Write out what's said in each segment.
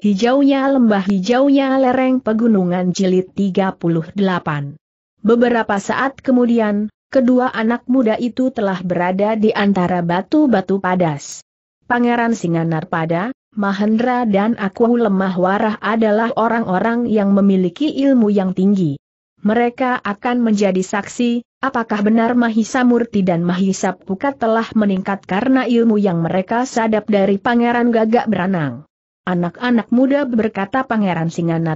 Hijaunya lembah hijaunya lereng pegunungan jilid 38. Beberapa saat kemudian, kedua anak muda itu telah berada di antara batu-batu padas. Pangeran Singanar Pada, Mahendra dan Aku Lemah Warah adalah orang-orang yang memiliki ilmu yang tinggi. Mereka akan menjadi saksi, apakah benar Mahisa Murti dan Mahisa Pukat telah meningkat karena ilmu yang mereka sadap dari Pangeran Gagak Beranang. Anak-anak muda berkata Pangeran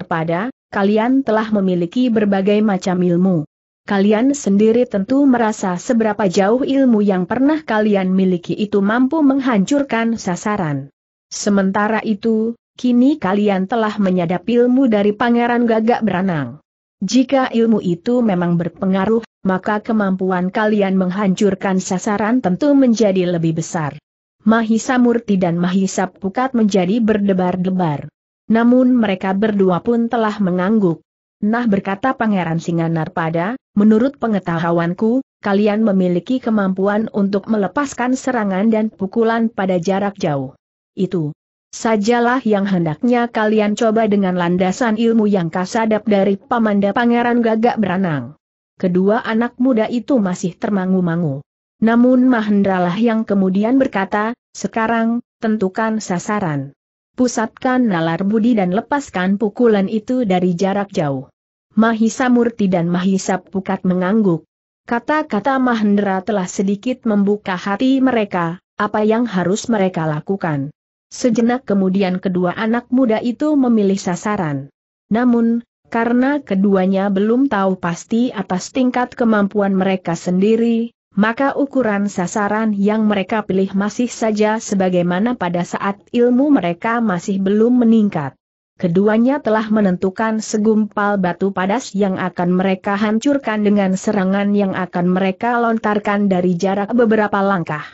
pada, kalian telah memiliki berbagai macam ilmu. Kalian sendiri tentu merasa seberapa jauh ilmu yang pernah kalian miliki itu mampu menghancurkan sasaran. Sementara itu, kini kalian telah menyadap ilmu dari Pangeran Gagak Beranang. Jika ilmu itu memang berpengaruh, maka kemampuan kalian menghancurkan sasaran tentu menjadi lebih besar. Mahisa Murti dan Mahisa Pukat menjadi berdebar-debar. Namun mereka berdua pun telah mengangguk. Nah berkata Pangeran Singanar pada, menurut pengetahuanku, kalian memiliki kemampuan untuk melepaskan serangan dan pukulan pada jarak jauh. Itu sajalah yang hendaknya kalian coba dengan landasan ilmu yang kasadap dari pamanda Pangeran Gagak Beranang. Kedua anak muda itu masih termangu-mangu. Namun Mahendralah yang kemudian berkata, sekarang, tentukan sasaran. Pusatkan nalar budi dan lepaskan pukulan itu dari jarak jauh. Mahisa Murti dan Mahisa Pukat mengangguk. Kata-kata Mahendra telah sedikit membuka hati mereka, apa yang harus mereka lakukan. Sejenak kemudian kedua anak muda itu memilih sasaran. Namun, karena keduanya belum tahu pasti atas tingkat kemampuan mereka sendiri, maka ukuran sasaran yang mereka pilih masih saja sebagaimana pada saat ilmu mereka masih belum meningkat. Keduanya telah menentukan segumpal batu padas yang akan mereka hancurkan dengan serangan yang akan mereka lontarkan dari jarak beberapa langkah.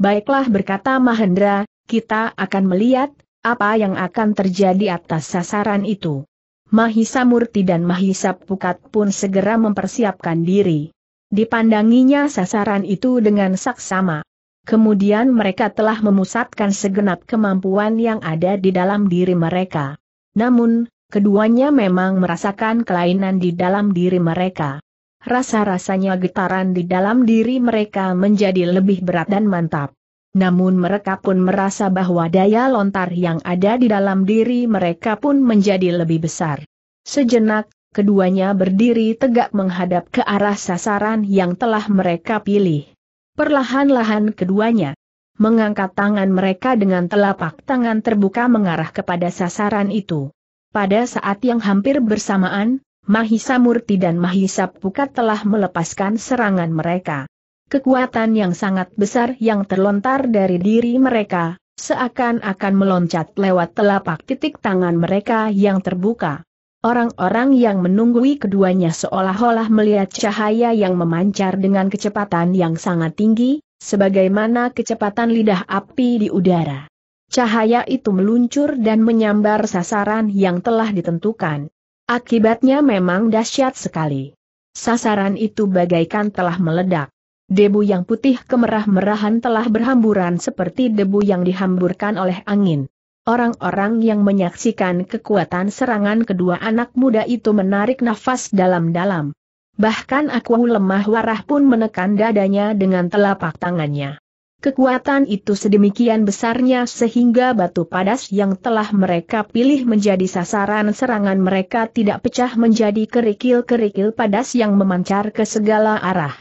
Baiklah berkata Mahendra, kita akan melihat apa yang akan terjadi atas sasaran itu. Mahisa Murti dan Mahisa Pukat pun segera mempersiapkan diri. Dipandanginya sasaran itu dengan saksama. Kemudian mereka telah memusatkan segenap kemampuan yang ada di dalam diri mereka. Namun, keduanya memang merasakan kelainan di dalam diri mereka. Rasa-rasanya getaran di dalam diri mereka menjadi lebih berat dan mantap. Namun mereka pun merasa bahwa daya lontar yang ada di dalam diri mereka pun menjadi lebih besar. Sejenak, keduanya berdiri tegak menghadap ke arah sasaran yang telah mereka pilih. Perlahan-lahan keduanya mengangkat tangan mereka dengan telapak tangan terbuka mengarah kepada sasaran itu. Pada saat yang hampir bersamaan, Mahisa Murti dan Mahisa Pukat telah melepaskan serangan mereka. Kekuatan yang sangat besar yang terlontar dari diri mereka, seakan-akan meloncat lewat telapak titik tangan mereka yang terbuka. Orang-orang yang menunggui keduanya seolah-olah melihat cahaya yang memancar dengan kecepatan yang sangat tinggi, sebagaimana kecepatan lidah api di udara. Cahaya itu meluncur dan menyambar sasaran yang telah ditentukan. Akibatnya memang dahsyat sekali. Sasaran itu bagaikan telah meledak. Debu yang putih kemerah-merahan telah berhamburan seperti debu yang dihamburkan oleh angin. Orang-orang yang menyaksikan kekuatan serangan kedua anak muda itu menarik nafas dalam-dalam. Bahkan aku lemah warah pun menekan dadanya dengan telapak tangannya. Kekuatan itu sedemikian besarnya sehingga batu padas yang telah mereka pilih menjadi sasaran serangan mereka tidak pecah menjadi kerikil-kerikil padas yang memancar ke segala arah.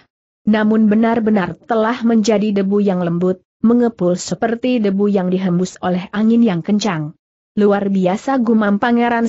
Namun benar-benar telah menjadi debu yang lembut, mengepul seperti debu yang dihembus oleh angin yang kencang. Luar biasa gumam Pangeran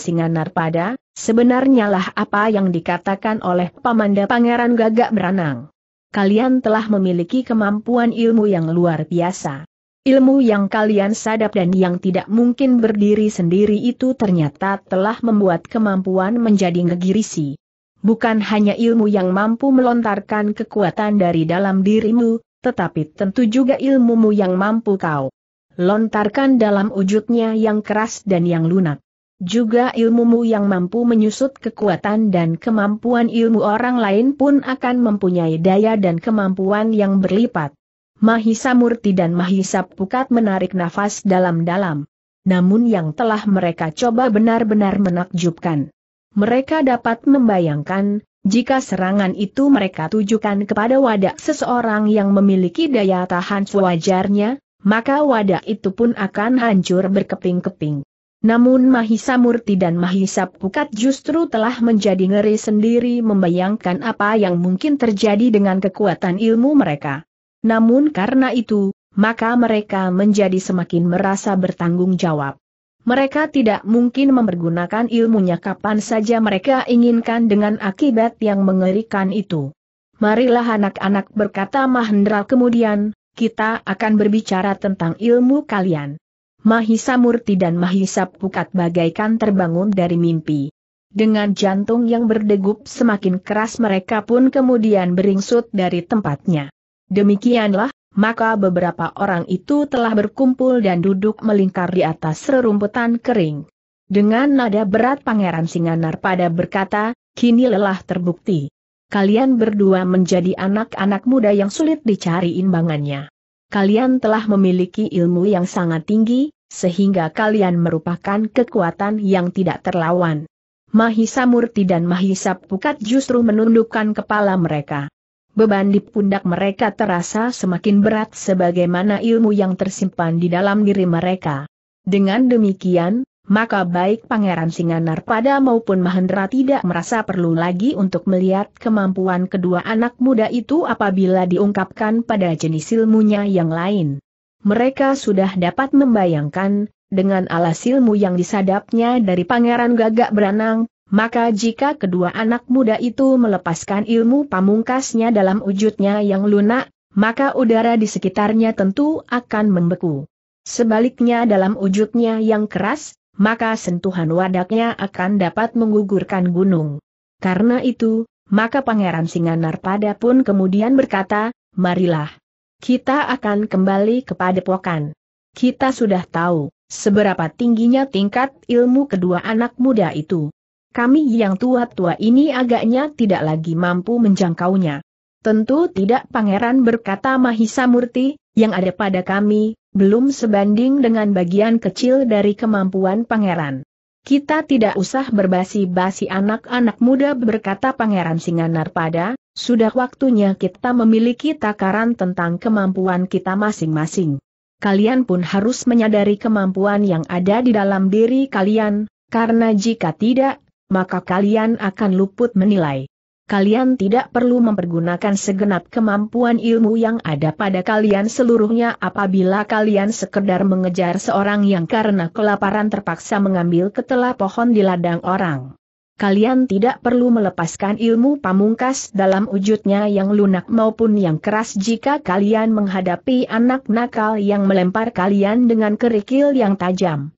pada, sebenarnya lah apa yang dikatakan oleh Pamanda Pangeran Gagak Beranang. Kalian telah memiliki kemampuan ilmu yang luar biasa. Ilmu yang kalian sadap dan yang tidak mungkin berdiri sendiri itu ternyata telah membuat kemampuan menjadi ngegirisi. Bukan hanya ilmu yang mampu melontarkan kekuatan dari dalam dirimu, tetapi tentu juga ilmumu yang mampu kau lontarkan dalam wujudnya yang keras dan yang lunak. Juga ilmumu yang mampu menyusut kekuatan dan kemampuan ilmu orang lain pun akan mempunyai daya dan kemampuan yang berlipat. Mahisa Murti dan Mahisa Pukat menarik nafas dalam-dalam. Namun yang telah mereka coba benar-benar menakjubkan. Mereka dapat membayangkan, jika serangan itu mereka tujukan kepada wadah seseorang yang memiliki daya tahan sewajarnya, maka wadah itu pun akan hancur berkeping-keping. Namun Mahisa Murti dan Mahisa Pukat justru telah menjadi ngeri sendiri membayangkan apa yang mungkin terjadi dengan kekuatan ilmu mereka. Namun karena itu, maka mereka menjadi semakin merasa bertanggung jawab. Mereka tidak mungkin mempergunakan ilmunya kapan saja mereka inginkan dengan akibat yang mengerikan itu. Marilah anak-anak berkata Mahendra kemudian, kita akan berbicara tentang ilmu kalian. Mahisa Murti dan Mahisa Pukat bagaikan terbangun dari mimpi. Dengan jantung yang berdegup semakin keras mereka pun kemudian beringsut dari tempatnya. Demikianlah, maka beberapa orang itu telah berkumpul dan duduk melingkar di atas rerumputan kering. Dengan nada berat Pangeran Singanar pada berkata, kini lelah terbukti. Kalian berdua menjadi anak-anak muda yang sulit dicari imbangannya. Kalian telah memiliki ilmu yang sangat tinggi, sehingga kalian merupakan kekuatan yang tidak terlawan. Mahisa Murti dan Mahisa Pukat justru menundukkan kepala mereka. Beban di pundak mereka terasa semakin berat sebagaimana ilmu yang tersimpan di dalam diri mereka. Dengan demikian, maka baik Pangeran Singanar pada maupun Mahendra tidak merasa perlu lagi untuk melihat kemampuan kedua anak muda itu apabila diungkapkan pada jenis ilmunya yang lain. Mereka sudah dapat membayangkan, dengan alas ilmu yang disadapnya dari Pangeran Gagak Beranang, maka jika kedua anak muda itu melepaskan ilmu pamungkasnya dalam wujudnya yang lunak, maka udara di sekitarnya tentu akan membeku. Sebaliknya dalam wujudnya yang keras, maka sentuhan wadaknya akan dapat menggugurkan gunung. Karena itu, maka Pangeran Narpada pun kemudian berkata, marilah. Kita akan kembali kepada pokan. Kita sudah tahu, seberapa tingginya tingkat ilmu kedua anak muda itu. Kami yang tua-tua ini agaknya tidak lagi mampu menjangkaunya. Tentu tidak pangeran berkata Mahisa Murti, yang ada pada kami, belum sebanding dengan bagian kecil dari kemampuan pangeran. Kita tidak usah berbasi-basi anak-anak muda berkata pangeran Singanar pada, sudah waktunya kita memiliki takaran tentang kemampuan kita masing-masing. Kalian pun harus menyadari kemampuan yang ada di dalam diri kalian, karena jika tidak, maka kalian akan luput menilai. Kalian tidak perlu mempergunakan segenap kemampuan ilmu yang ada pada kalian seluruhnya apabila kalian sekedar mengejar seorang yang karena kelaparan terpaksa mengambil ketela pohon di ladang orang. Kalian tidak perlu melepaskan ilmu pamungkas dalam wujudnya yang lunak maupun yang keras jika kalian menghadapi anak nakal yang melempar kalian dengan kerikil yang tajam.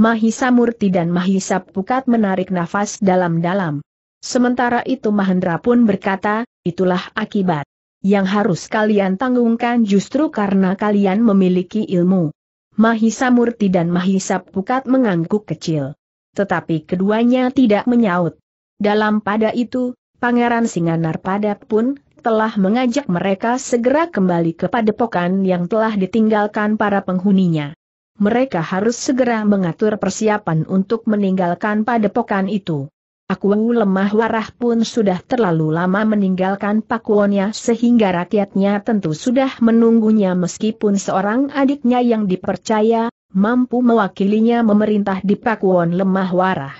Mahisa Murti dan Mahisa Pukat menarik nafas dalam-dalam. Sementara itu Mahendra pun berkata, itulah akibat. Yang harus kalian tanggungkan justru karena kalian memiliki ilmu. Mahisa Murti dan Mahisa Pukat mengangguk kecil. Tetapi keduanya tidak menyaut. Dalam pada itu, Pangeran Singanar pada pun telah mengajak mereka segera kembali kepada pokan yang telah ditinggalkan para penghuninya mereka harus segera mengatur persiapan untuk meninggalkan padepokan itu. Akuang lemah warah pun sudah terlalu lama meninggalkan pakuonnya sehingga rakyatnya tentu sudah menunggunya meskipun seorang adiknya yang dipercaya, mampu mewakilinya memerintah di pakuon lemah warah.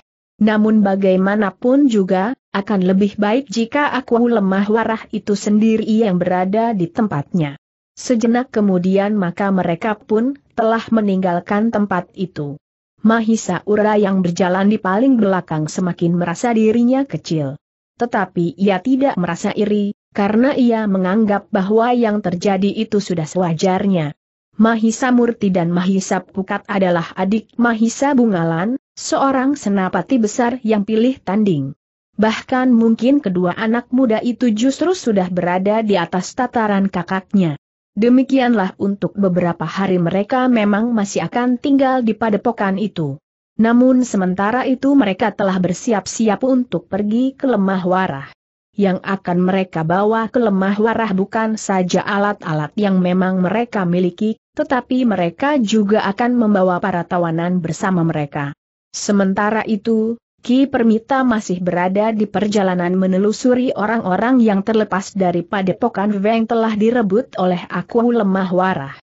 Namun bagaimanapun juga, akan lebih baik jika aku lemah warah itu sendiri yang berada di tempatnya. Sejenak kemudian maka mereka pun telah meninggalkan tempat itu. Mahisa Ura yang berjalan di paling belakang semakin merasa dirinya kecil. Tetapi ia tidak merasa iri, karena ia menganggap bahwa yang terjadi itu sudah sewajarnya. Mahisa Murti dan Mahisa Pukat adalah adik Mahisa Bungalan, seorang senapati besar yang pilih tanding. Bahkan mungkin kedua anak muda itu justru sudah berada di atas tataran kakaknya. Demikianlah untuk beberapa hari mereka memang masih akan tinggal di padepokan itu. Namun sementara itu mereka telah bersiap-siap untuk pergi ke lemah warah. Yang akan mereka bawa ke lemah warah bukan saja alat-alat yang memang mereka miliki, tetapi mereka juga akan membawa para tawanan bersama mereka. Sementara itu, Ki Permita masih berada di perjalanan menelusuri orang-orang yang terlepas dari padepokan Weng telah direbut oleh aku lemah warah.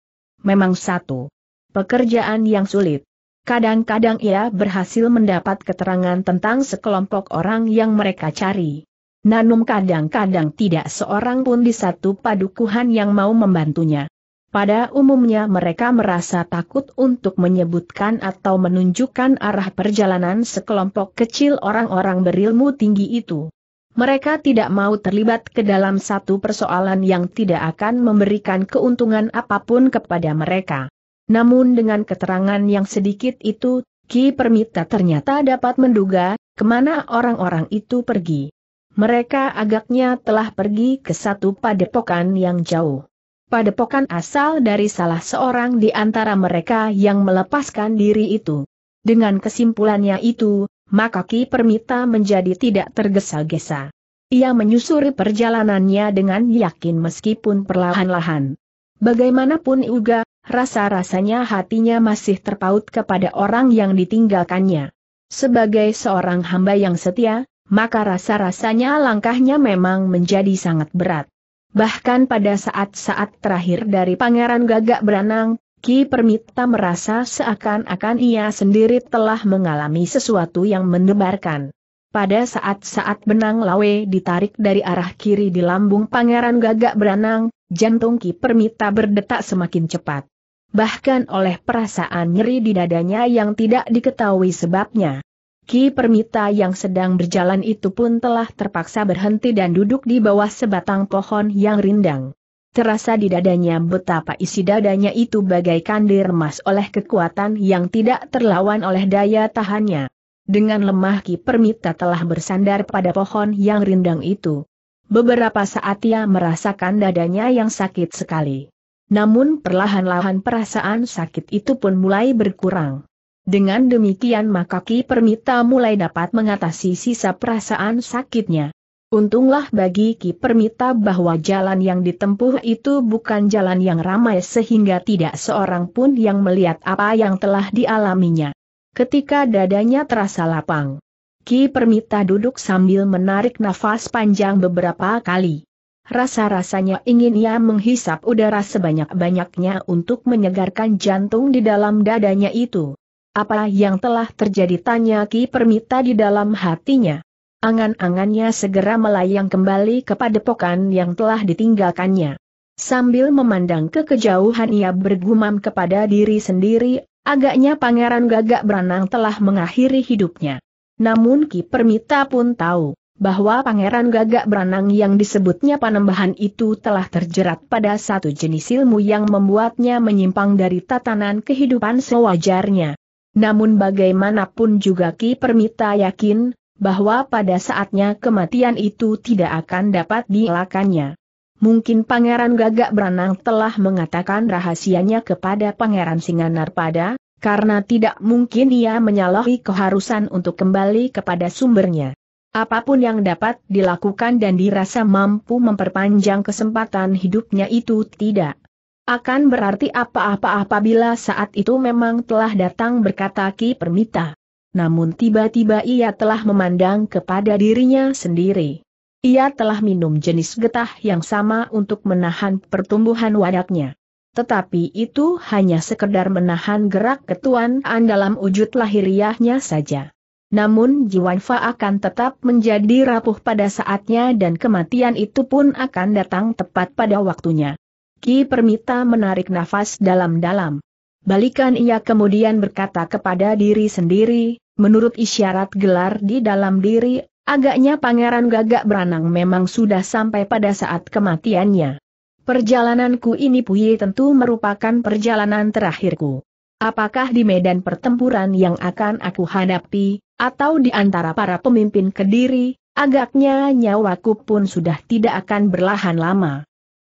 Memang satu pekerjaan yang sulit. Kadang-kadang ia berhasil mendapat keterangan tentang sekelompok orang yang mereka cari. Nanum kadang-kadang tidak seorang pun di satu padukuhan yang mau membantunya. Pada umumnya mereka merasa takut untuk menyebutkan atau menunjukkan arah perjalanan sekelompok kecil orang-orang berilmu tinggi itu. Mereka tidak mau terlibat ke dalam satu persoalan yang tidak akan memberikan keuntungan apapun kepada mereka. Namun dengan keterangan yang sedikit itu, Ki Permita ternyata dapat menduga kemana orang-orang itu pergi. Mereka agaknya telah pergi ke satu padepokan yang jauh padepokan asal dari salah seorang di antara mereka yang melepaskan diri itu. Dengan kesimpulannya itu, maka Ki Permita menjadi tidak tergesa-gesa. Ia menyusuri perjalanannya dengan yakin meskipun perlahan-lahan. Bagaimanapun juga, rasa-rasanya hatinya masih terpaut kepada orang yang ditinggalkannya. Sebagai seorang hamba yang setia, maka rasa-rasanya langkahnya memang menjadi sangat berat. Bahkan pada saat-saat terakhir dari Pangeran Gagak Beranang, Ki Permita merasa seakan-akan ia sendiri telah mengalami sesuatu yang mendebarkan. Pada saat-saat benang lawe ditarik dari arah kiri di lambung Pangeran Gagak Beranang, jantung Ki Permita berdetak semakin cepat bahkan oleh perasaan nyeri di dadanya yang tidak diketahui sebabnya. Ki Permita yang sedang berjalan itu pun telah terpaksa berhenti dan duduk di bawah sebatang pohon yang rindang. Terasa di dadanya betapa isi dadanya itu bagaikan diremas oleh kekuatan yang tidak terlawan oleh daya tahannya. Dengan lemah Ki Permita telah bersandar pada pohon yang rindang itu. Beberapa saat ia merasakan dadanya yang sakit sekali. Namun perlahan-lahan perasaan sakit itu pun mulai berkurang. Dengan demikian maka Ki Permita mulai dapat mengatasi sisa perasaan sakitnya. Untunglah bagi Ki Permita bahwa jalan yang ditempuh itu bukan jalan yang ramai sehingga tidak seorang pun yang melihat apa yang telah dialaminya. Ketika dadanya terasa lapang, Ki Permita duduk sambil menarik nafas panjang beberapa kali. Rasa-rasanya ingin ia menghisap udara sebanyak-banyaknya untuk menyegarkan jantung di dalam dadanya itu. Apa yang telah terjadi tanya Ki Permita di dalam hatinya. Angan-angannya segera melayang kembali kepada pokan yang telah ditinggalkannya. Sambil memandang ke kejauhan ia bergumam kepada diri sendiri, agaknya pangeran gagak beranang telah mengakhiri hidupnya. Namun Ki Permita pun tahu, bahwa pangeran gagak beranang yang disebutnya panembahan itu telah terjerat pada satu jenis ilmu yang membuatnya menyimpang dari tatanan kehidupan sewajarnya. Namun bagaimanapun juga Ki Permita yakin, bahwa pada saatnya kematian itu tidak akan dapat dielakannya. Mungkin Pangeran Gagak Beranang telah mengatakan rahasianya kepada Pangeran Singanar pada, karena tidak mungkin ia menyalahi keharusan untuk kembali kepada sumbernya. Apapun yang dapat dilakukan dan dirasa mampu memperpanjang kesempatan hidupnya itu tidak akan berarti apa-apa apabila saat itu memang telah datang berkata Ki Permita. Namun tiba-tiba ia telah memandang kepada dirinya sendiri. Ia telah minum jenis getah yang sama untuk menahan pertumbuhan wadaknya. Tetapi itu hanya sekedar menahan gerak ketuanan dalam wujud lahiriahnya saja. Namun jiwanfa akan tetap menjadi rapuh pada saatnya dan kematian itu pun akan datang tepat pada waktunya. Ki Permita menarik nafas dalam-dalam. Balikan ia kemudian berkata kepada diri sendiri, menurut isyarat gelar di dalam diri, agaknya Pangeran Gagak Beranang memang sudah sampai pada saat kematiannya. Perjalananku ini Puyi tentu merupakan perjalanan terakhirku. Apakah di medan pertempuran yang akan aku hadapi, atau di antara para pemimpin Kediri, agaknya nyawaku pun sudah tidak akan berlahan lama.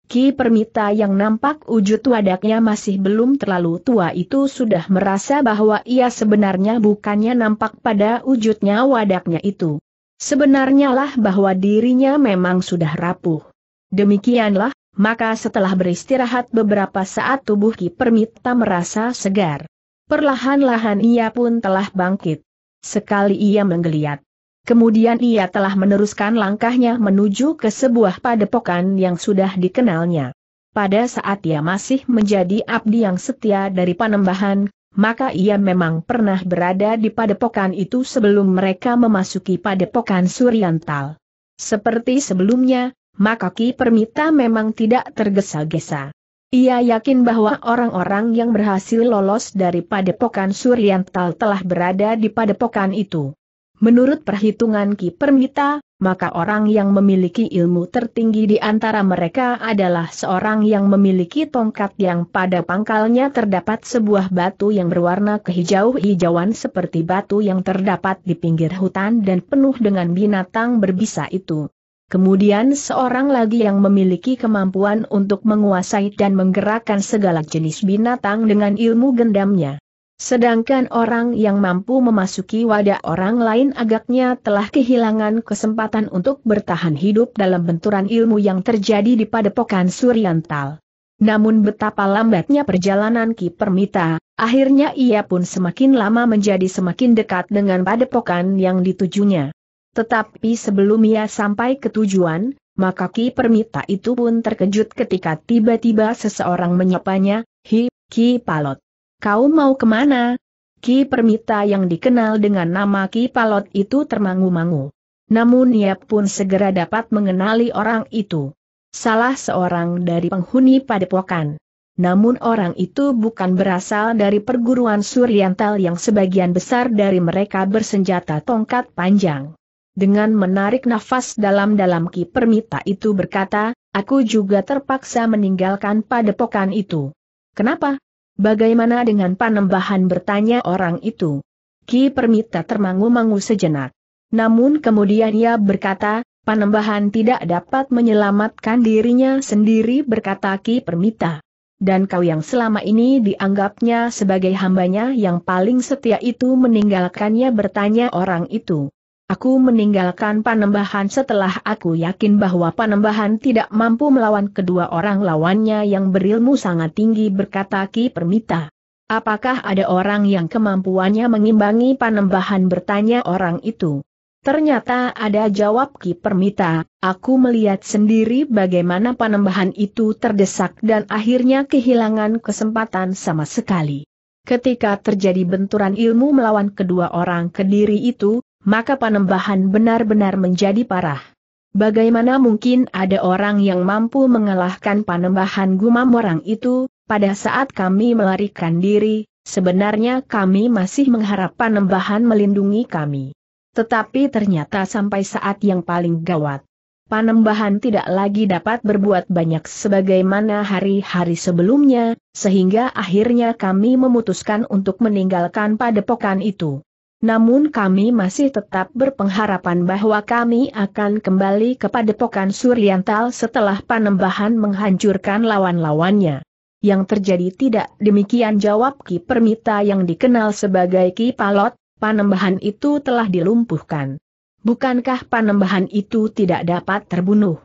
Ki Permita yang nampak wujud wadaknya masih belum terlalu tua itu sudah merasa bahwa ia sebenarnya bukannya nampak pada wujudnya wadaknya itu. Sebenarnya lah bahwa dirinya memang sudah rapuh. Demikianlah, maka setelah beristirahat beberapa saat tubuh Ki Permita merasa segar. Perlahan-lahan ia pun telah bangkit. Sekali ia menggeliat. Kemudian ia telah meneruskan langkahnya menuju ke sebuah padepokan yang sudah dikenalnya. Pada saat ia masih menjadi abdi yang setia dari Panembahan, maka ia memang pernah berada di padepokan itu sebelum mereka memasuki padepokan Suriantal. Seperti sebelumnya, maka Ki Permita memang tidak tergesa-gesa. Ia yakin bahwa orang-orang yang berhasil lolos dari padepokan Suriantal telah berada di padepokan itu. Menurut perhitungan Ki Kipermita, maka orang yang memiliki ilmu tertinggi di antara mereka adalah seorang yang memiliki tongkat yang pada pangkalnya terdapat sebuah batu yang berwarna kehijau-hijauan seperti batu yang terdapat di pinggir hutan dan penuh dengan binatang berbisa itu. Kemudian seorang lagi yang memiliki kemampuan untuk menguasai dan menggerakkan segala jenis binatang dengan ilmu gendamnya. Sedangkan orang yang mampu memasuki wadah orang lain agaknya telah kehilangan kesempatan untuk bertahan hidup dalam benturan ilmu yang terjadi di padepokan Suryantal. Namun betapa lambatnya perjalanan Ki Permita, akhirnya ia pun semakin lama menjadi semakin dekat dengan padepokan yang ditujunya. Tetapi sebelum ia sampai ke tujuan, maka Ki Permita itu pun terkejut ketika tiba-tiba seseorang menyapanya, Hi, Ki Palot. Kau mau kemana? Ki Permita yang dikenal dengan nama Ki Palot itu termangu-mangu. Namun ia pun segera dapat mengenali orang itu. Salah seorang dari penghuni padepokan. Namun orang itu bukan berasal dari perguruan Suryantal yang sebagian besar dari mereka bersenjata tongkat panjang. Dengan menarik nafas dalam-dalam Ki Permita itu berkata, aku juga terpaksa meninggalkan padepokan itu. Kenapa? Bagaimana dengan panembahan bertanya orang itu? Ki Permita termangu-mangu sejenak. Namun kemudian ia berkata, panembahan tidak dapat menyelamatkan dirinya sendiri berkata Ki Permita. Dan kau yang selama ini dianggapnya sebagai hambanya yang paling setia itu meninggalkannya bertanya orang itu. Aku meninggalkan Panembahan setelah aku yakin bahwa Panembahan tidak mampu melawan kedua orang lawannya yang berilmu sangat tinggi berkata Ki Permita. Apakah ada orang yang kemampuannya mengimbangi Panembahan bertanya orang itu. Ternyata ada jawab Ki Permita, aku melihat sendiri bagaimana Panembahan itu terdesak dan akhirnya kehilangan kesempatan sama sekali. Ketika terjadi benturan ilmu melawan kedua orang kediri itu, maka panembahan benar-benar menjadi parah. Bagaimana mungkin ada orang yang mampu mengalahkan panembahan gumam orang itu, pada saat kami melarikan diri, sebenarnya kami masih mengharap panembahan melindungi kami. Tetapi ternyata sampai saat yang paling gawat, Panembahan tidak lagi dapat berbuat banyak sebagaimana hari-hari sebelumnya, sehingga akhirnya kami memutuskan untuk meninggalkan padepokan itu namun kami masih tetap berpengharapan bahwa kami akan kembali kepada padepokan Suryantal setelah Panembahan menghancurkan lawan-lawannya. Yang terjadi tidak demikian jawab Ki Permita yang dikenal sebagai Ki Palot, Panembahan itu telah dilumpuhkan. Bukankah Panembahan itu tidak dapat terbunuh?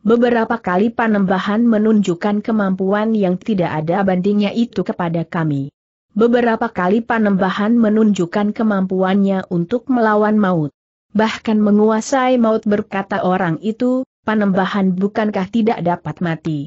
Beberapa kali Panembahan menunjukkan kemampuan yang tidak ada bandingnya itu kepada kami. Beberapa kali Panembahan menunjukkan kemampuannya untuk melawan maut. Bahkan menguasai maut berkata orang itu, Panembahan bukankah tidak dapat mati?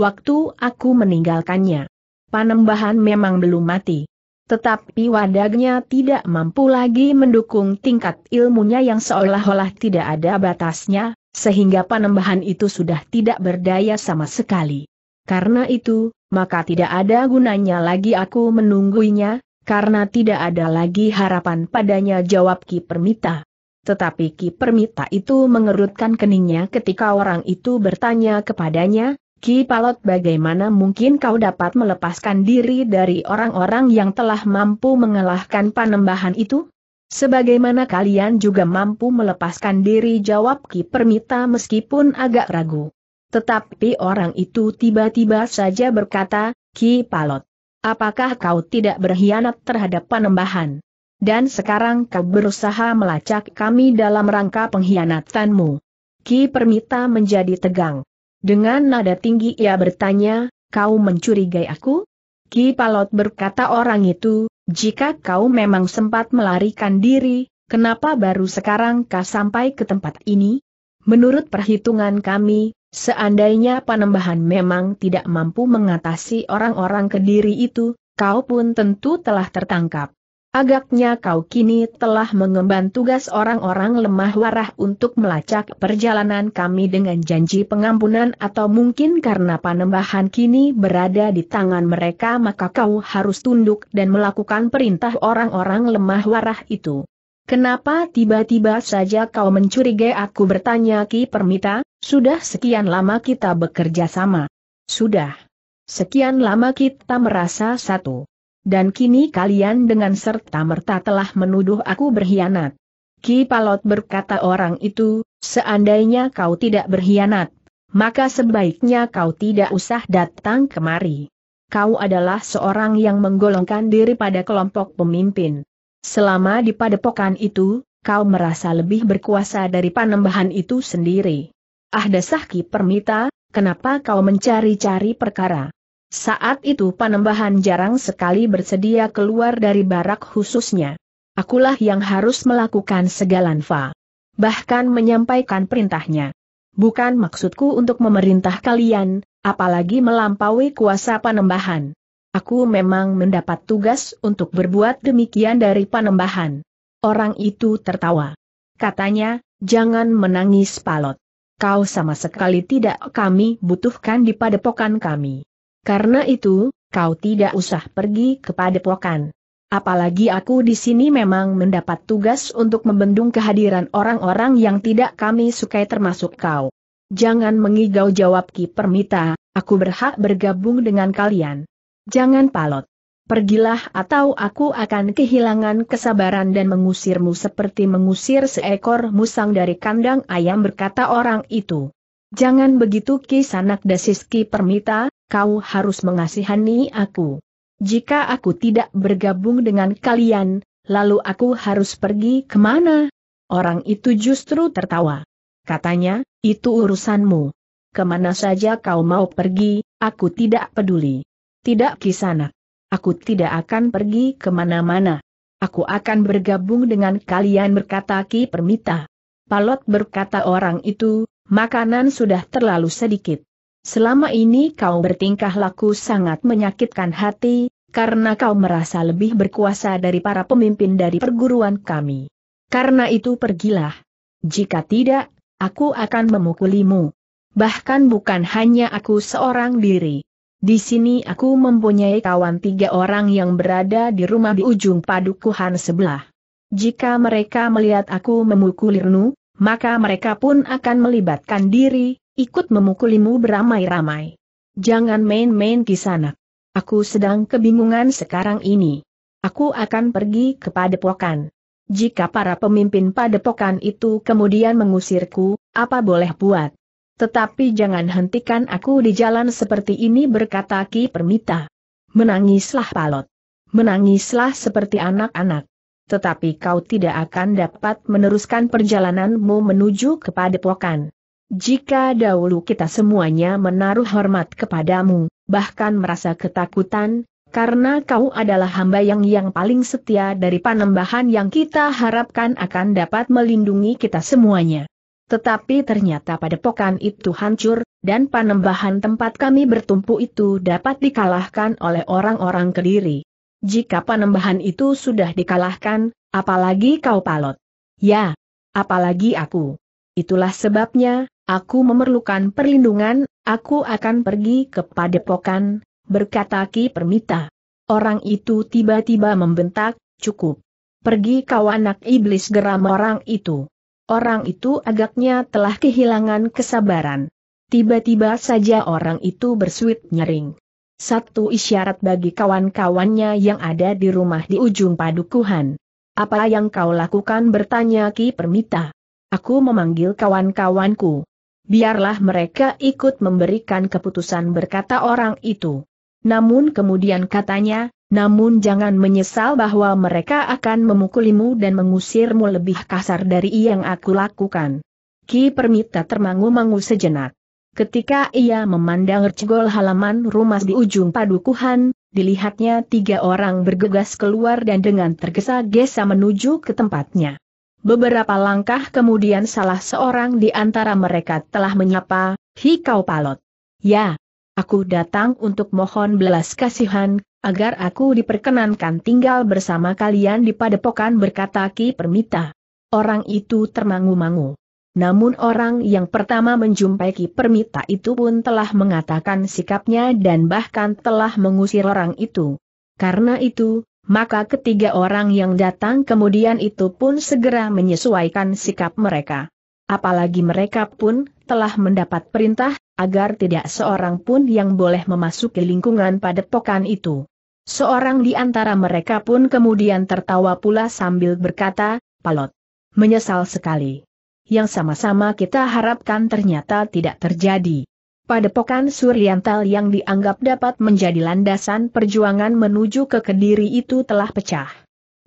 Waktu aku meninggalkannya. Panembahan memang belum mati. Tetapi wadagnya tidak mampu lagi mendukung tingkat ilmunya yang seolah-olah tidak ada batasnya, sehingga panembahan itu sudah tidak berdaya sama sekali. Karena itu, maka tidak ada gunanya lagi aku menungguinya, karena tidak ada lagi harapan padanya jawab Ki Permita. Tetapi Ki Permita itu mengerutkan keningnya ketika orang itu bertanya kepadanya, Ki Palot bagaimana mungkin kau dapat melepaskan diri dari orang-orang yang telah mampu mengalahkan panembahan itu? Sebagaimana kalian juga mampu melepaskan diri jawab Ki Permita meskipun agak ragu. Tetapi orang itu tiba-tiba saja berkata, Ki Palot, apakah kau tidak berkhianat terhadap penembahan? Dan sekarang kau berusaha melacak kami dalam rangka pengkhianatanmu. Ki Permita menjadi tegang. Dengan nada tinggi ia bertanya, kau mencurigai aku? Ki Palot berkata orang itu, jika kau memang sempat melarikan diri, kenapa baru sekarang kau sampai ke tempat ini? Menurut perhitungan kami, Seandainya Panembahan memang tidak mampu mengatasi orang-orang kediri itu, kau pun tentu telah tertangkap. Agaknya kau kini telah mengemban tugas orang-orang lemah warah untuk melacak perjalanan kami dengan janji pengampunan atau mungkin karena panembahan kini berada di tangan mereka maka kau harus tunduk dan melakukan perintah orang-orang lemah warah itu. Kenapa tiba-tiba saja kau mencurigai aku bertanya Ki Permita, sudah sekian lama kita bekerja sama. Sudah. Sekian lama kita merasa satu. Dan kini kalian dengan serta-merta telah menuduh aku berkhianat. Ki Palot berkata orang itu, seandainya kau tidak berkhianat, maka sebaiknya kau tidak usah datang kemari. Kau adalah seorang yang menggolongkan diri pada kelompok pemimpin. Selama di padepokan itu, kau merasa lebih berkuasa dari panembahan itu sendiri. Ah dasahki permita, kenapa kau mencari-cari perkara? Saat itu panembahan jarang sekali bersedia keluar dari barak khususnya. Akulah yang harus melakukan segala nfa. Bahkan menyampaikan perintahnya. Bukan maksudku untuk memerintah kalian, apalagi melampaui kuasa panembahan. Aku memang mendapat tugas untuk berbuat demikian dari panembahan. Orang itu tertawa. Katanya, jangan menangis palot. Kau sama sekali tidak kami butuhkan di padepokan kami. Karena itu, kau tidak usah pergi ke padepokan. Apalagi aku di sini memang mendapat tugas untuk membendung kehadiran orang-orang yang tidak kami sukai termasuk kau. Jangan mengigau jawab Ki Permita, aku berhak bergabung dengan kalian. Jangan palot. Pergilah atau aku akan kehilangan kesabaran dan mengusirmu seperti mengusir seekor musang dari kandang ayam berkata orang itu. Jangan begitu Ki kisanak dasiski permita, kau harus mengasihani aku. Jika aku tidak bergabung dengan kalian, lalu aku harus pergi kemana? Orang itu justru tertawa. Katanya, itu urusanmu. Kemana saja kau mau pergi, aku tidak peduli. Tidak kisanak. Aku tidak akan pergi kemana-mana. Aku akan bergabung dengan kalian berkata Ki Permita. Palot berkata orang itu, makanan sudah terlalu sedikit. Selama ini kau bertingkah laku sangat menyakitkan hati, karena kau merasa lebih berkuasa dari para pemimpin dari perguruan kami. Karena itu pergilah. Jika tidak, aku akan memukulimu. Bahkan bukan hanya aku seorang diri. Di sini aku mempunyai kawan tiga orang yang berada di rumah di ujung padukuhan sebelah. Jika mereka melihat aku memukul Lirnu, maka mereka pun akan melibatkan diri, ikut memukulimu beramai-ramai. Jangan main-main di sana. Aku sedang kebingungan sekarang ini. Aku akan pergi ke padepokan. Jika para pemimpin padepokan itu kemudian mengusirku, apa boleh buat? Tetapi jangan hentikan aku di jalan seperti ini berkata Ki Permita. Menangislah Palot. Menangislah seperti anak-anak. Tetapi kau tidak akan dapat meneruskan perjalananmu menuju kepada Pokan. Jika dahulu kita semuanya menaruh hormat kepadamu, bahkan merasa ketakutan, karena kau adalah hamba yang yang paling setia dari panembahan yang kita harapkan akan dapat melindungi kita semuanya. Tetapi ternyata padepokan itu hancur, dan panembahan tempat kami bertumpu itu dapat dikalahkan oleh orang-orang kediri. Jika panembahan itu sudah dikalahkan, apalagi kau palot. Ya, apalagi aku. Itulah sebabnya, aku memerlukan perlindungan, aku akan pergi ke padepokan, berkata Ki Permita. Orang itu tiba-tiba membentak, cukup. Pergi kau anak iblis geram orang itu. Orang itu agaknya telah kehilangan kesabaran. Tiba-tiba saja orang itu bersuit nyering. Satu isyarat bagi kawan-kawannya yang ada di rumah di ujung padukuhan. Apa yang kau lakukan bertanya Ki Permita. Aku memanggil kawan-kawanku. Biarlah mereka ikut memberikan keputusan berkata orang itu. Namun kemudian katanya, namun jangan menyesal bahwa mereka akan memukulimu dan mengusirmu lebih kasar dari yang aku lakukan. Ki Permita termangu-mangu sejenak. Ketika ia memandang recegol halaman rumah di ujung padukuhan, dilihatnya tiga orang bergegas keluar dan dengan tergesa-gesa menuju ke tempatnya. Beberapa langkah kemudian salah seorang di antara mereka telah menyapa, Hikau Palot. Ya, Aku datang untuk mohon belas kasihan, agar aku diperkenankan tinggal bersama kalian di padepokan berkata Ki Permita. Orang itu termangu-mangu. Namun orang yang pertama menjumpai Ki Permita itu pun telah mengatakan sikapnya dan bahkan telah mengusir orang itu. Karena itu, maka ketiga orang yang datang kemudian itu pun segera menyesuaikan sikap mereka. Apalagi mereka pun telah mendapat perintah agar tidak seorang pun yang boleh memasuki lingkungan padepokan itu. Seorang di antara mereka pun kemudian tertawa pula sambil berkata, Palot, menyesal sekali. Yang sama-sama kita harapkan ternyata tidak terjadi. Padepokan Suryantal yang dianggap dapat menjadi landasan perjuangan menuju ke Kediri itu telah pecah.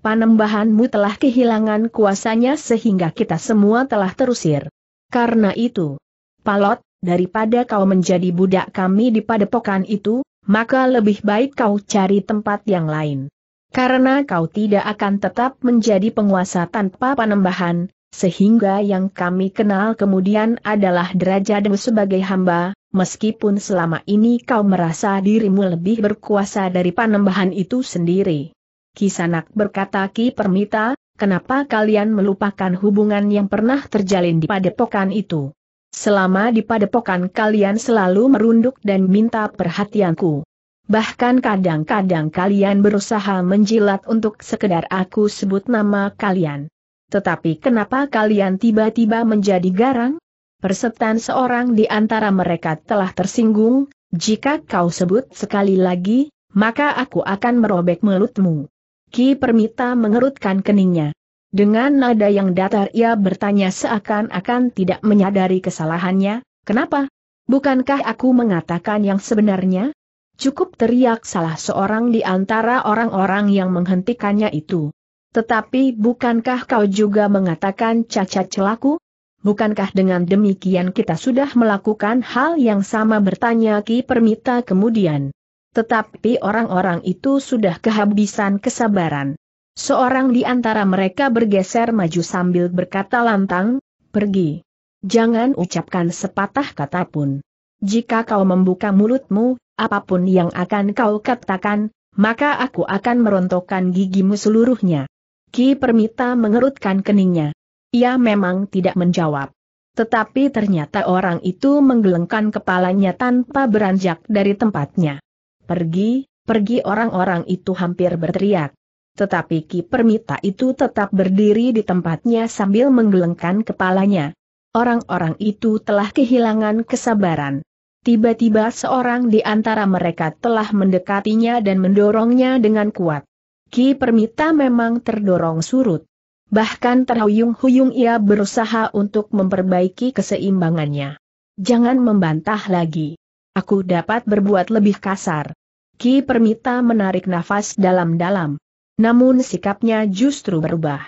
Panembahanmu telah kehilangan kuasanya sehingga kita semua telah terusir. Karena itu, Palot, daripada kau menjadi budak kami di padepokan itu, maka lebih baik kau cari tempat yang lain. Karena kau tidak akan tetap menjadi penguasa tanpa panembahan, sehingga yang kami kenal kemudian adalah derajatmu sebagai hamba, meskipun selama ini kau merasa dirimu lebih berkuasa dari panembahan itu sendiri. Kisanak berkata Ki Permita, kenapa kalian melupakan hubungan yang pernah terjalin di padepokan itu? Selama di padepokan kalian selalu merunduk dan minta perhatianku. Bahkan kadang-kadang kalian berusaha menjilat untuk sekedar aku sebut nama kalian. Tetapi kenapa kalian tiba-tiba menjadi garang? Persetan seorang di antara mereka telah tersinggung, jika kau sebut sekali lagi, maka aku akan merobek mulutmu. Ki Permita mengerutkan keningnya. Dengan nada yang datar ia bertanya seakan-akan tidak menyadari kesalahannya, kenapa? Bukankah aku mengatakan yang sebenarnya? Cukup teriak salah seorang di antara orang-orang yang menghentikannya itu. Tetapi bukankah kau juga mengatakan cacat celaku? Bukankah dengan demikian kita sudah melakukan hal yang sama bertanya Ki Permita kemudian? Tetapi orang-orang itu sudah kehabisan kesabaran. Seorang di antara mereka bergeser maju sambil berkata lantang, pergi. Jangan ucapkan sepatah kata pun. Jika kau membuka mulutmu, apapun yang akan kau katakan, maka aku akan merontokkan gigimu seluruhnya. Ki Permita mengerutkan keningnya. Ia memang tidak menjawab. Tetapi ternyata orang itu menggelengkan kepalanya tanpa beranjak dari tempatnya. Pergi, pergi orang-orang itu hampir berteriak. Tetapi Ki Permita itu tetap berdiri di tempatnya sambil menggelengkan kepalanya. Orang-orang itu telah kehilangan kesabaran. Tiba-tiba seorang di antara mereka telah mendekatinya dan mendorongnya dengan kuat. Ki Permita memang terdorong surut. Bahkan terhuyung-huyung ia berusaha untuk memperbaiki keseimbangannya. Jangan membantah lagi. Aku dapat berbuat lebih kasar. Ki Permita menarik nafas dalam-dalam. Namun sikapnya justru berubah.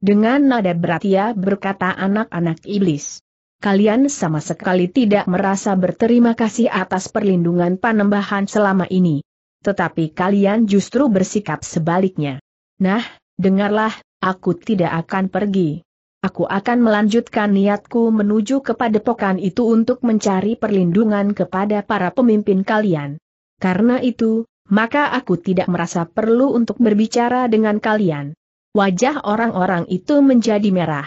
Dengan nada berat ia berkata anak-anak iblis. Kalian sama sekali tidak merasa berterima kasih atas perlindungan panembahan selama ini. Tetapi kalian justru bersikap sebaliknya. Nah, dengarlah, aku tidak akan pergi. Aku akan melanjutkan niatku menuju kepada padepokan itu untuk mencari perlindungan kepada para pemimpin kalian. Karena itu, maka aku tidak merasa perlu untuk berbicara dengan kalian. Wajah orang-orang itu menjadi merah.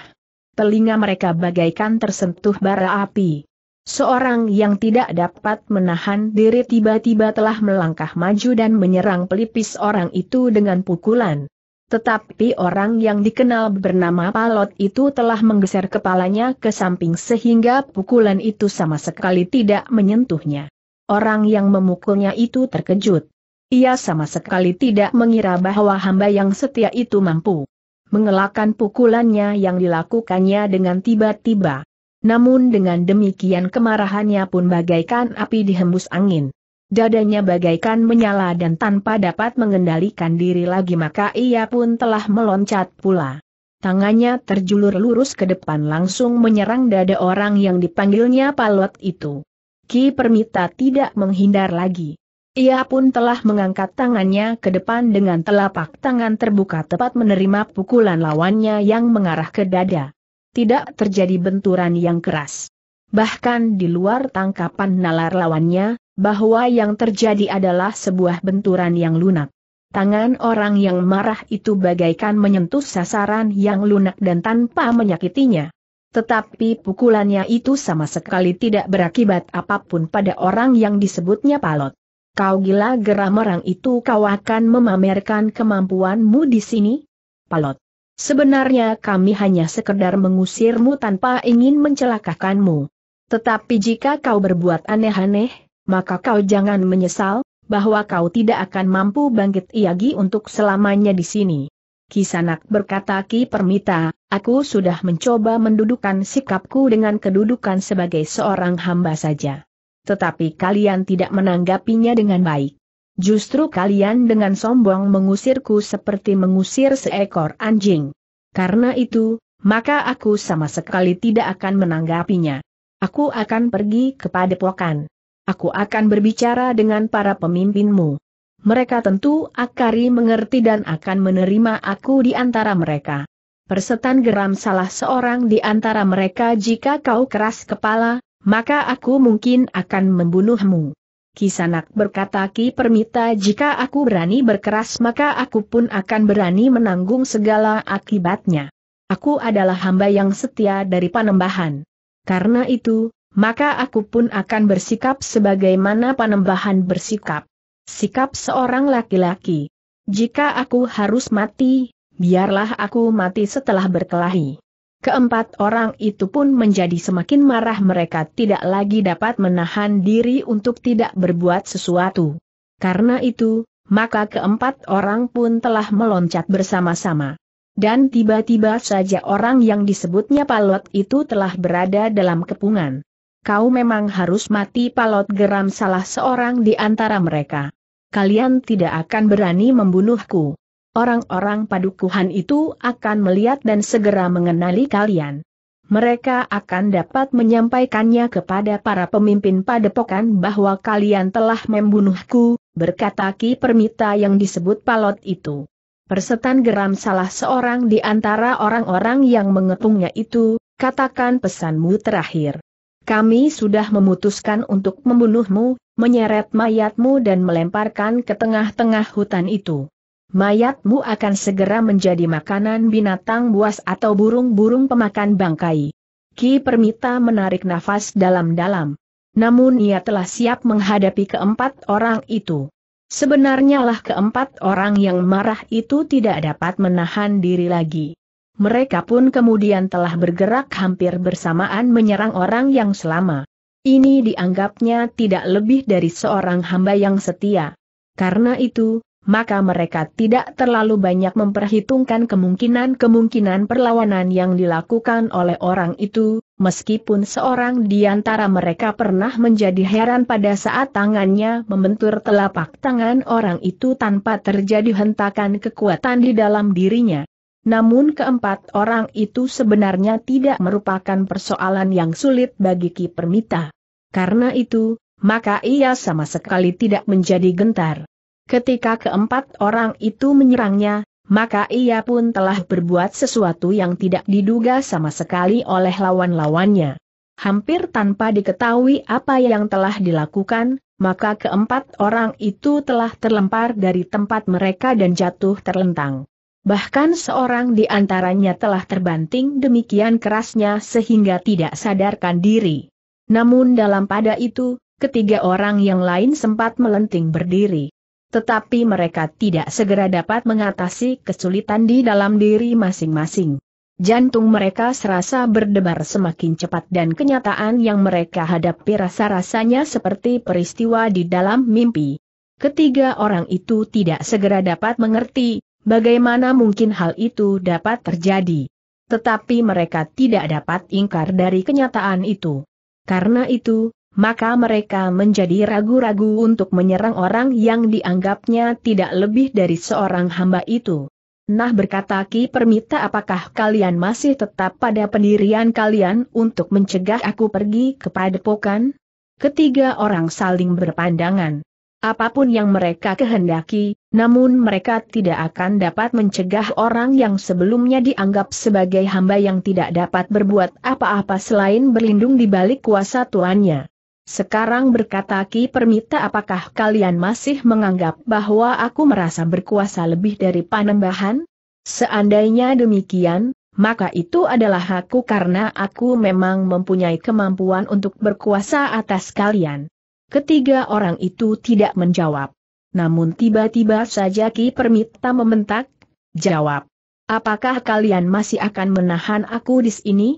Telinga mereka bagaikan tersentuh bara api. Seorang yang tidak dapat menahan diri tiba-tiba telah melangkah maju dan menyerang pelipis orang itu dengan pukulan. Tetapi orang yang dikenal bernama Palot itu telah menggeser kepalanya ke samping sehingga pukulan itu sama sekali tidak menyentuhnya. Orang yang memukulnya itu terkejut. Ia sama sekali tidak mengira bahwa hamba yang setia itu mampu mengelakkan pukulannya yang dilakukannya dengan tiba-tiba. Namun dengan demikian kemarahannya pun bagaikan api dihembus angin. Dadanya bagaikan menyala dan tanpa dapat mengendalikan diri lagi maka ia pun telah meloncat pula. Tangannya terjulur lurus ke depan langsung menyerang dada orang yang dipanggilnya Palot itu. Ki Permita tidak menghindar lagi. Ia pun telah mengangkat tangannya ke depan dengan telapak tangan terbuka tepat menerima pukulan lawannya yang mengarah ke dada. Tidak terjadi benturan yang keras. Bahkan di luar tangkapan nalar lawannya, bahwa yang terjadi adalah sebuah benturan yang lunak. Tangan orang yang marah itu bagaikan menyentuh sasaran yang lunak dan tanpa menyakitinya. Tetapi pukulannya itu sama sekali tidak berakibat apapun pada orang yang disebutnya palot. Kau gila geram orang itu kau akan memamerkan kemampuanmu di sini? Palot. Sebenarnya kami hanya sekedar mengusirmu tanpa ingin mencelakakanmu. Tetapi jika kau berbuat aneh-aneh, maka kau jangan menyesal, bahwa kau tidak akan mampu bangkit Iagi untuk selamanya di sini. Kisanak berkata Ki Permita, aku sudah mencoba mendudukan sikapku dengan kedudukan sebagai seorang hamba saja tetapi kalian tidak menanggapinya dengan baik. Justru kalian dengan sombong mengusirku seperti mengusir seekor anjing. Karena itu, maka aku sama sekali tidak akan menanggapinya. Aku akan pergi kepada pokan. Aku akan berbicara dengan para pemimpinmu. Mereka tentu akari mengerti dan akan menerima aku di antara mereka. Persetan geram salah seorang di antara mereka jika kau keras kepala, maka aku mungkin akan membunuhmu. Kisanak berkata Ki Permita jika aku berani berkeras maka aku pun akan berani menanggung segala akibatnya. Aku adalah hamba yang setia dari panembahan. Karena itu, maka aku pun akan bersikap sebagaimana panembahan bersikap. Sikap seorang laki-laki. Jika aku harus mati, biarlah aku mati setelah berkelahi. Keempat orang itu pun menjadi semakin marah mereka tidak lagi dapat menahan diri untuk tidak berbuat sesuatu. Karena itu, maka keempat orang pun telah meloncat bersama-sama. Dan tiba-tiba saja orang yang disebutnya Palot itu telah berada dalam kepungan. Kau memang harus mati Palot geram salah seorang di antara mereka. Kalian tidak akan berani membunuhku orang-orang padukuhan itu akan melihat dan segera mengenali kalian. Mereka akan dapat menyampaikannya kepada para pemimpin padepokan bahwa kalian telah membunuhku, berkata Ki Permita yang disebut Palot itu. Persetan geram salah seorang di antara orang-orang yang mengepungnya itu, katakan pesanmu terakhir. Kami sudah memutuskan untuk membunuhmu, menyeret mayatmu dan melemparkan ke tengah-tengah hutan itu mayatmu akan segera menjadi makanan binatang buas atau burung-burung pemakan bangkai. Ki Permita menarik nafas dalam-dalam. Namun ia telah siap menghadapi keempat orang itu. Sebenarnya lah keempat orang yang marah itu tidak dapat menahan diri lagi. Mereka pun kemudian telah bergerak hampir bersamaan menyerang orang yang selama. Ini dianggapnya tidak lebih dari seorang hamba yang setia. Karena itu, maka mereka tidak terlalu banyak memperhitungkan kemungkinan-kemungkinan perlawanan yang dilakukan oleh orang itu, meskipun seorang di antara mereka pernah menjadi heran pada saat tangannya membentur telapak tangan orang itu tanpa terjadi hentakan kekuatan di dalam dirinya. Namun keempat orang itu sebenarnya tidak merupakan persoalan yang sulit bagi Ki Permita. Karena itu, maka ia sama sekali tidak menjadi gentar. Ketika keempat orang itu menyerangnya, maka ia pun telah berbuat sesuatu yang tidak diduga sama sekali oleh lawan-lawannya. Hampir tanpa diketahui apa yang telah dilakukan, maka keempat orang itu telah terlempar dari tempat mereka dan jatuh terlentang. Bahkan seorang di antaranya telah terbanting demikian kerasnya sehingga tidak sadarkan diri. Namun dalam pada itu, ketiga orang yang lain sempat melenting berdiri. Tetapi mereka tidak segera dapat mengatasi kesulitan di dalam diri masing-masing. Jantung mereka serasa berdebar semakin cepat dan kenyataan yang mereka hadapi rasa-rasanya seperti peristiwa di dalam mimpi. Ketiga orang itu tidak segera dapat mengerti, bagaimana mungkin hal itu dapat terjadi. Tetapi mereka tidak dapat ingkar dari kenyataan itu. Karena itu, maka mereka menjadi ragu-ragu untuk menyerang orang yang dianggapnya tidak lebih dari seorang hamba itu. Nah berkata Ki Permita apakah kalian masih tetap pada pendirian kalian untuk mencegah aku pergi kepada pokan? Ketiga orang saling berpandangan. Apapun yang mereka kehendaki, namun mereka tidak akan dapat mencegah orang yang sebelumnya dianggap sebagai hamba yang tidak dapat berbuat apa-apa selain berlindung di balik kuasa tuannya. Sekarang berkata Ki Permita apakah kalian masih menganggap bahwa aku merasa berkuasa lebih dari panembahan? Seandainya demikian, maka itu adalah hakku karena aku memang mempunyai kemampuan untuk berkuasa atas kalian. Ketiga orang itu tidak menjawab. Namun tiba-tiba saja Ki Permita membentak, jawab. Apakah kalian masih akan menahan aku di sini?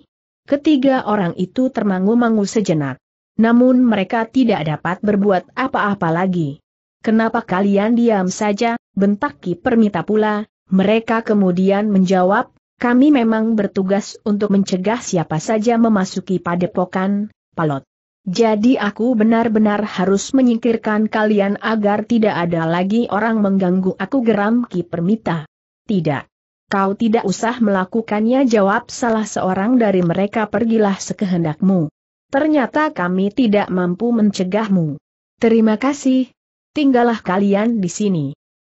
Ketiga orang itu termangu-mangu sejenak. Namun mereka tidak dapat berbuat apa-apa lagi. Kenapa kalian diam saja, bentak Ki Permita pula, mereka kemudian menjawab, kami memang bertugas untuk mencegah siapa saja memasuki padepokan, palot. Jadi aku benar-benar harus menyingkirkan kalian agar tidak ada lagi orang mengganggu aku geram Ki Permita. Tidak. Kau tidak usah melakukannya jawab salah seorang dari mereka pergilah sekehendakmu. Ternyata kami tidak mampu mencegahmu. Terima kasih. Tinggallah kalian di sini.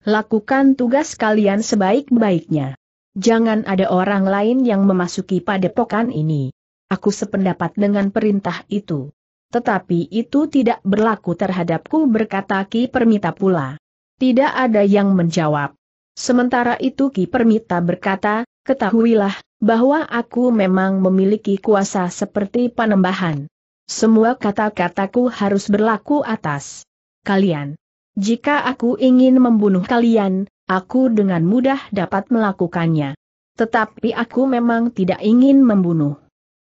Lakukan tugas kalian sebaik-baiknya. Jangan ada orang lain yang memasuki padepokan ini. Aku sependapat dengan perintah itu. Tetapi itu tidak berlaku terhadapku berkata Ki Permita pula. Tidak ada yang menjawab. Sementara itu Ki Permita berkata, ketahuilah, bahwa aku memang memiliki kuasa seperti panembahan. Semua kata-kataku harus berlaku atas kalian. Jika aku ingin membunuh kalian, aku dengan mudah dapat melakukannya. Tetapi aku memang tidak ingin membunuh.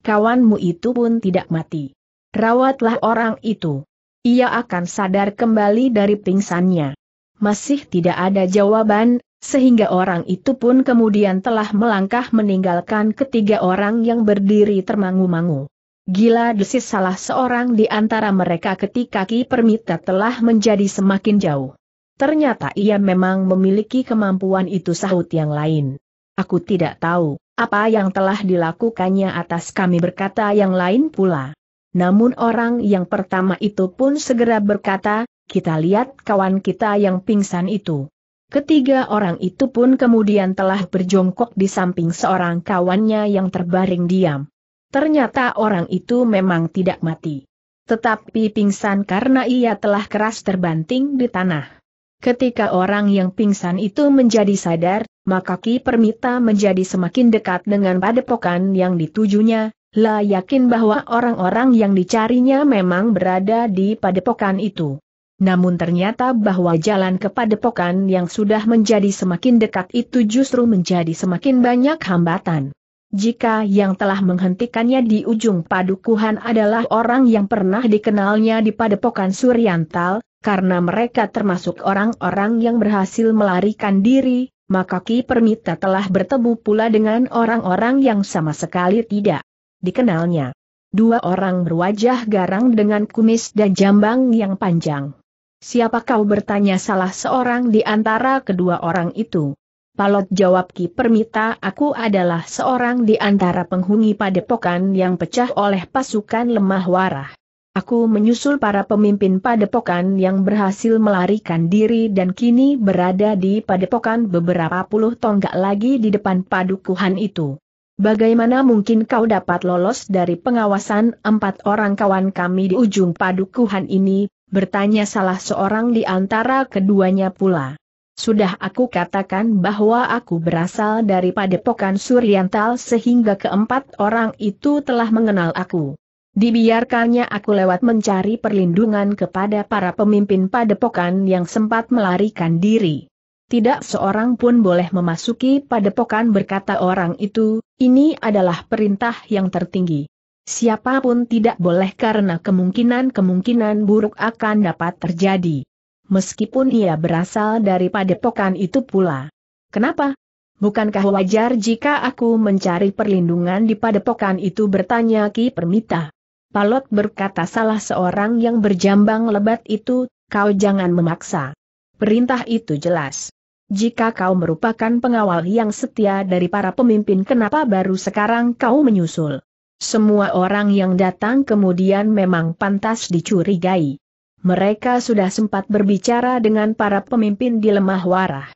Kawanmu itu pun tidak mati. Rawatlah orang itu. Ia akan sadar kembali dari pingsannya. Masih tidak ada jawaban, sehingga orang itu pun kemudian telah melangkah meninggalkan ketiga orang yang berdiri termangu-mangu. Gila desis salah seorang di antara mereka ketika Ki Permita telah menjadi semakin jauh. Ternyata ia memang memiliki kemampuan itu sahut yang lain. Aku tidak tahu, apa yang telah dilakukannya atas kami berkata yang lain pula. Namun orang yang pertama itu pun segera berkata, kita lihat kawan kita yang pingsan itu. Ketiga orang itu pun kemudian telah berjongkok di samping seorang kawannya yang terbaring diam. Ternyata orang itu memang tidak mati. Tetapi pingsan karena ia telah keras terbanting di tanah. Ketika orang yang pingsan itu menjadi sadar, maka Ki Permita menjadi semakin dekat dengan padepokan yang ditujunya, lah yakin bahwa orang-orang yang dicarinya memang berada di padepokan itu. Namun ternyata bahwa jalan ke padepokan yang sudah menjadi semakin dekat itu justru menjadi semakin banyak hambatan. Jika yang telah menghentikannya di ujung padukuhan adalah orang yang pernah dikenalnya di padepokan Suryantal, karena mereka termasuk orang-orang yang berhasil melarikan diri, maka Ki Permita telah bertemu pula dengan orang-orang yang sama sekali tidak dikenalnya. Dua orang berwajah garang dengan kumis dan jambang yang panjang. Siapa kau bertanya salah seorang di antara kedua orang itu? Palot jawab Ki Permita aku adalah seorang di antara penghuni padepokan yang pecah oleh pasukan lemah warah. Aku menyusul para pemimpin padepokan yang berhasil melarikan diri dan kini berada di padepokan beberapa puluh tonggak lagi di depan padukuhan itu. Bagaimana mungkin kau dapat lolos dari pengawasan empat orang kawan kami di ujung padukuhan ini, bertanya salah seorang di antara keduanya pula. Sudah aku katakan bahwa aku berasal dari padepokan Suryantal sehingga keempat orang itu telah mengenal aku. Dibiarkannya aku lewat mencari perlindungan kepada para pemimpin padepokan yang sempat melarikan diri. Tidak seorang pun boleh memasuki padepokan berkata orang itu, ini adalah perintah yang tertinggi. Siapapun tidak boleh karena kemungkinan-kemungkinan buruk akan dapat terjadi. Meskipun ia berasal dari padepokan itu pula. Kenapa? Bukankah wajar jika aku mencari perlindungan di padepokan itu bertanya Ki Permita? Palot berkata salah seorang yang berjambang lebat itu, kau jangan memaksa. Perintah itu jelas. Jika kau merupakan pengawal yang setia dari para pemimpin kenapa baru sekarang kau menyusul? semua orang yang datang kemudian memang pantas dicurigai. Mereka sudah sempat berbicara dengan para pemimpin di lemah warah.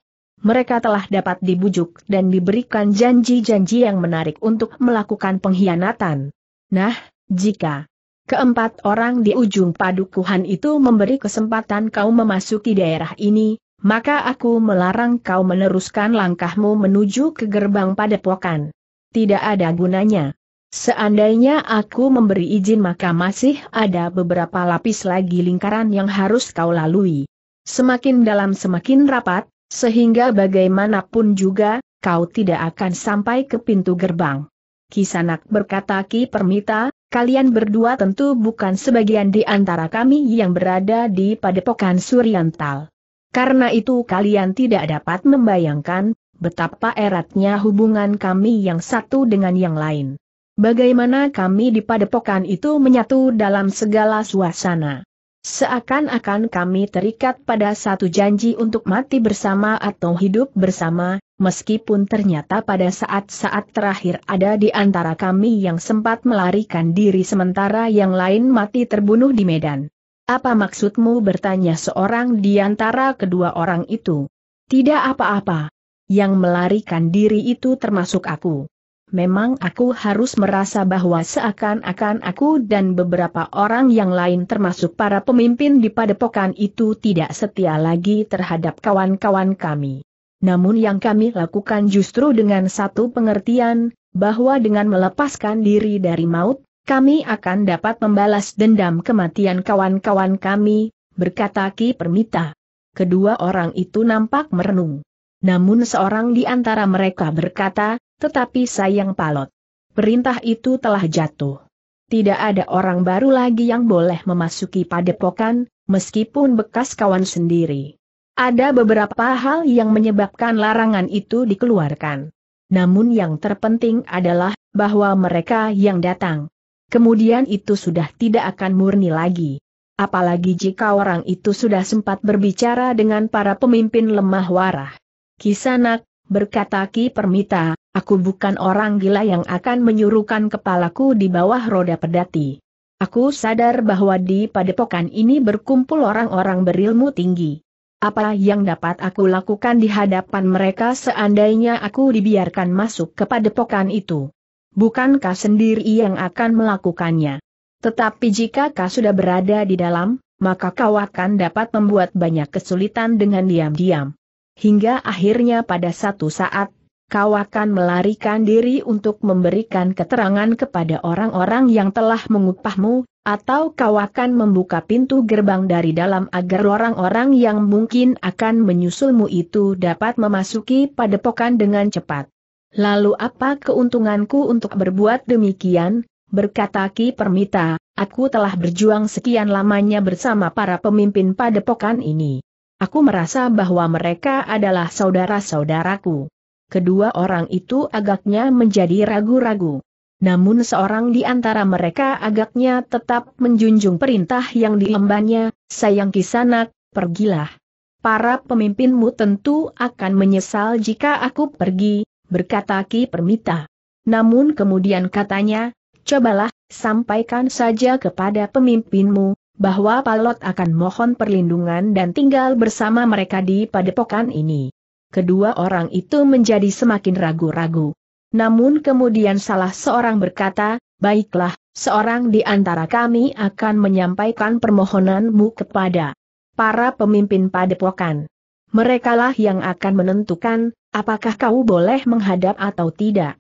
Mereka telah dapat dibujuk dan diberikan janji-janji yang menarik untuk melakukan pengkhianatan. Nah, jika keempat orang di ujung padukuhan itu memberi kesempatan kau memasuki daerah ini, maka aku melarang kau meneruskan langkahmu menuju ke gerbang padepokan. Tidak ada gunanya. Seandainya aku memberi izin maka masih ada beberapa lapis lagi lingkaran yang harus kau lalui. Semakin dalam semakin rapat, sehingga bagaimanapun juga, kau tidak akan sampai ke pintu gerbang. Kisanak berkata Ki Permita, kalian berdua tentu bukan sebagian di antara kami yang berada di Padepokan Suryantal. Karena itu kalian tidak dapat membayangkan, betapa eratnya hubungan kami yang satu dengan yang lain. Bagaimana kami di padepokan itu menyatu dalam segala suasana. Seakan-akan kami terikat pada satu janji untuk mati bersama atau hidup bersama, meskipun ternyata pada saat-saat terakhir ada di antara kami yang sempat melarikan diri sementara yang lain mati terbunuh di Medan. Apa maksudmu bertanya seorang di antara kedua orang itu? Tidak apa-apa. Yang melarikan diri itu termasuk aku memang aku harus merasa bahwa seakan-akan aku dan beberapa orang yang lain termasuk para pemimpin di padepokan itu tidak setia lagi terhadap kawan-kawan kami. Namun yang kami lakukan justru dengan satu pengertian, bahwa dengan melepaskan diri dari maut, kami akan dapat membalas dendam kematian kawan-kawan kami, berkata Ki Permita. Kedua orang itu nampak merenung. Namun seorang di antara mereka berkata, tetapi sayang palot. Perintah itu telah jatuh. Tidak ada orang baru lagi yang boleh memasuki padepokan, meskipun bekas kawan sendiri. Ada beberapa hal yang menyebabkan larangan itu dikeluarkan. Namun yang terpenting adalah bahwa mereka yang datang. Kemudian itu sudah tidak akan murni lagi. Apalagi jika orang itu sudah sempat berbicara dengan para pemimpin lemah warah. Kisanak, berkata Ki Permita, Aku bukan orang gila yang akan menyuruhkan kepalaku di bawah roda pedati. Aku sadar bahwa di padepokan ini berkumpul orang-orang berilmu tinggi. Apa yang dapat aku lakukan di hadapan mereka seandainya aku dibiarkan masuk ke padepokan itu? Bukankah sendiri yang akan melakukannya? Tetapi jika kau sudah berada di dalam, maka kau akan dapat membuat banyak kesulitan dengan diam-diam. Hingga akhirnya pada satu saat, kau akan melarikan diri untuk memberikan keterangan kepada orang-orang yang telah mengupahmu, atau kau akan membuka pintu gerbang dari dalam agar orang-orang yang mungkin akan menyusulmu itu dapat memasuki padepokan dengan cepat. Lalu apa keuntunganku untuk berbuat demikian? Berkata Ki Permita, aku telah berjuang sekian lamanya bersama para pemimpin padepokan ini. Aku merasa bahwa mereka adalah saudara-saudaraku kedua orang itu agaknya menjadi ragu-ragu. Namun seorang di antara mereka agaknya tetap menjunjung perintah yang diembannya, sayang kisanak, pergilah. Para pemimpinmu tentu akan menyesal jika aku pergi, berkata Ki Permita. Namun kemudian katanya, cobalah, sampaikan saja kepada pemimpinmu, bahwa Palot akan mohon perlindungan dan tinggal bersama mereka di padepokan ini kedua orang itu menjadi semakin ragu-ragu. Namun kemudian salah seorang berkata, baiklah, seorang di antara kami akan menyampaikan permohonanmu kepada para pemimpin padepokan. Merekalah yang akan menentukan, apakah kau boleh menghadap atau tidak.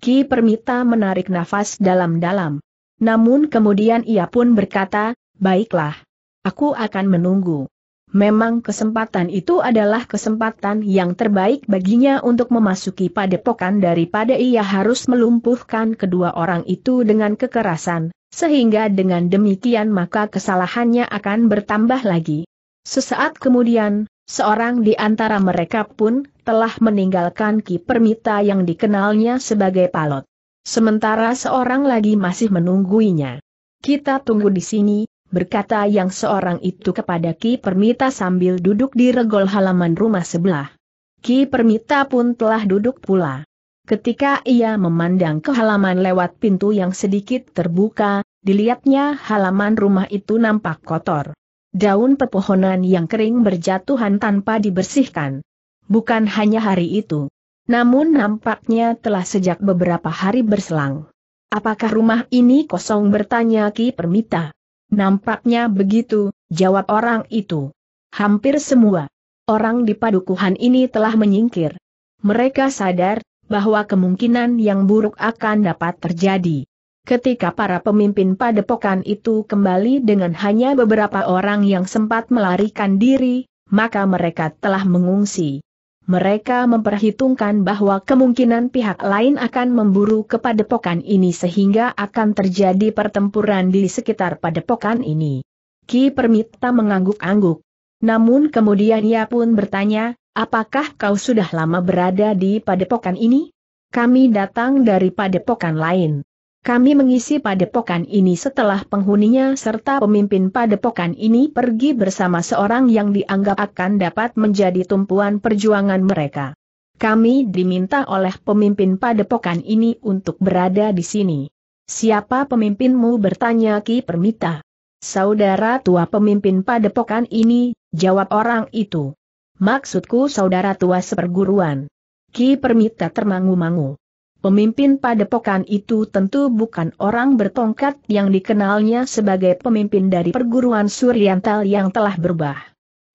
Ki Permita menarik nafas dalam-dalam. Namun kemudian ia pun berkata, baiklah. Aku akan menunggu. Memang kesempatan itu adalah kesempatan yang terbaik baginya untuk memasuki padepokan daripada ia harus melumpuhkan kedua orang itu dengan kekerasan, sehingga dengan demikian maka kesalahannya akan bertambah lagi. Sesaat kemudian, seorang di antara mereka pun telah meninggalkan Ki Permita yang dikenalnya sebagai Palot. Sementara seorang lagi masih menungguinya. Kita tunggu di sini, berkata yang seorang itu kepada Ki Permita sambil duduk di regol halaman rumah sebelah. Ki Permita pun telah duduk pula. Ketika ia memandang ke halaman lewat pintu yang sedikit terbuka, dilihatnya halaman rumah itu nampak kotor. Daun pepohonan yang kering berjatuhan tanpa dibersihkan. Bukan hanya hari itu. Namun nampaknya telah sejak beberapa hari berselang. Apakah rumah ini kosong bertanya Ki Permita? Nampaknya begitu, jawab orang itu. Hampir semua orang di padukuhan ini telah menyingkir. Mereka sadar bahwa kemungkinan yang buruk akan dapat terjadi. Ketika para pemimpin padepokan itu kembali dengan hanya beberapa orang yang sempat melarikan diri, maka mereka telah mengungsi mereka memperhitungkan bahwa kemungkinan pihak lain akan memburu kepada kepadepokan ini sehingga akan terjadi pertempuran di sekitar pada padepokan ini. Ki Permita mengangguk-angguk. Namun kemudian ia pun bertanya, apakah kau sudah lama berada di padepokan ini? Kami datang dari padepokan lain. Kami mengisi padepokan ini setelah penghuninya serta pemimpin padepokan ini pergi bersama seorang yang dianggap akan dapat menjadi tumpuan perjuangan mereka. Kami diminta oleh pemimpin padepokan ini untuk berada di sini. Siapa pemimpinmu bertanya Ki Permita. Saudara tua pemimpin padepokan ini, jawab orang itu. Maksudku saudara tua seperguruan. Ki Permita termangu-mangu. Pemimpin padepokan itu tentu bukan orang bertongkat yang dikenalnya sebagai pemimpin dari perguruan Suryantal yang telah berubah.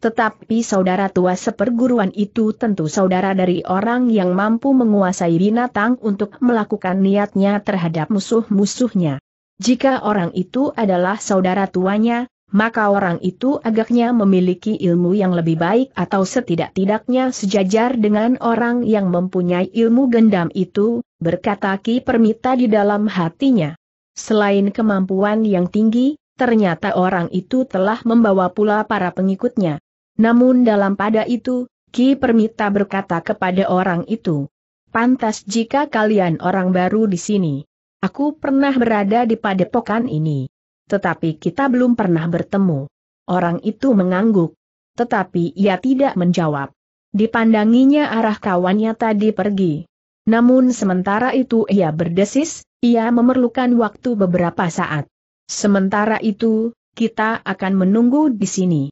Tetapi saudara tua seperguruan itu tentu saudara dari orang yang mampu menguasai binatang untuk melakukan niatnya terhadap musuh-musuhnya. Jika orang itu adalah saudara tuanya, maka orang itu agaknya memiliki ilmu yang lebih baik atau setidak-tidaknya sejajar dengan orang yang mempunyai ilmu gendam itu, berkata Ki Permita di dalam hatinya. Selain kemampuan yang tinggi, ternyata orang itu telah membawa pula para pengikutnya. Namun dalam pada itu, Ki Permita berkata kepada orang itu, Pantas jika kalian orang baru di sini. Aku pernah berada di padepokan ini. Tetapi kita belum pernah bertemu. Orang itu mengangguk. Tetapi ia tidak menjawab. Dipandanginya arah kawannya tadi pergi. Namun sementara itu ia berdesis, ia memerlukan waktu beberapa saat. Sementara itu, kita akan menunggu di sini.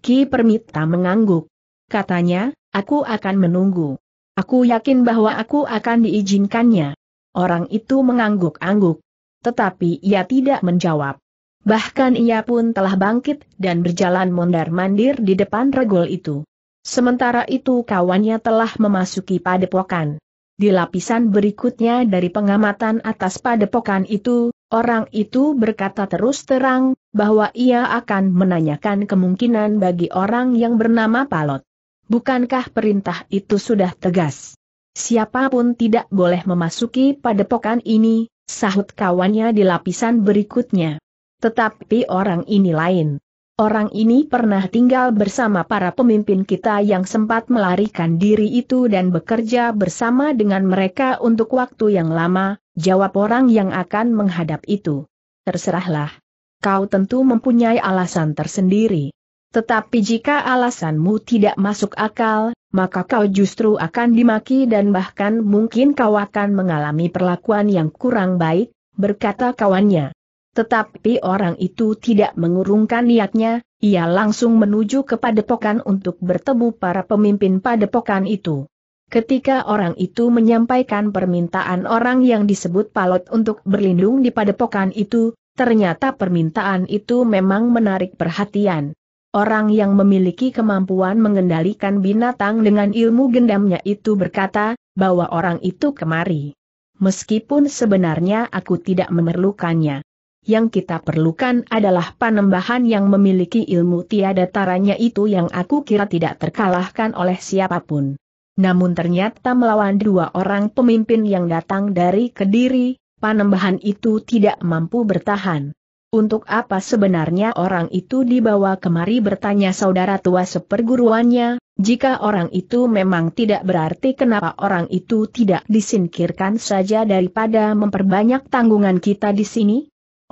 Ki Permita mengangguk. Katanya, aku akan menunggu. Aku yakin bahwa aku akan diizinkannya. Orang itu mengangguk-angguk. Tetapi ia tidak menjawab. Bahkan ia pun telah bangkit dan berjalan mondar-mandir di depan regol itu. Sementara itu kawannya telah memasuki padepokan. Di lapisan berikutnya dari pengamatan atas padepokan itu, orang itu berkata terus terang, bahwa ia akan menanyakan kemungkinan bagi orang yang bernama Palot. Bukankah perintah itu sudah tegas? Siapapun tidak boleh memasuki padepokan ini, sahut kawannya di lapisan berikutnya. Tetapi orang ini lain. Orang ini pernah tinggal bersama para pemimpin kita yang sempat melarikan diri itu dan bekerja bersama dengan mereka untuk waktu yang lama, jawab orang yang akan menghadap itu. Terserahlah. Kau tentu mempunyai alasan tersendiri. Tetapi jika alasanmu tidak masuk akal, maka kau justru akan dimaki dan bahkan mungkin kau akan mengalami perlakuan yang kurang baik, berkata kawannya. Tetapi orang itu tidak mengurungkan niatnya, ia langsung menuju ke padepokan untuk bertemu para pemimpin padepokan itu. Ketika orang itu menyampaikan permintaan orang yang disebut Palot untuk berlindung di padepokan itu, ternyata permintaan itu memang menarik perhatian. Orang yang memiliki kemampuan mengendalikan binatang dengan ilmu gendamnya itu berkata, bahwa orang itu kemari. Meskipun sebenarnya aku tidak memerlukannya. Yang kita perlukan adalah panembahan yang memiliki ilmu tiada taranya itu yang aku kira tidak terkalahkan oleh siapapun. Namun ternyata melawan dua orang pemimpin yang datang dari Kediri, panembahan itu tidak mampu bertahan. Untuk apa sebenarnya orang itu dibawa kemari bertanya saudara tua seperguruannya, jika orang itu memang tidak berarti kenapa orang itu tidak disingkirkan saja daripada memperbanyak tanggungan kita di sini?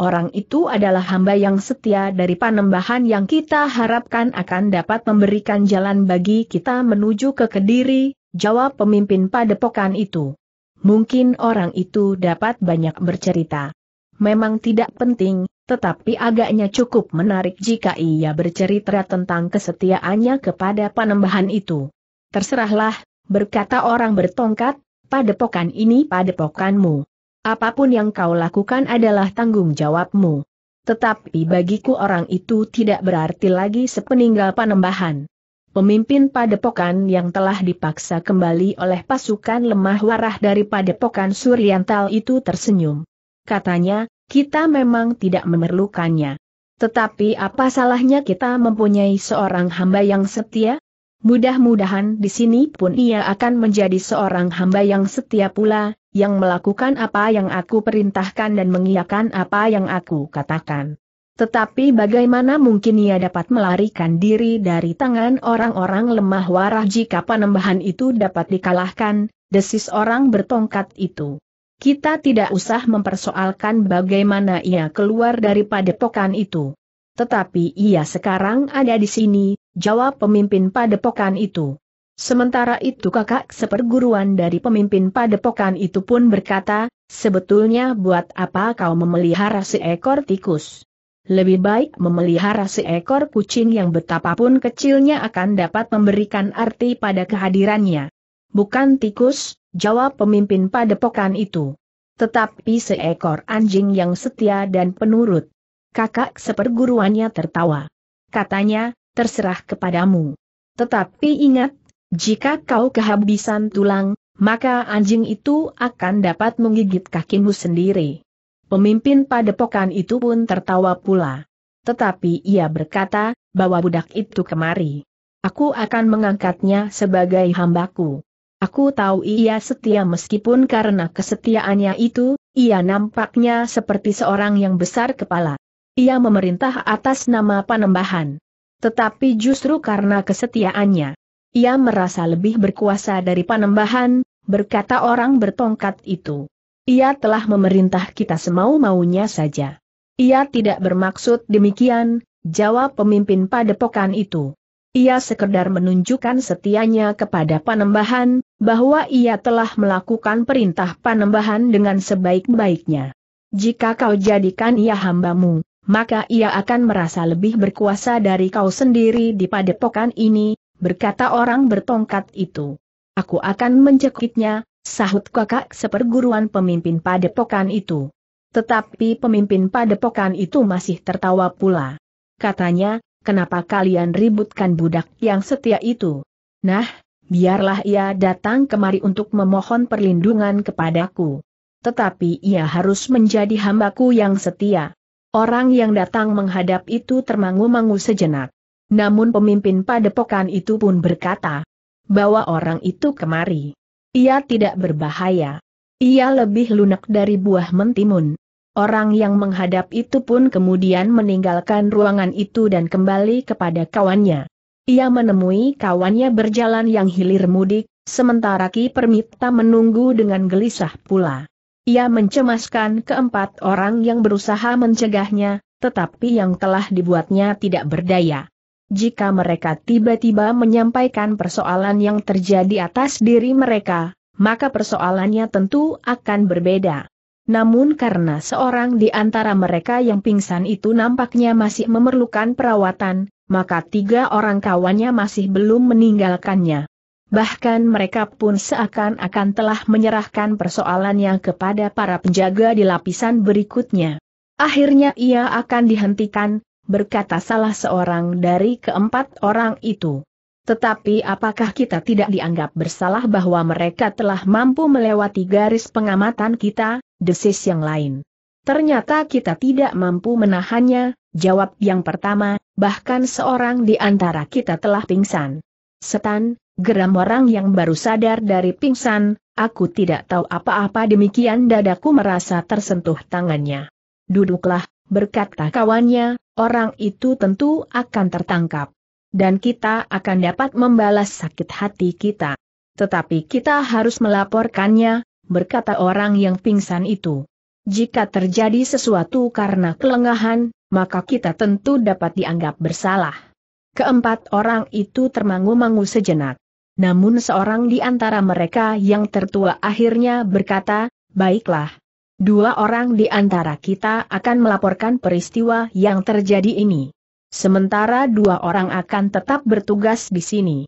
Orang itu adalah hamba yang setia dari panembahan yang kita harapkan akan dapat memberikan jalan bagi kita menuju ke Kediri, jawab pemimpin padepokan itu. Mungkin orang itu dapat banyak bercerita. Memang tidak penting, tetapi agaknya cukup menarik jika ia bercerita tentang kesetiaannya kepada panembahan itu. Terserahlah, berkata orang bertongkat, padepokan ini padepokanmu. Apapun yang kau lakukan adalah tanggung jawabmu. Tetapi bagiku orang itu tidak berarti lagi sepeninggal panembahan. Pemimpin padepokan yang telah dipaksa kembali oleh pasukan lemah warah dari padepokan Suriantal itu tersenyum. Katanya, kita memang tidak memerlukannya. Tetapi apa salahnya kita mempunyai seorang hamba yang setia? Mudah-mudahan di sini pun ia akan menjadi seorang hamba yang setia pula, yang melakukan apa yang aku perintahkan dan mengiyakan apa yang aku katakan. Tetapi bagaimana mungkin ia dapat melarikan diri dari tangan orang-orang lemah warah jika panembahan itu dapat dikalahkan, desis orang bertongkat itu. Kita tidak usah mempersoalkan bagaimana ia keluar dari padepokan itu. Tetapi ia sekarang ada di sini, jawab pemimpin padepokan itu. Sementara itu kakak seperguruan dari pemimpin padepokan itu pun berkata, sebetulnya buat apa kau memelihara seekor tikus? Lebih baik memelihara seekor kucing yang betapapun kecilnya akan dapat memberikan arti pada kehadirannya. Bukan tikus, jawab pemimpin padepokan itu. Tetapi seekor anjing yang setia dan penurut. Kakak seperguruannya tertawa. Katanya, terserah kepadamu. Tetapi ingat, jika kau kehabisan tulang, maka anjing itu akan dapat menggigit kakimu sendiri. Pemimpin padepokan itu pun tertawa pula. Tetapi ia berkata, bawa budak itu kemari. Aku akan mengangkatnya sebagai hambaku. Aku tahu ia setia meskipun karena kesetiaannya itu, ia nampaknya seperti seorang yang besar kepala. Ia memerintah atas nama panembahan. Tetapi justru karena kesetiaannya, ia merasa lebih berkuasa dari panembahan, berkata orang bertongkat itu. Ia telah memerintah kita semau-maunya saja. Ia tidak bermaksud demikian, jawab pemimpin padepokan itu. Ia sekedar menunjukkan setianya kepada Panembahan, bahwa ia telah melakukan perintah Panembahan dengan sebaik-baiknya. Jika kau jadikan ia hambamu, maka ia akan merasa lebih berkuasa dari kau sendiri di padepokan ini, berkata orang bertongkat itu. Aku akan mencekiknya, sahut kakak seperguruan pemimpin padepokan itu. Tetapi pemimpin padepokan itu masih tertawa pula. Katanya, kenapa kalian ributkan budak yang setia itu? Nah, biarlah ia datang kemari untuk memohon perlindungan kepadaku. Tetapi ia harus menjadi hambaku yang setia. Orang yang datang menghadap itu termangu-mangu sejenak. Namun pemimpin padepokan itu pun berkata, bawa orang itu kemari. Ia tidak berbahaya. Ia lebih lunak dari buah mentimun. Orang yang menghadap itu pun kemudian meninggalkan ruangan itu dan kembali kepada kawannya. Ia menemui kawannya berjalan yang hilir mudik, sementara Ki Permita menunggu dengan gelisah pula. Ia mencemaskan keempat orang yang berusaha mencegahnya, tetapi yang telah dibuatnya tidak berdaya jika mereka tiba-tiba menyampaikan persoalan yang terjadi atas diri mereka, maka persoalannya tentu akan berbeda. Namun karena seorang di antara mereka yang pingsan itu nampaknya masih memerlukan perawatan, maka tiga orang kawannya masih belum meninggalkannya. Bahkan mereka pun seakan-akan telah menyerahkan persoalannya kepada para penjaga di lapisan berikutnya. Akhirnya ia akan dihentikan, berkata salah seorang dari keempat orang itu. Tetapi apakah kita tidak dianggap bersalah bahwa mereka telah mampu melewati garis pengamatan kita, desis yang lain? Ternyata kita tidak mampu menahannya, jawab yang pertama, bahkan seorang di antara kita telah pingsan. Setan, geram orang yang baru sadar dari pingsan, aku tidak tahu apa-apa demikian dadaku merasa tersentuh tangannya. Duduklah, berkata kawannya, orang itu tentu akan tertangkap. Dan kita akan dapat membalas sakit hati kita. Tetapi kita harus melaporkannya, berkata orang yang pingsan itu. Jika terjadi sesuatu karena kelengahan, maka kita tentu dapat dianggap bersalah. Keempat orang itu termangu-mangu sejenak. Namun seorang di antara mereka yang tertua akhirnya berkata, Baiklah, dua orang di antara kita akan melaporkan peristiwa yang terjadi ini. Sementara dua orang akan tetap bertugas di sini.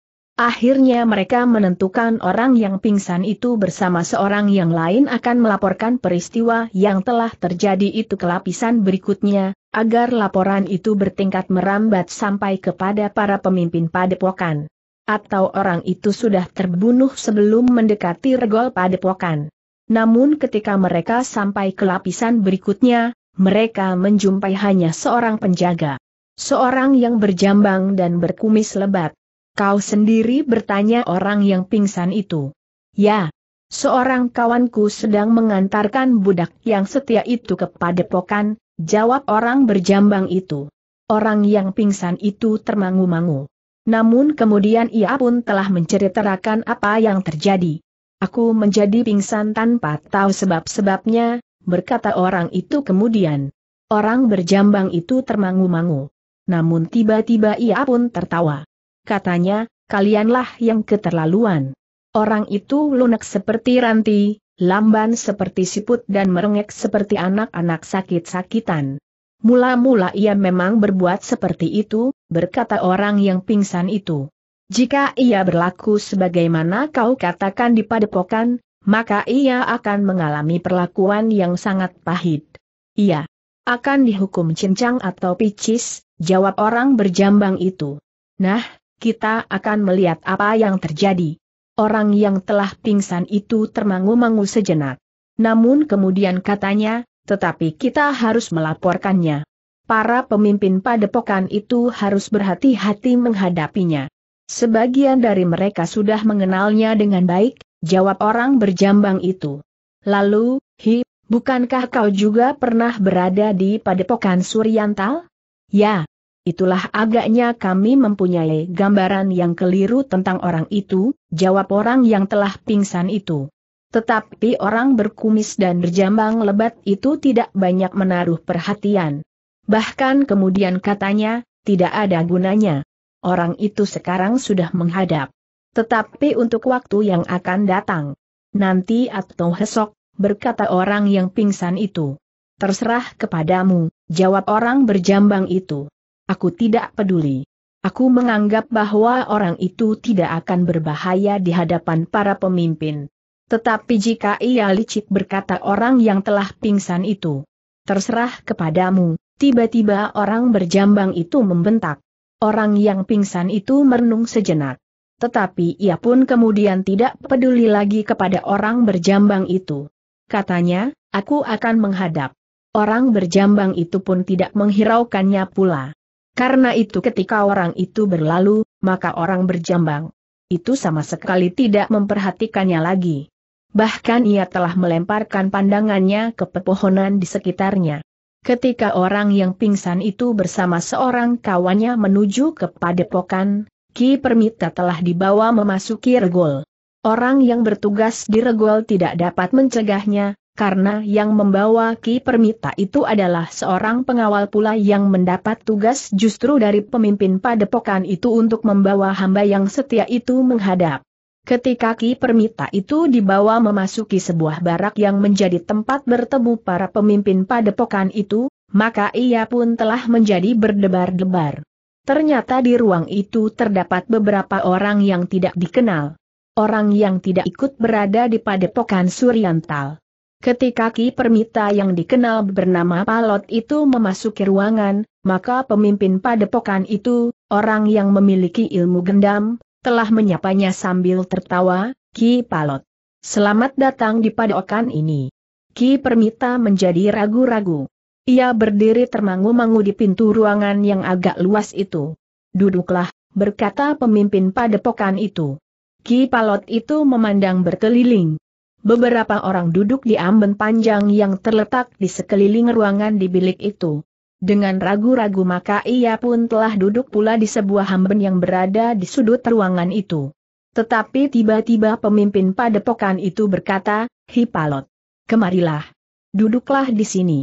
Akhirnya mereka menentukan orang yang pingsan itu bersama seorang yang lain akan melaporkan peristiwa yang telah terjadi itu ke lapisan berikutnya, agar laporan itu bertingkat merambat sampai kepada para pemimpin padepokan. Atau orang itu sudah terbunuh sebelum mendekati regol padepokan. Namun ketika mereka sampai ke lapisan berikutnya, mereka menjumpai hanya seorang penjaga. Seorang yang berjambang dan berkumis lebat. Kau sendiri bertanya orang yang pingsan itu. Ya, seorang kawanku sedang mengantarkan budak yang setia itu kepada pokan, jawab orang berjambang itu. Orang yang pingsan itu termangu-mangu. Namun kemudian ia pun telah menceritakan apa yang terjadi. Aku menjadi pingsan tanpa tahu sebab-sebabnya, berkata orang itu kemudian. Orang berjambang itu termangu-mangu. Namun tiba-tiba ia pun tertawa. Katanya, kalianlah yang keterlaluan. Orang itu lunak seperti ranti, lamban seperti siput dan merengek seperti anak-anak sakit-sakitan. Mula-mula ia memang berbuat seperti itu, berkata orang yang pingsan itu. Jika ia berlaku sebagaimana kau katakan di padepokan, maka ia akan mengalami perlakuan yang sangat pahit. Ia akan dihukum cincang atau picis, jawab orang berjambang itu. Nah, kita akan melihat apa yang terjadi. Orang yang telah pingsan itu termangu-mangu sejenak. Namun kemudian katanya, tetapi kita harus melaporkannya. Para pemimpin padepokan itu harus berhati-hati menghadapinya. Sebagian dari mereka sudah mengenalnya dengan baik, jawab orang berjambang itu. Lalu, hi, bukankah kau juga pernah berada di padepokan Suryantal? Ya, itulah agaknya kami mempunyai gambaran yang keliru tentang orang itu, jawab orang yang telah pingsan itu. Tetapi orang berkumis dan berjambang lebat itu tidak banyak menaruh perhatian. Bahkan kemudian katanya, tidak ada gunanya orang itu sekarang sudah menghadap. Tetapi untuk waktu yang akan datang, nanti atau besok, berkata orang yang pingsan itu. Terserah kepadamu, jawab orang berjambang itu. Aku tidak peduli. Aku menganggap bahwa orang itu tidak akan berbahaya di hadapan para pemimpin. Tetapi jika ia licik berkata orang yang telah pingsan itu, terserah kepadamu, tiba-tiba orang berjambang itu membentak. Orang yang pingsan itu merenung sejenak. Tetapi ia pun kemudian tidak peduli lagi kepada orang berjambang itu. Katanya, aku akan menghadap. Orang berjambang itu pun tidak menghiraukannya pula. Karena itu ketika orang itu berlalu, maka orang berjambang itu sama sekali tidak memperhatikannya lagi. Bahkan ia telah melemparkan pandangannya ke pepohonan di sekitarnya. Ketika orang yang pingsan itu bersama seorang kawannya menuju ke padepokan, Ki Permita telah dibawa memasuki regol. Orang yang bertugas di regol tidak dapat mencegahnya, karena yang membawa Ki Permita itu adalah seorang pengawal pula yang mendapat tugas justru dari pemimpin padepokan itu untuk membawa hamba yang setia itu menghadap. Ketika Ki Permita itu dibawa memasuki sebuah barak yang menjadi tempat bertemu para pemimpin padepokan itu, maka ia pun telah menjadi berdebar-debar. Ternyata di ruang itu terdapat beberapa orang yang tidak dikenal. Orang yang tidak ikut berada di padepokan Suriantal. Ketika Ki Permita yang dikenal bernama Palot itu memasuki ruangan, maka pemimpin padepokan itu, orang yang memiliki ilmu gendam, telah menyapanya sambil tertawa, Ki Palot. Selamat datang di padokan ini. Ki Permita menjadi ragu-ragu. Ia berdiri termangu-mangu di pintu ruangan yang agak luas itu. Duduklah, berkata pemimpin padepokan itu. Ki Palot itu memandang berkeliling. Beberapa orang duduk di amben panjang yang terletak di sekeliling ruangan di bilik itu. Dengan ragu-ragu maka ia pun telah duduk pula di sebuah hamben yang berada di sudut ruangan itu. Tetapi tiba-tiba pemimpin padepokan itu berkata, Hipalot, kemarilah. Duduklah di sini.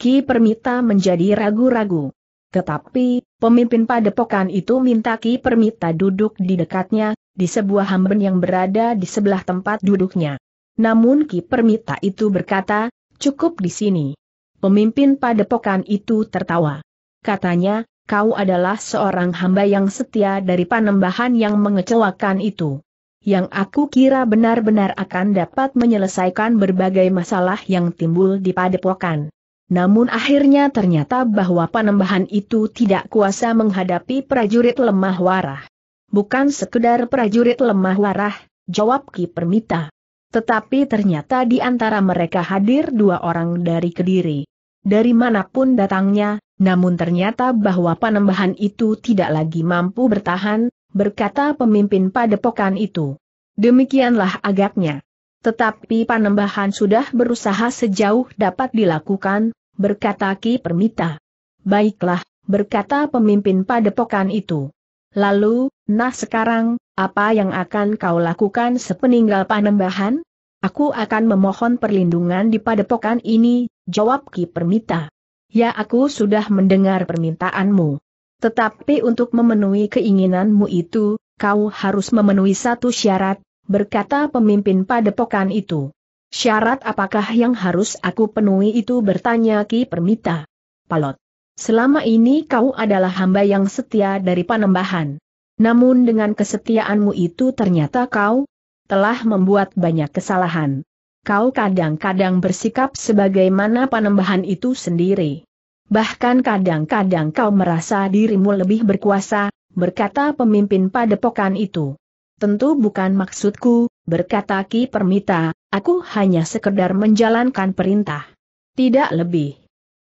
Ki Permita menjadi ragu-ragu. Tetapi, pemimpin padepokan itu minta Ki Permita duduk di dekatnya, di sebuah hamben yang berada di sebelah tempat duduknya. Namun Ki Permita itu berkata, cukup di sini. Pemimpin padepokan itu tertawa. Katanya, kau adalah seorang hamba yang setia dari panembahan yang mengecewakan itu. Yang aku kira benar-benar akan dapat menyelesaikan berbagai masalah yang timbul di padepokan. Namun akhirnya ternyata bahwa panembahan itu tidak kuasa menghadapi prajurit lemah warah. Bukan sekedar prajurit lemah warah, jawab Ki Permita. Tetapi ternyata di antara mereka hadir dua orang dari Kediri dari manapun datangnya, namun ternyata bahwa panembahan itu tidak lagi mampu bertahan, berkata pemimpin padepokan itu. Demikianlah agaknya. Tetapi panembahan sudah berusaha sejauh dapat dilakukan, berkata Ki Permita. Baiklah, berkata pemimpin padepokan itu. Lalu, nah sekarang, apa yang akan kau lakukan sepeninggal panembahan? Aku akan memohon perlindungan di padepokan ini, jawab Ki Permita. Ya aku sudah mendengar permintaanmu. Tetapi untuk memenuhi keinginanmu itu, kau harus memenuhi satu syarat, berkata pemimpin padepokan itu. Syarat apakah yang harus aku penuhi itu bertanya Ki Permita. Palot. Selama ini kau adalah hamba yang setia dari panembahan. Namun dengan kesetiaanmu itu ternyata kau telah membuat banyak kesalahan kau kadang-kadang bersikap sebagaimana panembahan itu sendiri. Bahkan kadang-kadang kau merasa dirimu lebih berkuasa, berkata pemimpin padepokan itu. Tentu bukan maksudku, berkata Ki Permita, aku hanya sekedar menjalankan perintah. Tidak lebih.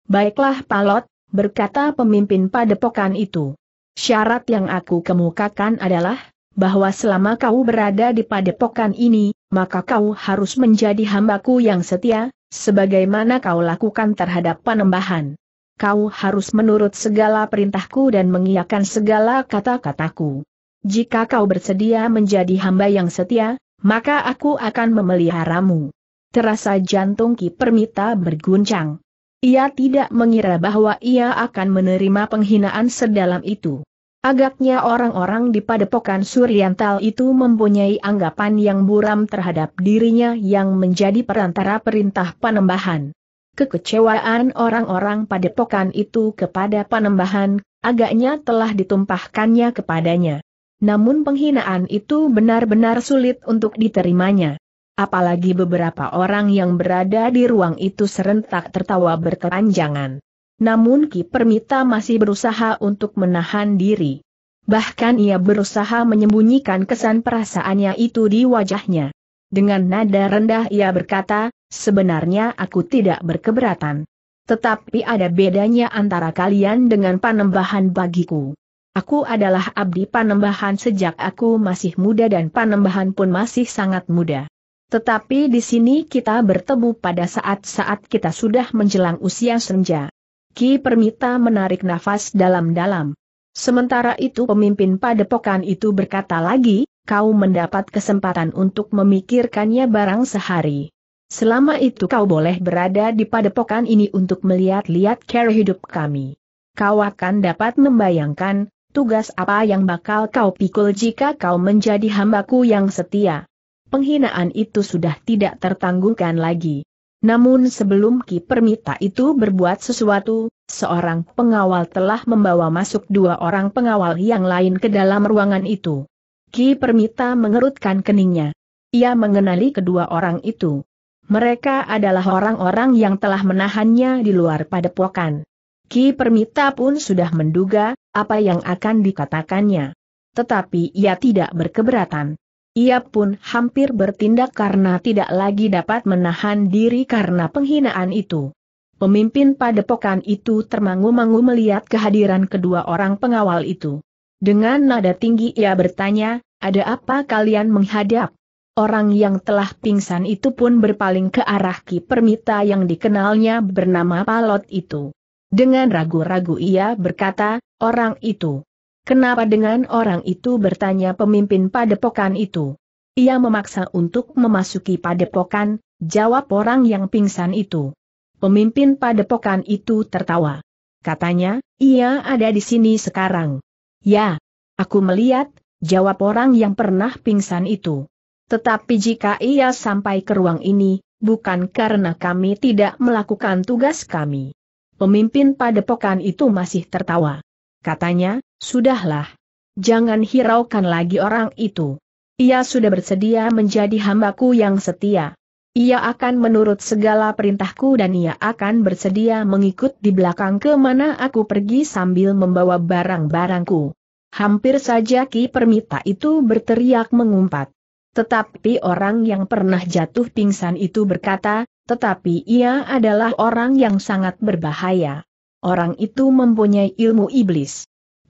Baiklah Palot, berkata pemimpin padepokan itu. Syarat yang aku kemukakan adalah, bahwa selama kau berada di padepokan ini, maka kau harus menjadi hambaku yang setia, sebagaimana kau lakukan terhadap panembahan. Kau harus menurut segala perintahku dan mengiyakan segala kata-kataku. Jika kau bersedia menjadi hamba yang setia, maka aku akan memeliharamu. Terasa jantung Ki Permita berguncang. Ia tidak mengira bahwa ia akan menerima penghinaan sedalam itu. Agaknya orang-orang di padepokan Suryantal itu mempunyai anggapan yang buram terhadap dirinya yang menjadi perantara perintah panembahan. Kekecewaan orang-orang padepokan itu kepada panembahan, agaknya telah ditumpahkannya kepadanya. Namun penghinaan itu benar-benar sulit untuk diterimanya. Apalagi beberapa orang yang berada di ruang itu serentak tertawa berkepanjangan. Namun Ki Permita masih berusaha untuk menahan diri. Bahkan ia berusaha menyembunyikan kesan perasaannya itu di wajahnya. Dengan nada rendah ia berkata, sebenarnya aku tidak berkeberatan. Tetapi ada bedanya antara kalian dengan panembahan bagiku. Aku adalah abdi panembahan sejak aku masih muda dan panembahan pun masih sangat muda. Tetapi di sini kita bertemu pada saat-saat kita sudah menjelang usia senja. Ki Permita menarik nafas dalam-dalam. Sementara itu pemimpin padepokan itu berkata lagi, kau mendapat kesempatan untuk memikirkannya barang sehari. Selama itu kau boleh berada di padepokan ini untuk melihat-lihat cara hidup kami. Kau akan dapat membayangkan, tugas apa yang bakal kau pikul jika kau menjadi hambaku yang setia. Penghinaan itu sudah tidak tertanggungkan lagi. Namun sebelum Ki Permita itu berbuat sesuatu, seorang pengawal telah membawa masuk dua orang pengawal yang lain ke dalam ruangan itu. Ki Permita mengerutkan keningnya. Ia mengenali kedua orang itu. Mereka adalah orang-orang yang telah menahannya di luar padepokan. Ki Permita pun sudah menduga apa yang akan dikatakannya. Tetapi ia tidak berkeberatan. Ia pun hampir bertindak karena tidak lagi dapat menahan diri karena penghinaan itu. Pemimpin padepokan itu termangu-mangu melihat kehadiran kedua orang pengawal itu. Dengan nada tinggi ia bertanya, ada apa kalian menghadap? Orang yang telah pingsan itu pun berpaling ke arah Ki Permita yang dikenalnya bernama Palot itu. Dengan ragu-ragu ia berkata, orang itu. Kenapa dengan orang itu bertanya pemimpin padepokan itu? Ia memaksa untuk memasuki padepokan, jawab orang yang pingsan itu. Pemimpin padepokan itu tertawa. Katanya, ia ada di sini sekarang. Ya, aku melihat, jawab orang yang pernah pingsan itu. Tetapi jika ia sampai ke ruang ini, bukan karena kami tidak melakukan tugas kami. Pemimpin padepokan itu masih tertawa. Katanya, Sudahlah. Jangan hiraukan lagi orang itu. Ia sudah bersedia menjadi hambaku yang setia. Ia akan menurut segala perintahku dan ia akan bersedia mengikut di belakang kemana aku pergi sambil membawa barang-barangku. Hampir saja Ki Permita itu berteriak mengumpat. Tetapi orang yang pernah jatuh pingsan itu berkata, tetapi ia adalah orang yang sangat berbahaya. Orang itu mempunyai ilmu iblis.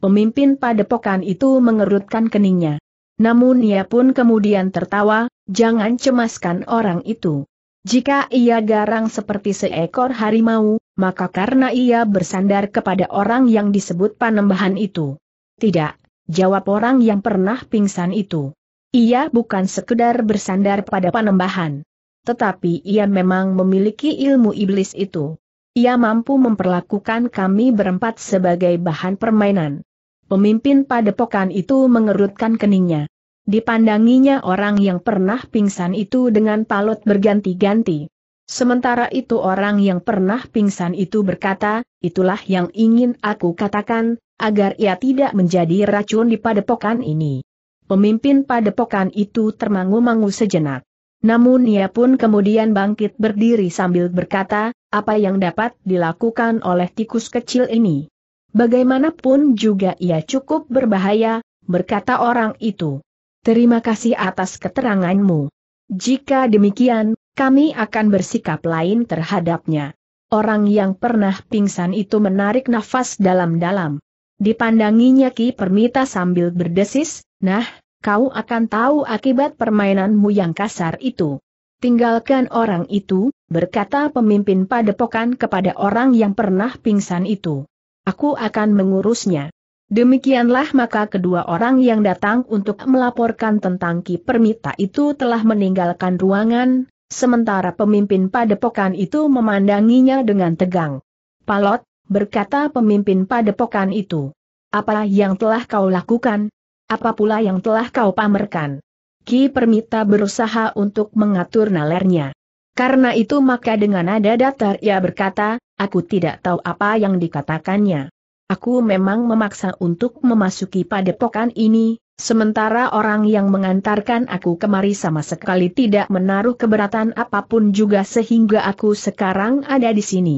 Pemimpin padepokan itu mengerutkan keningnya. Namun ia pun kemudian tertawa, jangan cemaskan orang itu. Jika ia garang seperti seekor harimau, maka karena ia bersandar kepada orang yang disebut panembahan itu. Tidak, jawab orang yang pernah pingsan itu. Ia bukan sekedar bersandar pada panembahan. Tetapi ia memang memiliki ilmu iblis itu. Ia mampu memperlakukan kami berempat sebagai bahan permainan. Pemimpin padepokan itu mengerutkan keningnya. Dipandanginya orang yang pernah pingsan itu dengan palut berganti-ganti. Sementara itu orang yang pernah pingsan itu berkata, itulah yang ingin aku katakan, agar ia tidak menjadi racun di padepokan ini. Pemimpin padepokan itu termangu-mangu sejenak. Namun ia pun kemudian bangkit berdiri sambil berkata, apa yang dapat dilakukan oleh tikus kecil ini. Bagaimanapun juga ia cukup berbahaya, berkata orang itu. Terima kasih atas keteranganmu. Jika demikian, kami akan bersikap lain terhadapnya. Orang yang pernah pingsan itu menarik nafas dalam-dalam. Dipandanginya Ki Permita sambil berdesis, nah, kau akan tahu akibat permainanmu yang kasar itu. Tinggalkan orang itu, berkata pemimpin padepokan kepada orang yang pernah pingsan itu. Aku akan mengurusnya. Demikianlah maka kedua orang yang datang untuk melaporkan tentang Ki Permita itu telah meninggalkan ruangan, sementara pemimpin padepokan itu memandanginya dengan tegang. Palot, berkata pemimpin padepokan itu. Apa yang telah kau lakukan? Apa pula yang telah kau pamerkan? Ki Permita berusaha untuk mengatur nalernya. Karena itu maka dengan nada datar ia berkata, aku tidak tahu apa yang dikatakannya. Aku memang memaksa untuk memasuki padepokan ini, sementara orang yang mengantarkan aku kemari sama sekali tidak menaruh keberatan apapun juga sehingga aku sekarang ada di sini.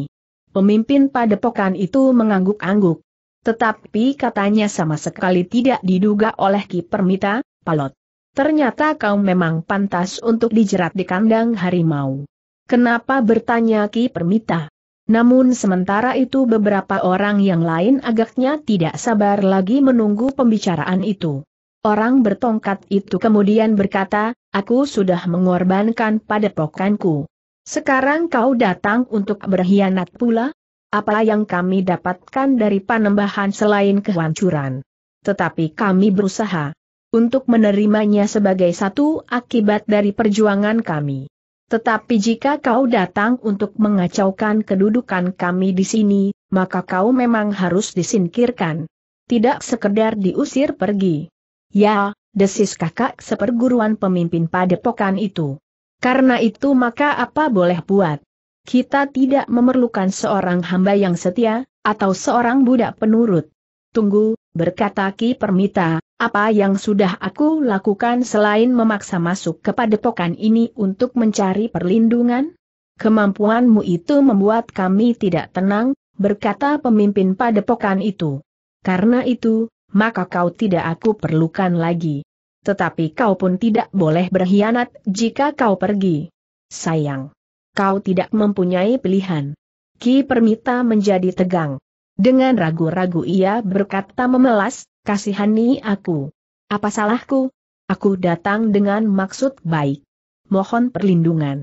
Pemimpin padepokan itu mengangguk-angguk. Tetapi katanya sama sekali tidak diduga oleh Ki Permita, Palot. Ternyata kau memang pantas untuk dijerat di kandang harimau. Kenapa bertanya Ki Permita? Namun sementara itu beberapa orang yang lain agaknya tidak sabar lagi menunggu pembicaraan itu. Orang bertongkat itu kemudian berkata, aku sudah mengorbankan pada pokanku. Sekarang kau datang untuk berkhianat pula? Apa yang kami dapatkan dari panembahan selain kehancuran? Tetapi kami berusaha untuk menerimanya sebagai satu akibat dari perjuangan kami. Tetapi jika kau datang untuk mengacaukan kedudukan kami di sini, maka kau memang harus disingkirkan. Tidak sekedar diusir pergi. Ya, desis kakak seperguruan pemimpin padepokan itu. Karena itu maka apa boleh buat? Kita tidak memerlukan seorang hamba yang setia, atau seorang budak penurut. Tunggu, berkata Ki Permita, apa yang sudah aku lakukan selain memaksa masuk ke padepokan ini untuk mencari perlindungan? Kemampuanmu itu membuat kami tidak tenang, berkata pemimpin padepokan itu. Karena itu, maka kau tidak aku perlukan lagi. Tetapi kau pun tidak boleh berkhianat jika kau pergi. Sayang. Kau tidak mempunyai pilihan. Ki Permita menjadi tegang. Dengan ragu-ragu ia berkata memelas, kasihani aku. Apa salahku? Aku datang dengan maksud baik. Mohon perlindungan.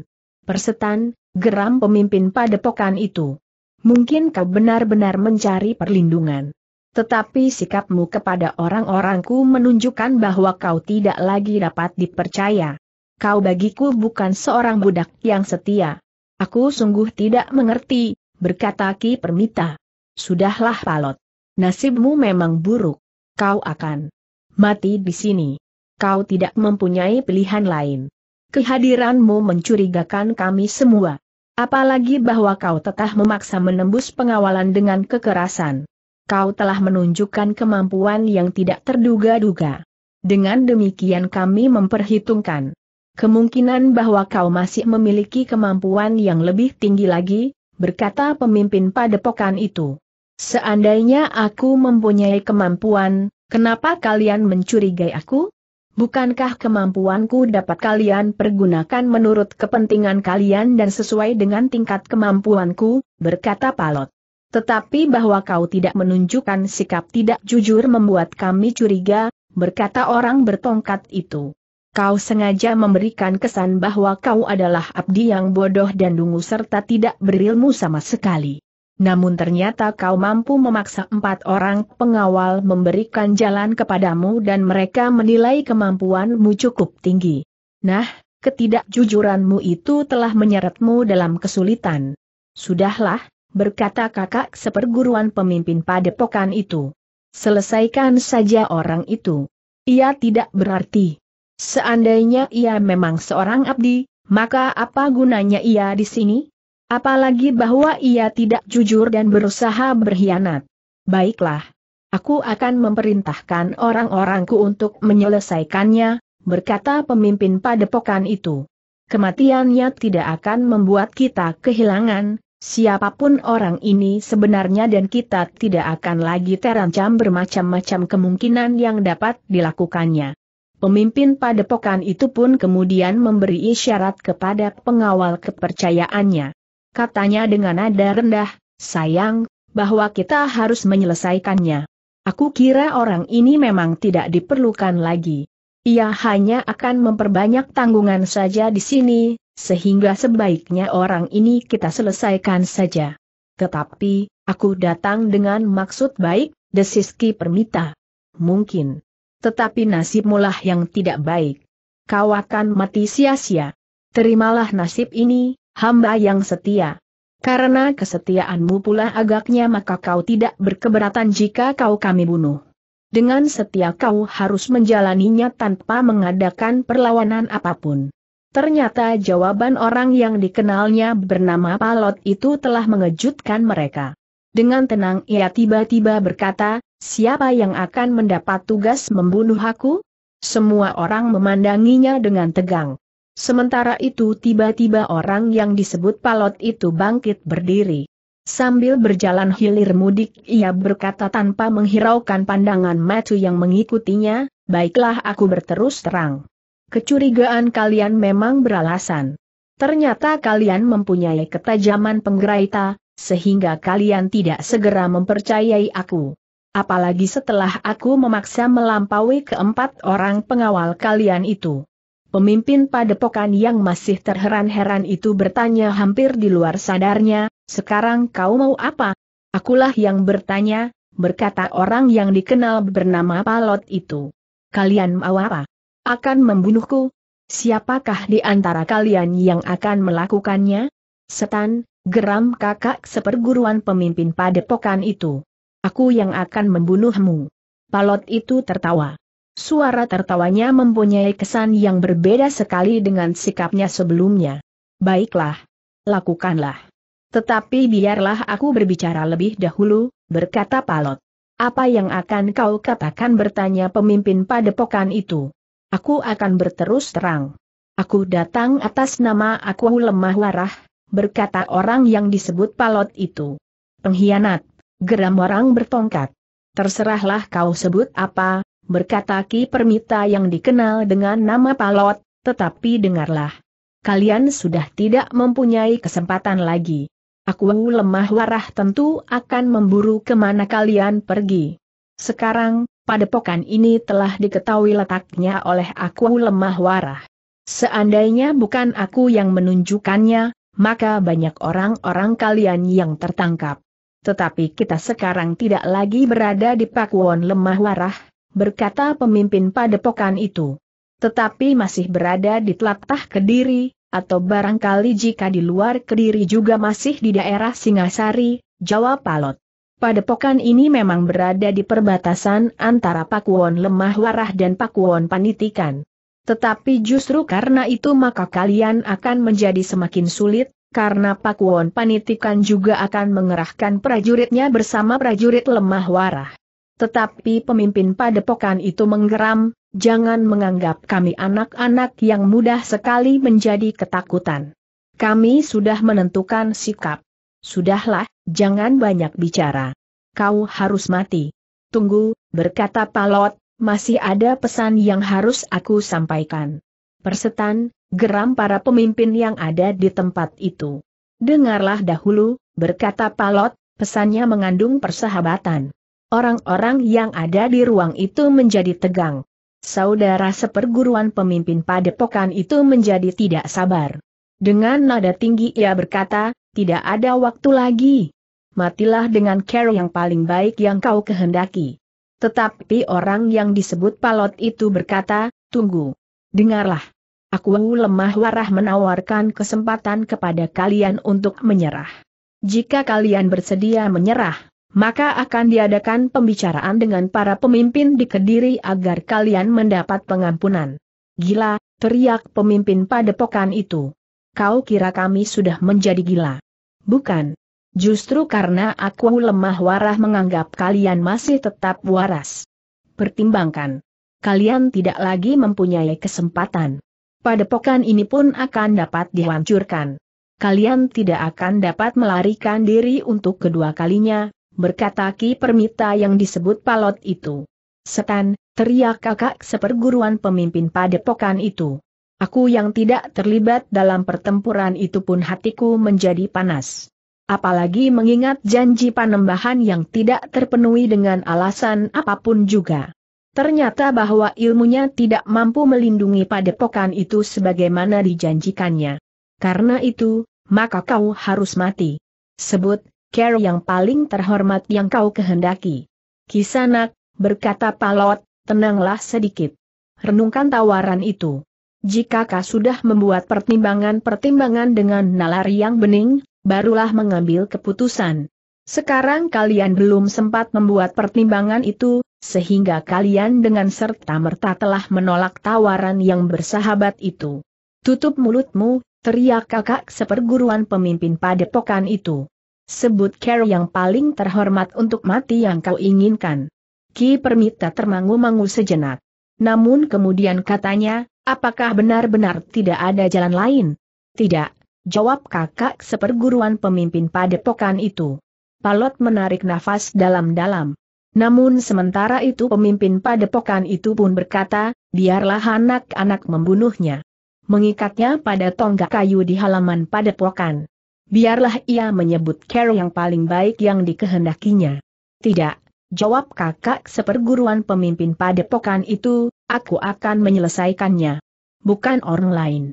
Persetan, geram pemimpin padepokan itu. Mungkin kau benar-benar mencari perlindungan. Tetapi sikapmu kepada orang-orangku menunjukkan bahwa kau tidak lagi dapat dipercaya. Kau bagiku bukan seorang budak yang setia. Aku sungguh tidak mengerti, berkata Ki Permita. Sudahlah Palot. Nasibmu memang buruk kau akan mati di sini. Kau tidak mempunyai pilihan lain. Kehadiranmu mencurigakan kami semua. Apalagi bahwa kau tetap memaksa menembus pengawalan dengan kekerasan. Kau telah menunjukkan kemampuan yang tidak terduga-duga. Dengan demikian kami memperhitungkan kemungkinan bahwa kau masih memiliki kemampuan yang lebih tinggi lagi, berkata pemimpin padepokan itu. Seandainya aku mempunyai kemampuan, kenapa kalian mencurigai aku? Bukankah kemampuanku dapat kalian pergunakan menurut kepentingan kalian dan sesuai dengan tingkat kemampuanku, berkata Palot. Tetapi bahwa kau tidak menunjukkan sikap tidak jujur membuat kami curiga, berkata orang bertongkat itu. Kau sengaja memberikan kesan bahwa kau adalah abdi yang bodoh dan dungu serta tidak berilmu sama sekali. Namun ternyata kau mampu memaksa empat orang pengawal memberikan jalan kepadamu dan mereka menilai kemampuanmu cukup tinggi. Nah, ketidakjujuranmu itu telah menyeretmu dalam kesulitan. Sudahlah, berkata kakak seperguruan pemimpin padepokan itu. Selesaikan saja orang itu. Ia tidak berarti. Seandainya ia memang seorang abdi, maka apa gunanya ia di sini? Apalagi bahwa ia tidak jujur dan berusaha berkhianat. Baiklah. Aku akan memerintahkan orang-orangku untuk menyelesaikannya, berkata pemimpin padepokan itu. Kematiannya tidak akan membuat kita kehilangan, siapapun orang ini sebenarnya dan kita tidak akan lagi terancam bermacam-macam kemungkinan yang dapat dilakukannya. Pemimpin padepokan itu pun kemudian memberi isyarat kepada pengawal kepercayaannya katanya dengan nada rendah, sayang, bahwa kita harus menyelesaikannya. Aku kira orang ini memang tidak diperlukan lagi. Ia hanya akan memperbanyak tanggungan saja di sini, sehingga sebaiknya orang ini kita selesaikan saja. Tetapi, aku datang dengan maksud baik, desiski permita. Mungkin. Tetapi nasibmulah yang tidak baik. Kau akan mati sia-sia. Terimalah nasib ini, hamba yang setia. Karena kesetiaanmu pula agaknya maka kau tidak berkeberatan jika kau kami bunuh. Dengan setia kau harus menjalaninya tanpa mengadakan perlawanan apapun. Ternyata jawaban orang yang dikenalnya bernama Palot itu telah mengejutkan mereka. Dengan tenang ia tiba-tiba berkata, siapa yang akan mendapat tugas membunuh aku? Semua orang memandanginya dengan tegang. Sementara itu tiba-tiba orang yang disebut Palot itu bangkit berdiri. Sambil berjalan hilir mudik ia berkata tanpa menghiraukan pandangan Macu yang mengikutinya, baiklah aku berterus terang. Kecurigaan kalian memang beralasan. Ternyata kalian mempunyai ketajaman penggeraita, sehingga kalian tidak segera mempercayai aku. Apalagi setelah aku memaksa melampaui keempat orang pengawal kalian itu. Pemimpin padepokan yang masih terheran-heran itu bertanya hampir di luar sadarnya, sekarang kau mau apa? Akulah yang bertanya, berkata orang yang dikenal bernama Palot itu. Kalian mau apa? Akan membunuhku? Siapakah di antara kalian yang akan melakukannya? Setan, geram kakak seperguruan pemimpin padepokan itu. Aku yang akan membunuhmu. Palot itu tertawa. Suara tertawanya mempunyai kesan yang berbeda sekali dengan sikapnya sebelumnya. Baiklah. Lakukanlah. Tetapi biarlah aku berbicara lebih dahulu, berkata Palot. Apa yang akan kau katakan bertanya pemimpin padepokan itu? Aku akan berterus terang. Aku datang atas nama aku lemah larah, berkata orang yang disebut Palot itu. Pengkhianat, geram orang bertongkat. Terserahlah kau sebut apa, berkata Ki Permita yang dikenal dengan nama Palot, tetapi dengarlah. Kalian sudah tidak mempunyai kesempatan lagi. Aku lemah warah tentu akan memburu kemana kalian pergi. Sekarang, padepokan ini telah diketahui letaknya oleh aku lemah warah. Seandainya bukan aku yang menunjukkannya, maka banyak orang-orang kalian yang tertangkap. Tetapi kita sekarang tidak lagi berada di Pakuan lemah warah, berkata pemimpin padepokan itu. Tetapi masih berada di telatah Kediri, atau barangkali jika di luar Kediri juga masih di daerah Singasari, jawab Palot. Padepokan ini memang berada di perbatasan antara Pakuwon Lemah Warah dan Pakuwon Panitikan. Tetapi justru karena itu maka kalian akan menjadi semakin sulit, karena Pakuwon Panitikan juga akan mengerahkan prajuritnya bersama prajurit Lemah Warah. Tetapi pemimpin padepokan itu menggeram, jangan menganggap kami anak-anak yang mudah sekali menjadi ketakutan. Kami sudah menentukan sikap. Sudahlah, jangan banyak bicara. Kau harus mati. Tunggu, berkata Palot, masih ada pesan yang harus aku sampaikan. Persetan, geram para pemimpin yang ada di tempat itu. Dengarlah dahulu, berkata Palot, pesannya mengandung persahabatan. Orang-orang yang ada di ruang itu menjadi tegang. Saudara seperguruan pemimpin padepokan itu menjadi tidak sabar. Dengan nada tinggi ia berkata, tidak ada waktu lagi. Matilah dengan cara yang paling baik yang kau kehendaki. Tetapi orang yang disebut Palot itu berkata, tunggu. Dengarlah. Aku lemah warah menawarkan kesempatan kepada kalian untuk menyerah. Jika kalian bersedia menyerah, maka akan diadakan pembicaraan dengan para pemimpin di Kediri agar kalian mendapat pengampunan. Gila, teriak pemimpin padepokan itu. Kau kira kami sudah menjadi gila? Bukan. Justru karena aku lemah warah menganggap kalian masih tetap waras. Pertimbangkan. Kalian tidak lagi mempunyai kesempatan. Padepokan ini pun akan dapat dihancurkan kalian tidak akan dapat melarikan diri untuk kedua kalinya, berkata Ki Permita yang disebut Palot itu. Setan, teriak kakak seperguruan pemimpin padepokan itu. Aku yang tidak terlibat dalam pertempuran itu pun hatiku menjadi panas. Apalagi mengingat janji panembahan yang tidak terpenuhi dengan alasan apapun juga. Ternyata bahwa ilmunya tidak mampu melindungi padepokan itu sebagaimana dijanjikannya. Karena itu, maka kau harus mati. Sebut, care yang paling terhormat yang kau kehendaki. Kisanak, berkata Palot, tenanglah sedikit. Renungkan tawaran itu. Jika kau sudah membuat pertimbangan-pertimbangan dengan nalar yang bening, barulah mengambil keputusan. Sekarang kalian belum sempat membuat pertimbangan itu, sehingga kalian dengan serta-merta telah menolak tawaran yang bersahabat itu. Tutup mulutmu, teriak kakak seperguruan pemimpin padepokan itu. Sebut care yang paling terhormat untuk mati yang kau inginkan. Ki Permita termangu-mangu sejenak. Namun kemudian katanya, apakah benar-benar tidak ada jalan lain? Tidak, jawab kakak seperguruan pemimpin padepokan itu. Palot menarik nafas dalam-dalam. Namun sementara itu pemimpin padepokan itu pun berkata, biarlah anak-anak membunuhnya. Mengikatnya pada tonggak kayu di halaman padepokan biarlah ia menyebut care yang paling baik yang dikehendakinya. Tidak, jawab kakak seperguruan pemimpin padepokan itu, aku akan menyelesaikannya. Bukan orang lain.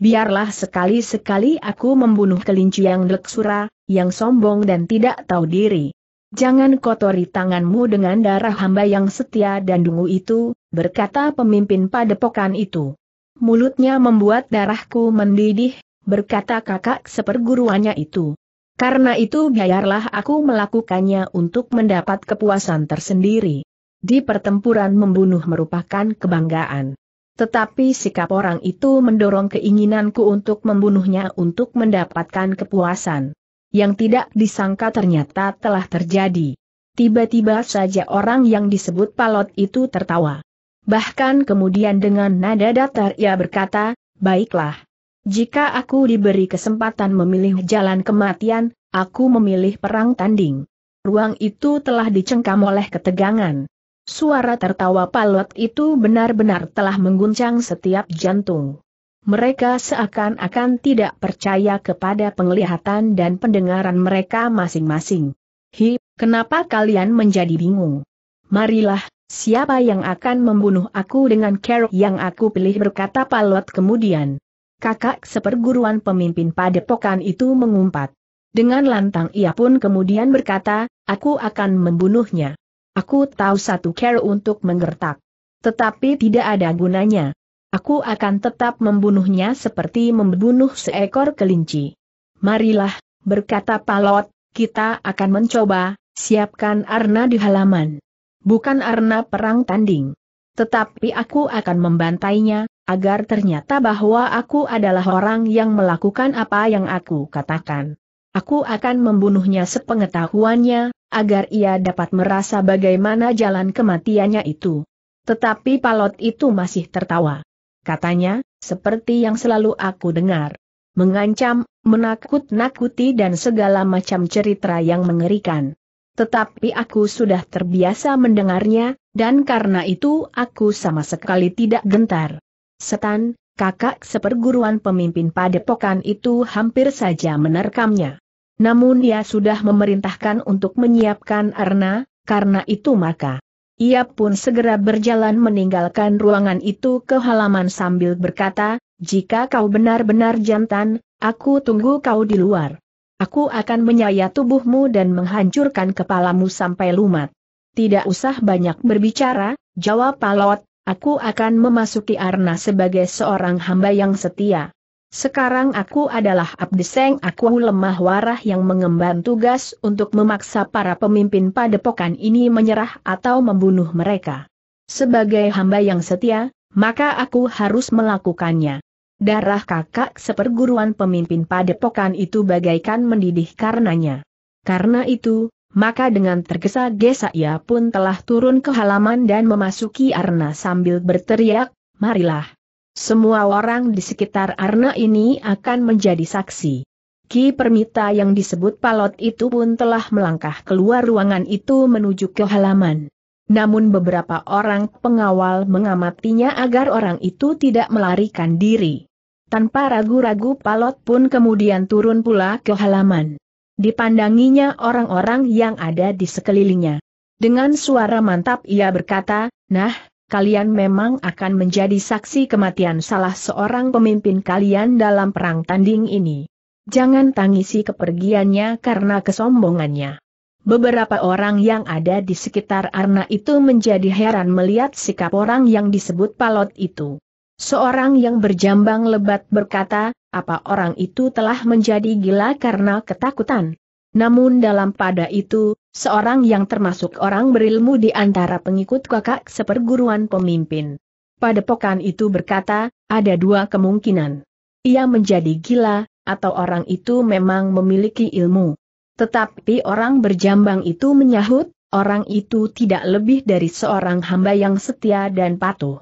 Biarlah sekali-sekali aku membunuh kelinci yang leksura, yang sombong dan tidak tahu diri. Jangan kotori tanganmu dengan darah hamba yang setia dan dungu itu, berkata pemimpin padepokan itu. Mulutnya membuat darahku mendidih, berkata kakak seperguruannya itu. Karena itu biarlah aku melakukannya untuk mendapat kepuasan tersendiri. Di pertempuran membunuh merupakan kebanggaan. Tetapi sikap orang itu mendorong keinginanku untuk membunuhnya untuk mendapatkan kepuasan. Yang tidak disangka ternyata telah terjadi. Tiba-tiba saja orang yang disebut palot itu tertawa. Bahkan kemudian dengan nada datar ia berkata, baiklah, jika aku diberi kesempatan memilih jalan kematian, aku memilih perang tanding. Ruang itu telah dicengkam oleh ketegangan. Suara tertawa Palot itu benar-benar telah mengguncang setiap jantung. Mereka seakan-akan tidak percaya kepada penglihatan dan pendengaran mereka masing-masing. Hi, kenapa kalian menjadi bingung? Marilah, siapa yang akan membunuh aku dengan Carol yang aku pilih berkata Palot kemudian kakak seperguruan pemimpin padepokan itu mengumpat. Dengan lantang ia pun kemudian berkata, aku akan membunuhnya. Aku tahu satu cara untuk menggertak. Tetapi tidak ada gunanya. Aku akan tetap membunuhnya seperti membunuh seekor kelinci. Marilah, berkata Palot, kita akan mencoba, siapkan arna di halaman. Bukan arna perang tanding. Tetapi aku akan membantainya, agar ternyata bahwa aku adalah orang yang melakukan apa yang aku katakan. Aku akan membunuhnya sepengetahuannya, agar ia dapat merasa bagaimana jalan kematiannya itu. Tetapi Palot itu masih tertawa. Katanya, seperti yang selalu aku dengar. Mengancam, menakut-nakuti dan segala macam cerita yang mengerikan. Tetapi aku sudah terbiasa mendengarnya, dan karena itu aku sama sekali tidak gentar. Setan, kakak seperguruan pemimpin padepokan itu hampir saja menerkamnya. Namun ia sudah memerintahkan untuk menyiapkan arna, karena itu maka. Ia pun segera berjalan meninggalkan ruangan itu ke halaman sambil berkata, jika kau benar-benar jantan, aku tunggu kau di luar. Aku akan menyayat tubuhmu dan menghancurkan kepalamu sampai lumat. Tidak usah banyak berbicara, jawab Palot, aku akan memasuki Arna sebagai seorang hamba yang setia. Sekarang aku adalah Abdeseng aku lemah warah yang mengemban tugas untuk memaksa para pemimpin padepokan ini menyerah atau membunuh mereka. Sebagai hamba yang setia, maka aku harus melakukannya. Darah kakak seperguruan pemimpin padepokan itu bagaikan mendidih karenanya. Karena itu, maka dengan tergesa-gesa ia pun telah turun ke halaman dan memasuki arna sambil berteriak, marilah. Semua orang di sekitar arna ini akan menjadi saksi. Ki Permita yang disebut Palot itu pun telah melangkah keluar ruangan itu menuju ke halaman. Namun beberapa orang pengawal mengamatinya agar orang itu tidak melarikan diri. Tanpa ragu-ragu Palot pun kemudian turun pula ke halaman. Dipandanginya orang-orang yang ada di sekelilingnya. Dengan suara mantap ia berkata, Nah, kalian memang akan menjadi saksi kematian salah seorang pemimpin kalian dalam perang tanding ini. Jangan tangisi kepergiannya karena kesombongannya. Beberapa orang yang ada di sekitar Arna itu menjadi heran melihat sikap orang yang disebut Palot itu. Seorang yang berjambang lebat berkata, apa orang itu telah menjadi gila karena ketakutan. Namun dalam pada itu, seorang yang termasuk orang berilmu di antara pengikut kakak seperguruan pemimpin. Padepokan itu berkata, ada dua kemungkinan. Ia menjadi gila, atau orang itu memang memiliki ilmu. Tetapi orang berjambang itu menyahut, orang itu tidak lebih dari seorang hamba yang setia dan patuh.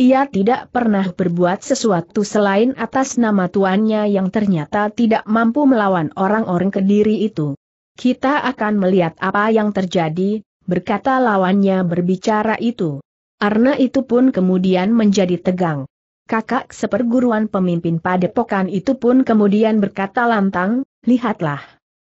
Ia tidak pernah berbuat sesuatu selain atas nama tuannya yang ternyata tidak mampu melawan orang-orang kediri itu. Kita akan melihat apa yang terjadi, berkata lawannya berbicara itu. Arna itu pun kemudian menjadi tegang. Kakak seperguruan pemimpin padepokan itu pun kemudian berkata lantang, lihatlah.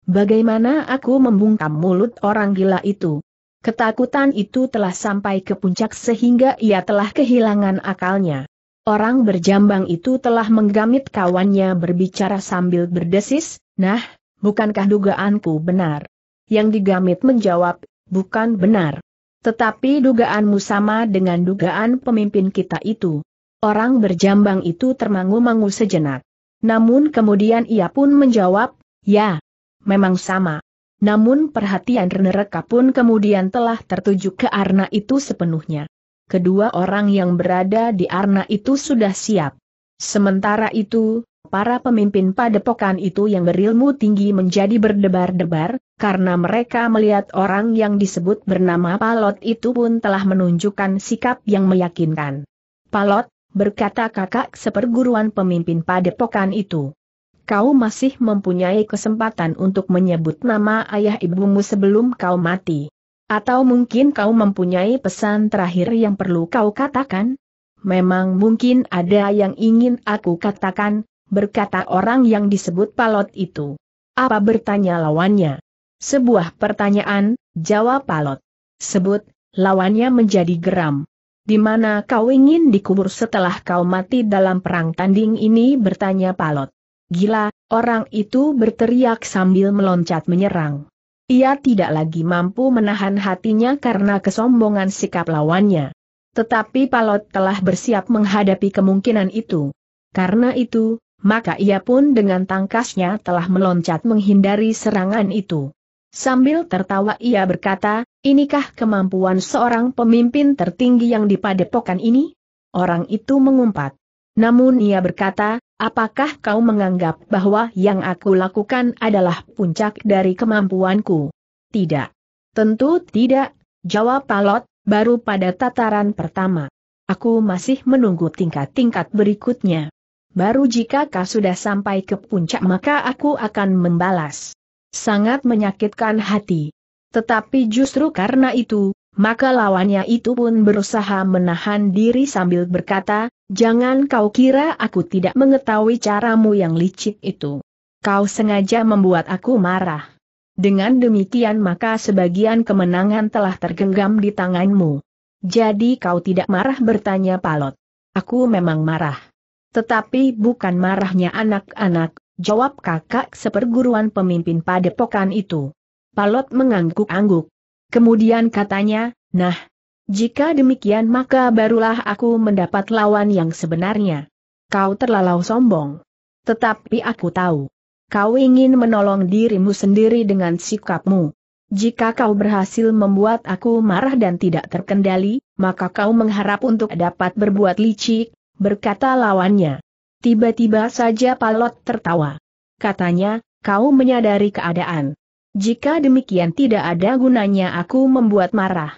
Bagaimana aku membungkam mulut orang gila itu? Ketakutan itu telah sampai ke puncak sehingga ia telah kehilangan akalnya. Orang berjambang itu telah menggamit kawannya berbicara sambil berdesis, nah, bukankah dugaanku benar? Yang digamit menjawab, bukan benar. Tetapi dugaanmu sama dengan dugaan pemimpin kita itu. Orang berjambang itu termangu-mangu sejenak. Namun kemudian ia pun menjawab, ya, memang sama namun perhatian Renereka pun kemudian telah tertuju ke arna itu sepenuhnya. Kedua orang yang berada di arna itu sudah siap. Sementara itu, para pemimpin padepokan itu yang berilmu tinggi menjadi berdebar-debar, karena mereka melihat orang yang disebut bernama Palot itu pun telah menunjukkan sikap yang meyakinkan. Palot, berkata kakak seperguruan pemimpin padepokan itu kau masih mempunyai kesempatan untuk menyebut nama ayah ibumu sebelum kau mati. Atau mungkin kau mempunyai pesan terakhir yang perlu kau katakan? Memang mungkin ada yang ingin aku katakan, berkata orang yang disebut Palot itu. Apa bertanya lawannya? Sebuah pertanyaan, jawab Palot. Sebut, lawannya menjadi geram. Di mana kau ingin dikubur setelah kau mati dalam perang tanding ini bertanya Palot. Gila, orang itu berteriak sambil meloncat menyerang. Ia tidak lagi mampu menahan hatinya karena kesombongan sikap lawannya. Tetapi Palot telah bersiap menghadapi kemungkinan itu. Karena itu, maka ia pun dengan tangkasnya telah meloncat menghindari serangan itu. Sambil tertawa ia berkata, inikah kemampuan seorang pemimpin tertinggi yang dipadepokan ini? Orang itu mengumpat. Namun ia berkata, Apakah kau menganggap bahwa yang aku lakukan adalah puncak dari kemampuanku? Tidak. Tentu tidak, jawab Palot, baru pada tataran pertama. Aku masih menunggu tingkat-tingkat berikutnya. Baru jika kau sudah sampai ke puncak maka aku akan membalas. Sangat menyakitkan hati. Tetapi justru karena itu, maka lawannya itu pun berusaha menahan diri sambil berkata, jangan kau kira aku tidak mengetahui caramu yang licik itu. Kau sengaja membuat aku marah. Dengan demikian maka sebagian kemenangan telah tergenggam di tanganmu. Jadi kau tidak marah bertanya Palot. Aku memang marah. Tetapi bukan marahnya anak-anak, jawab kakak seperguruan pemimpin padepokan itu. Palot mengangguk-angguk. Kemudian katanya, nah, jika demikian maka barulah aku mendapat lawan yang sebenarnya. Kau terlalu sombong. Tetapi aku tahu. Kau ingin menolong dirimu sendiri dengan sikapmu. Jika kau berhasil membuat aku marah dan tidak terkendali, maka kau mengharap untuk dapat berbuat licik, berkata lawannya. Tiba-tiba saja Palot tertawa. Katanya, kau menyadari keadaan. Jika demikian tidak ada gunanya aku membuat marah.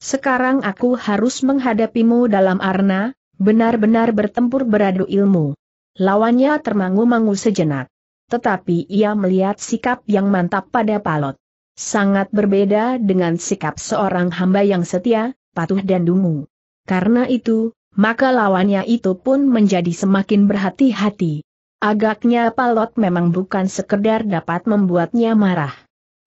Sekarang aku harus menghadapimu dalam arna, benar-benar bertempur beradu ilmu. Lawannya termangu-mangu sejenak. Tetapi ia melihat sikap yang mantap pada Palot. Sangat berbeda dengan sikap seorang hamba yang setia, patuh dan dungu. Karena itu, maka lawannya itu pun menjadi semakin berhati-hati. Agaknya Palot memang bukan sekedar dapat membuatnya marah.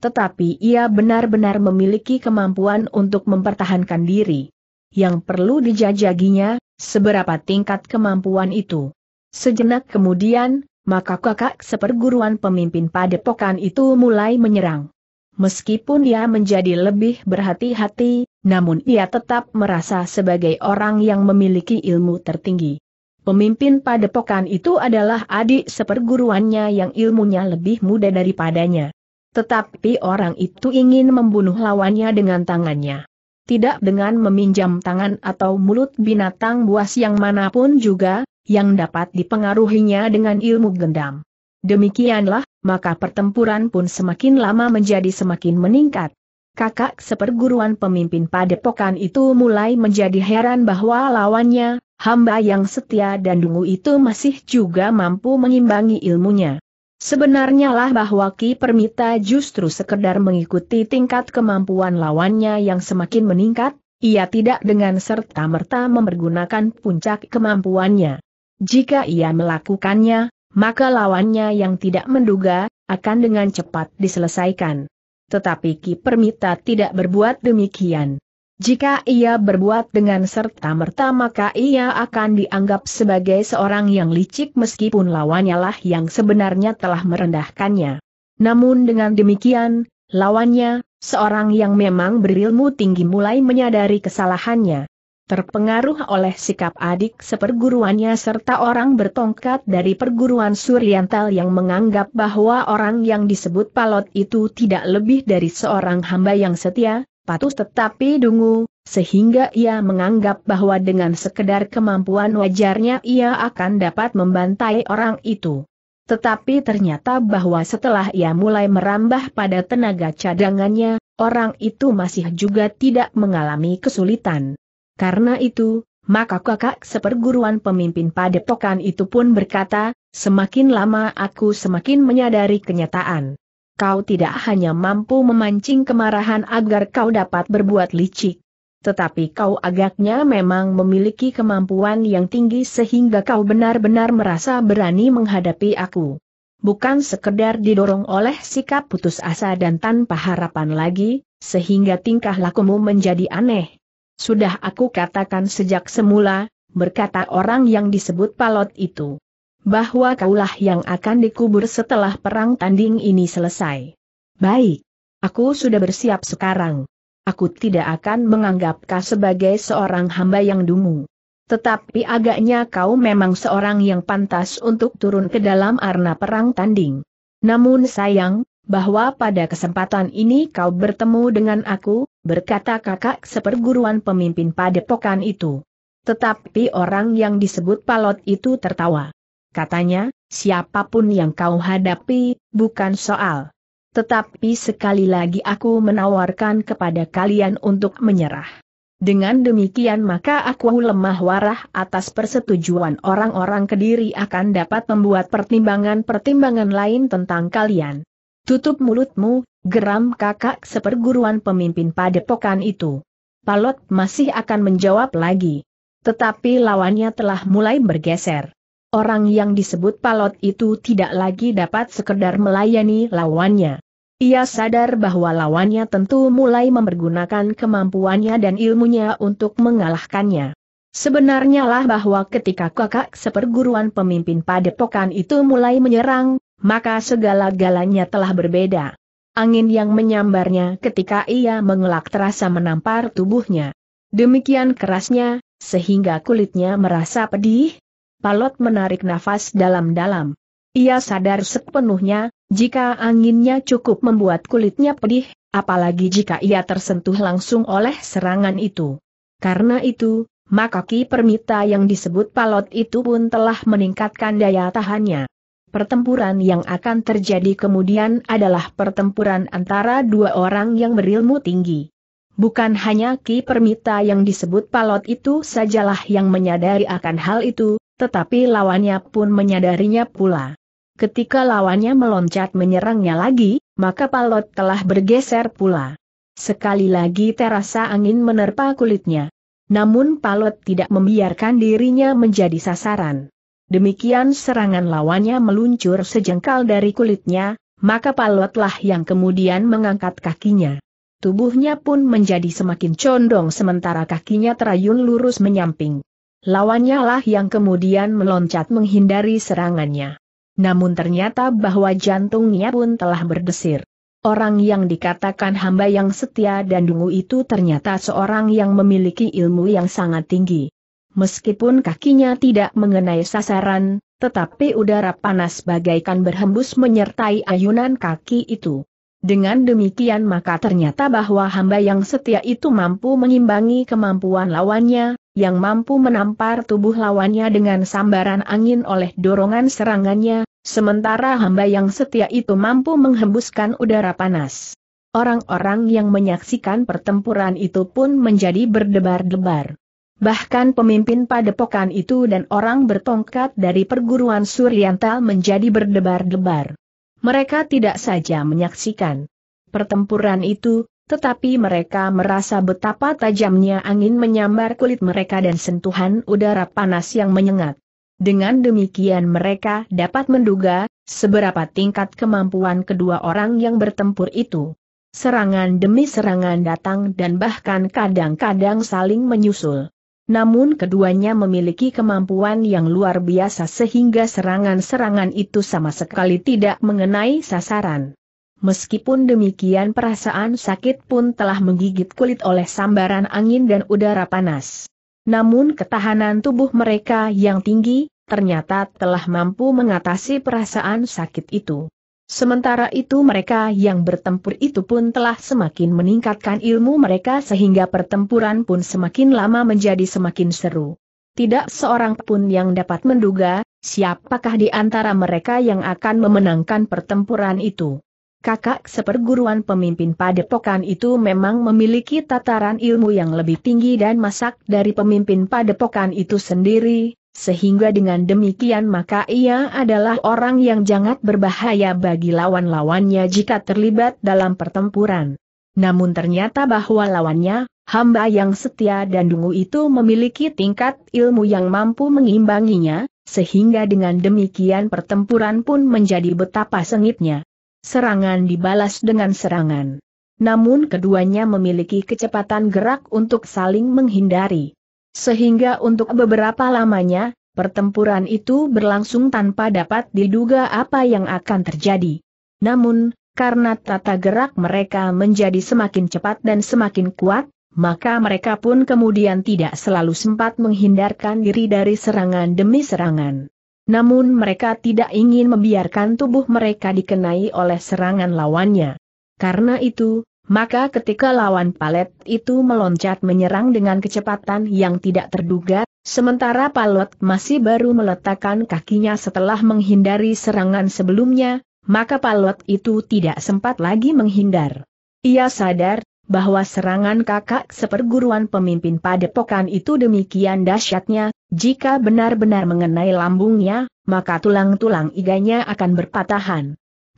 Tetapi ia benar-benar memiliki kemampuan untuk mempertahankan diri. Yang perlu dijajaginya, seberapa tingkat kemampuan itu. Sejenak kemudian, maka kakak seperguruan pemimpin padepokan itu mulai menyerang. Meskipun ia menjadi lebih berhati-hati, namun ia tetap merasa sebagai orang yang memiliki ilmu tertinggi. Pemimpin padepokan itu adalah adik seperguruannya yang ilmunya lebih muda daripadanya. Tetapi orang itu ingin membunuh lawannya dengan tangannya. Tidak dengan meminjam tangan atau mulut binatang buas yang manapun juga, yang dapat dipengaruhinya dengan ilmu gendam. Demikianlah, maka pertempuran pun semakin lama menjadi semakin meningkat. Kakak seperguruan pemimpin padepokan itu mulai menjadi heran bahwa lawannya, hamba yang setia dan dungu itu masih juga mampu mengimbangi ilmunya. Sebenarnya lah bahwa Ki Permita justru sekedar mengikuti tingkat kemampuan lawannya yang semakin meningkat, ia tidak dengan serta-merta mempergunakan puncak kemampuannya. Jika ia melakukannya, maka lawannya yang tidak menduga, akan dengan cepat diselesaikan. Tetapi Ki Permita tidak berbuat demikian. Jika ia berbuat dengan serta-merta maka ia akan dianggap sebagai seorang yang licik meskipun lawannya lah yang sebenarnya telah merendahkannya. Namun dengan demikian, lawannya, seorang yang memang berilmu tinggi mulai menyadari kesalahannya terpengaruh oleh sikap adik seperguruannya serta orang bertongkat dari perguruan Suryantal yang menganggap bahwa orang yang disebut Palot itu tidak lebih dari seorang hamba yang setia, patuh tetapi dungu, sehingga ia menganggap bahwa dengan sekedar kemampuan wajarnya ia akan dapat membantai orang itu. Tetapi ternyata bahwa setelah ia mulai merambah pada tenaga cadangannya, orang itu masih juga tidak mengalami kesulitan. Karena itu, maka kakak seperguruan pemimpin padepokan itu pun berkata, semakin lama aku semakin menyadari kenyataan kau tidak hanya mampu memancing kemarahan agar kau dapat berbuat licik. Tetapi kau agaknya memang memiliki kemampuan yang tinggi sehingga kau benar-benar merasa berani menghadapi aku. Bukan sekedar didorong oleh sikap putus asa dan tanpa harapan lagi, sehingga tingkah lakumu menjadi aneh. Sudah aku katakan sejak semula, berkata orang yang disebut palot itu bahwa kaulah yang akan dikubur setelah perang tanding ini selesai. Baik. Aku sudah bersiap sekarang. Aku tidak akan menganggap kau sebagai seorang hamba yang dungu. Tetapi agaknya kau memang seorang yang pantas untuk turun ke dalam arena perang tanding. Namun sayang, bahwa pada kesempatan ini kau bertemu dengan aku, berkata kakak seperguruan pemimpin padepokan itu. Tetapi orang yang disebut Palot itu tertawa. Katanya, siapapun yang kau hadapi, bukan soal. Tetapi sekali lagi aku menawarkan kepada kalian untuk menyerah. Dengan demikian maka aku lemah warah atas persetujuan orang-orang kediri akan dapat membuat pertimbangan-pertimbangan lain tentang kalian. Tutup mulutmu, geram kakak seperguruan pemimpin padepokan itu. Palot masih akan menjawab lagi. Tetapi lawannya telah mulai bergeser orang yang disebut Palot itu tidak lagi dapat sekedar melayani lawannya. Ia sadar bahwa lawannya tentu mulai mempergunakan kemampuannya dan ilmunya untuk mengalahkannya. Sebenarnya lah bahwa ketika kakak seperguruan pemimpin padepokan itu mulai menyerang, maka segala-galanya telah berbeda. Angin yang menyambarnya ketika ia mengelak terasa menampar tubuhnya. Demikian kerasnya, sehingga kulitnya merasa pedih, Palot menarik nafas dalam-dalam. Ia sadar sepenuhnya, jika anginnya cukup membuat kulitnya pedih, apalagi jika ia tersentuh langsung oleh serangan itu. Karena itu, maka Ki Permita yang disebut Palot itu pun telah meningkatkan daya tahannya. Pertempuran yang akan terjadi kemudian adalah pertempuran antara dua orang yang berilmu tinggi. Bukan hanya Ki Permita yang disebut Palot itu sajalah yang menyadari akan hal itu, tetapi lawannya pun menyadarinya pula. Ketika lawannya meloncat menyerangnya lagi, maka Palot telah bergeser pula. Sekali lagi terasa angin menerpa kulitnya. Namun Palot tidak membiarkan dirinya menjadi sasaran. Demikian serangan lawannya meluncur sejengkal dari kulitnya, maka Palotlah yang kemudian mengangkat kakinya. Tubuhnya pun menjadi semakin condong sementara kakinya terayun lurus menyamping. Lawannya lah yang kemudian meloncat menghindari serangannya. Namun ternyata bahwa jantungnya pun telah berdesir. Orang yang dikatakan hamba yang setia dan dungu itu ternyata seorang yang memiliki ilmu yang sangat tinggi. Meskipun kakinya tidak mengenai sasaran, tetapi udara panas bagaikan berhembus menyertai ayunan kaki itu. Dengan demikian maka ternyata bahwa hamba yang setia itu mampu mengimbangi kemampuan lawannya, yang mampu menampar tubuh lawannya dengan sambaran angin oleh dorongan serangannya, sementara hamba yang setia itu mampu menghembuskan udara panas. Orang-orang yang menyaksikan pertempuran itu pun menjadi berdebar-debar. Bahkan pemimpin padepokan itu dan orang bertongkat dari perguruan Suryantal menjadi berdebar-debar. Mereka tidak saja menyaksikan pertempuran itu, tetapi mereka merasa betapa tajamnya angin menyambar kulit mereka dan sentuhan udara panas yang menyengat. Dengan demikian mereka dapat menduga, seberapa tingkat kemampuan kedua orang yang bertempur itu. Serangan demi serangan datang dan bahkan kadang-kadang saling menyusul namun keduanya memiliki kemampuan yang luar biasa sehingga serangan-serangan itu sama sekali tidak mengenai sasaran. Meskipun demikian perasaan sakit pun telah menggigit kulit oleh sambaran angin dan udara panas. Namun ketahanan tubuh mereka yang tinggi, ternyata telah mampu mengatasi perasaan sakit itu. Sementara itu mereka yang bertempur itu pun telah semakin meningkatkan ilmu mereka sehingga pertempuran pun semakin lama menjadi semakin seru. Tidak seorang pun yang dapat menduga, siapakah di antara mereka yang akan memenangkan pertempuran itu. Kakak seperguruan pemimpin padepokan itu memang memiliki tataran ilmu yang lebih tinggi dan masak dari pemimpin padepokan itu sendiri, sehingga dengan demikian maka ia adalah orang yang sangat berbahaya bagi lawan-lawannya jika terlibat dalam pertempuran. Namun ternyata bahwa lawannya, hamba yang setia dan dungu itu memiliki tingkat ilmu yang mampu mengimbanginya, sehingga dengan demikian pertempuran pun menjadi betapa sengitnya. Serangan dibalas dengan serangan. Namun keduanya memiliki kecepatan gerak untuk saling menghindari. Sehingga untuk beberapa lamanya, pertempuran itu berlangsung tanpa dapat diduga apa yang akan terjadi. Namun, karena tata gerak mereka menjadi semakin cepat dan semakin kuat, maka mereka pun kemudian tidak selalu sempat menghindarkan diri dari serangan demi serangan. Namun mereka tidak ingin membiarkan tubuh mereka dikenai oleh serangan lawannya. Karena itu, maka ketika lawan palet itu meloncat menyerang dengan kecepatan yang tidak terduga, sementara palet masih baru meletakkan kakinya setelah menghindari serangan sebelumnya, maka palet itu tidak sempat lagi menghindar. Ia sadar bahwa serangan kakak seperguruan pemimpin padepokan itu demikian dahsyatnya, jika benar-benar mengenai lambungnya, maka tulang-tulang iganya akan berpatahan.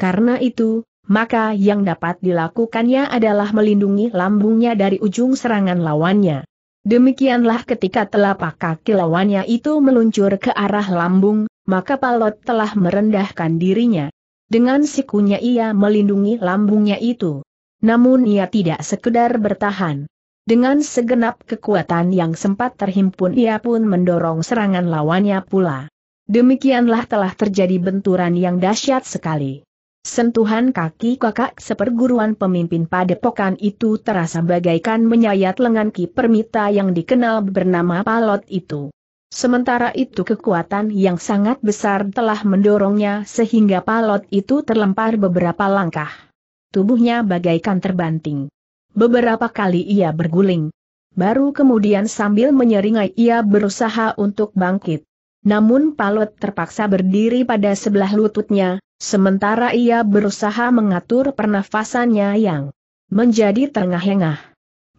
Karena itu, maka yang dapat dilakukannya adalah melindungi lambungnya dari ujung serangan lawannya. Demikianlah ketika telapak kaki lawannya itu meluncur ke arah lambung, maka Palot telah merendahkan dirinya. Dengan sikunya ia melindungi lambungnya itu. Namun ia tidak sekedar bertahan. Dengan segenap kekuatan yang sempat terhimpun ia pun mendorong serangan lawannya pula. Demikianlah telah terjadi benturan yang dahsyat sekali. Sentuhan kaki kakak seperguruan pemimpin padepokan itu terasa bagaikan menyayat lengan Ki Permita yang dikenal bernama Palot itu. Sementara itu kekuatan yang sangat besar telah mendorongnya sehingga Palot itu terlempar beberapa langkah. Tubuhnya bagaikan terbanting. Beberapa kali ia berguling. Baru kemudian sambil menyeringai ia berusaha untuk bangkit. Namun Palut terpaksa berdiri pada sebelah lututnya, sementara ia berusaha mengatur pernafasannya yang menjadi terengah-engah.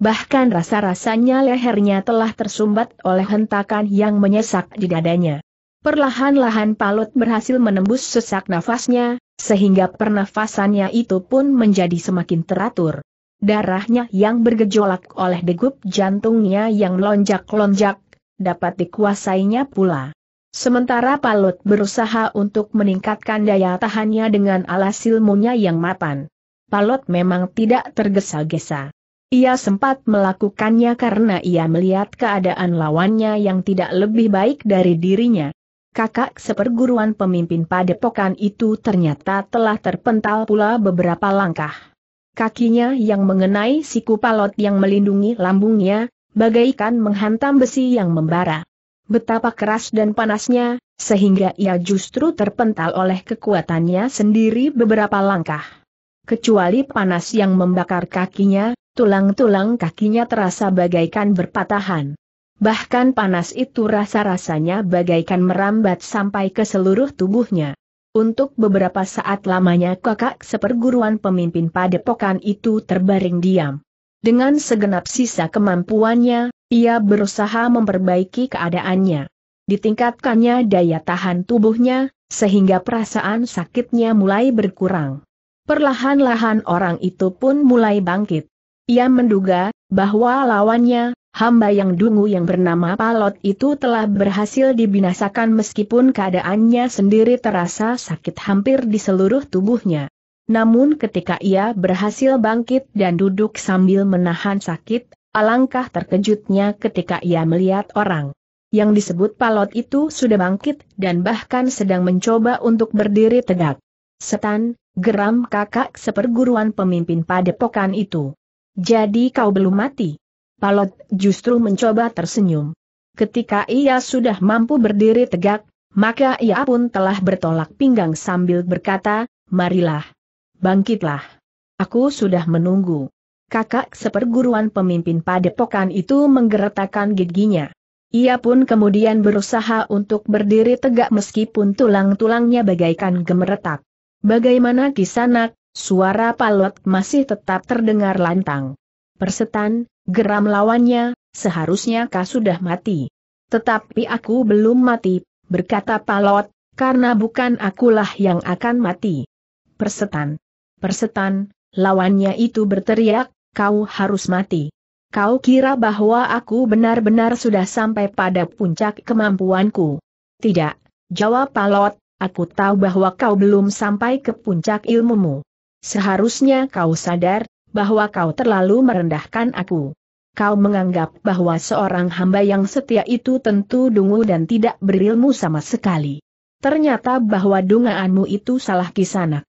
Bahkan rasa-rasanya lehernya telah tersumbat oleh hentakan yang menyesak di dadanya. Perlahan-lahan Palut berhasil menembus sesak nafasnya, sehingga pernafasannya itu pun menjadi semakin teratur. Darahnya yang bergejolak oleh degup jantungnya yang lonjak-lonjak, dapat dikuasainya pula. Sementara Palut berusaha untuk meningkatkan daya tahannya dengan alas ilmunya yang mapan. Palut memang tidak tergesa-gesa. Ia sempat melakukannya karena ia melihat keadaan lawannya yang tidak lebih baik dari dirinya. Kakak seperguruan pemimpin padepokan itu ternyata telah terpental pula beberapa langkah. Kakinya yang mengenai siku palot yang melindungi lambungnya, bagaikan menghantam besi yang membara betapa keras dan panasnya, sehingga ia justru terpental oleh kekuatannya sendiri beberapa langkah. Kecuali panas yang membakar kakinya, tulang-tulang kakinya terasa bagaikan berpatahan. Bahkan panas itu rasa-rasanya bagaikan merambat sampai ke seluruh tubuhnya. Untuk beberapa saat lamanya kakak seperguruan pemimpin padepokan itu terbaring diam. Dengan segenap sisa kemampuannya, ia berusaha memperbaiki keadaannya. Ditingkatkannya daya tahan tubuhnya, sehingga perasaan sakitnya mulai berkurang. Perlahan-lahan orang itu pun mulai bangkit. Ia menduga, bahwa lawannya, hamba yang dungu yang bernama Palot itu telah berhasil dibinasakan meskipun keadaannya sendiri terasa sakit hampir di seluruh tubuhnya. Namun ketika ia berhasil bangkit dan duduk sambil menahan sakit, Alangkah terkejutnya ketika ia melihat orang yang disebut Palot itu sudah bangkit dan bahkan sedang mencoba untuk berdiri tegak. Setan, geram kakak seperguruan pemimpin padepokan itu. Jadi kau belum mati? Palot justru mencoba tersenyum. Ketika ia sudah mampu berdiri tegak, maka ia pun telah bertolak pinggang sambil berkata, marilah. Bangkitlah. Aku sudah menunggu kakak seperguruan pemimpin padepokan itu menggeretakkan giginya. Ia pun kemudian berusaha untuk berdiri tegak meskipun tulang-tulangnya bagaikan gemeretak. Bagaimana kisanak, suara palot masih tetap terdengar lantang. Persetan, geram lawannya, seharusnya kau sudah mati. Tetapi aku belum mati, berkata palot, karena bukan akulah yang akan mati. Persetan. Persetan, Lawannya itu berteriak, kau harus mati. Kau kira bahwa aku benar-benar sudah sampai pada puncak kemampuanku? Tidak, jawab Palot, aku tahu bahwa kau belum sampai ke puncak ilmumu. Seharusnya kau sadar, bahwa kau terlalu merendahkan aku. Kau menganggap bahwa seorang hamba yang setia itu tentu dungu dan tidak berilmu sama sekali. Ternyata bahwa dungaanmu itu salah kisanak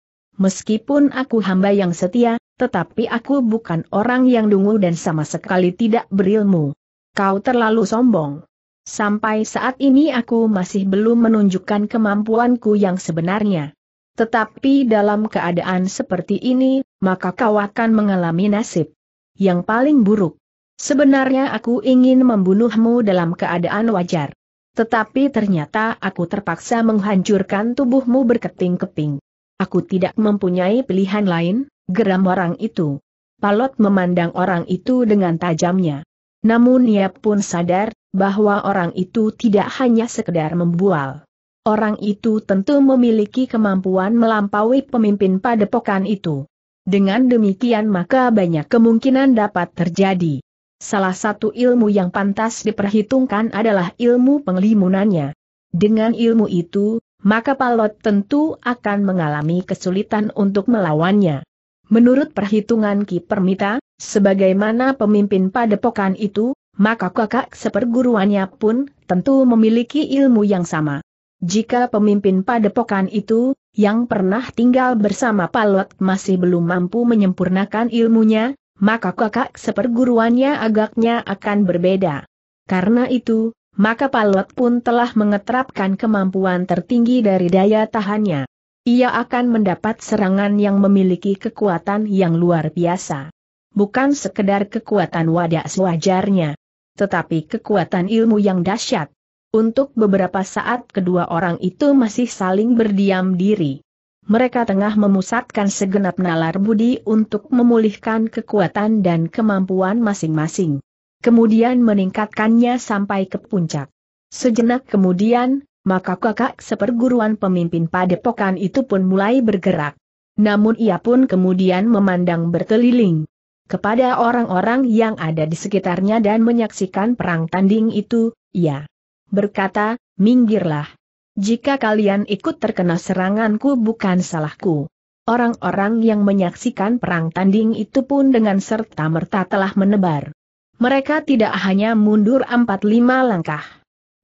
meskipun aku hamba yang setia, tetapi aku bukan orang yang dungu dan sama sekali tidak berilmu. Kau terlalu sombong. Sampai saat ini aku masih belum menunjukkan kemampuanku yang sebenarnya. Tetapi dalam keadaan seperti ini, maka kau akan mengalami nasib yang paling buruk. Sebenarnya aku ingin membunuhmu dalam keadaan wajar. Tetapi ternyata aku terpaksa menghancurkan tubuhmu berketing-keping. Aku tidak mempunyai pilihan lain, geram orang itu. Palot memandang orang itu dengan tajamnya. Namun ia pun sadar, bahwa orang itu tidak hanya sekedar membual. Orang itu tentu memiliki kemampuan melampaui pemimpin padepokan itu. Dengan demikian maka banyak kemungkinan dapat terjadi. Salah satu ilmu yang pantas diperhitungkan adalah ilmu penglimunannya. Dengan ilmu itu, maka Palot tentu akan mengalami kesulitan untuk melawannya. Menurut perhitungan Ki Permita, sebagaimana pemimpin padepokan itu, maka kakak seperguruannya pun tentu memiliki ilmu yang sama. Jika pemimpin padepokan itu, yang pernah tinggal bersama Palot masih belum mampu menyempurnakan ilmunya, maka kakak seperguruannya agaknya akan berbeda. Karena itu, maka Palot pun telah mengeterapkan kemampuan tertinggi dari daya tahannya. Ia akan mendapat serangan yang memiliki kekuatan yang luar biasa. Bukan sekedar kekuatan wadah sewajarnya, tetapi kekuatan ilmu yang dahsyat. Untuk beberapa saat kedua orang itu masih saling berdiam diri. Mereka tengah memusatkan segenap nalar budi untuk memulihkan kekuatan dan kemampuan masing-masing kemudian meningkatkannya sampai ke puncak. Sejenak kemudian, maka kakak seperguruan pemimpin padepokan itu pun mulai bergerak. Namun ia pun kemudian memandang berkeliling kepada orang-orang yang ada di sekitarnya dan menyaksikan perang tanding itu, ia berkata, minggirlah. Jika kalian ikut terkena seranganku bukan salahku. Orang-orang yang menyaksikan perang tanding itu pun dengan serta merta telah menebar mereka tidak hanya mundur empat lima langkah.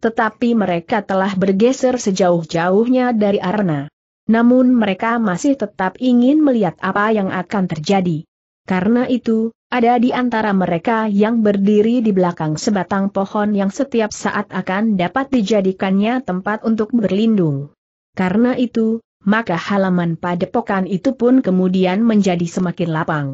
Tetapi mereka telah bergeser sejauh-jauhnya dari arena. Namun mereka masih tetap ingin melihat apa yang akan terjadi. Karena itu, ada di antara mereka yang berdiri di belakang sebatang pohon yang setiap saat akan dapat dijadikannya tempat untuk berlindung. Karena itu, maka halaman padepokan itu pun kemudian menjadi semakin lapang.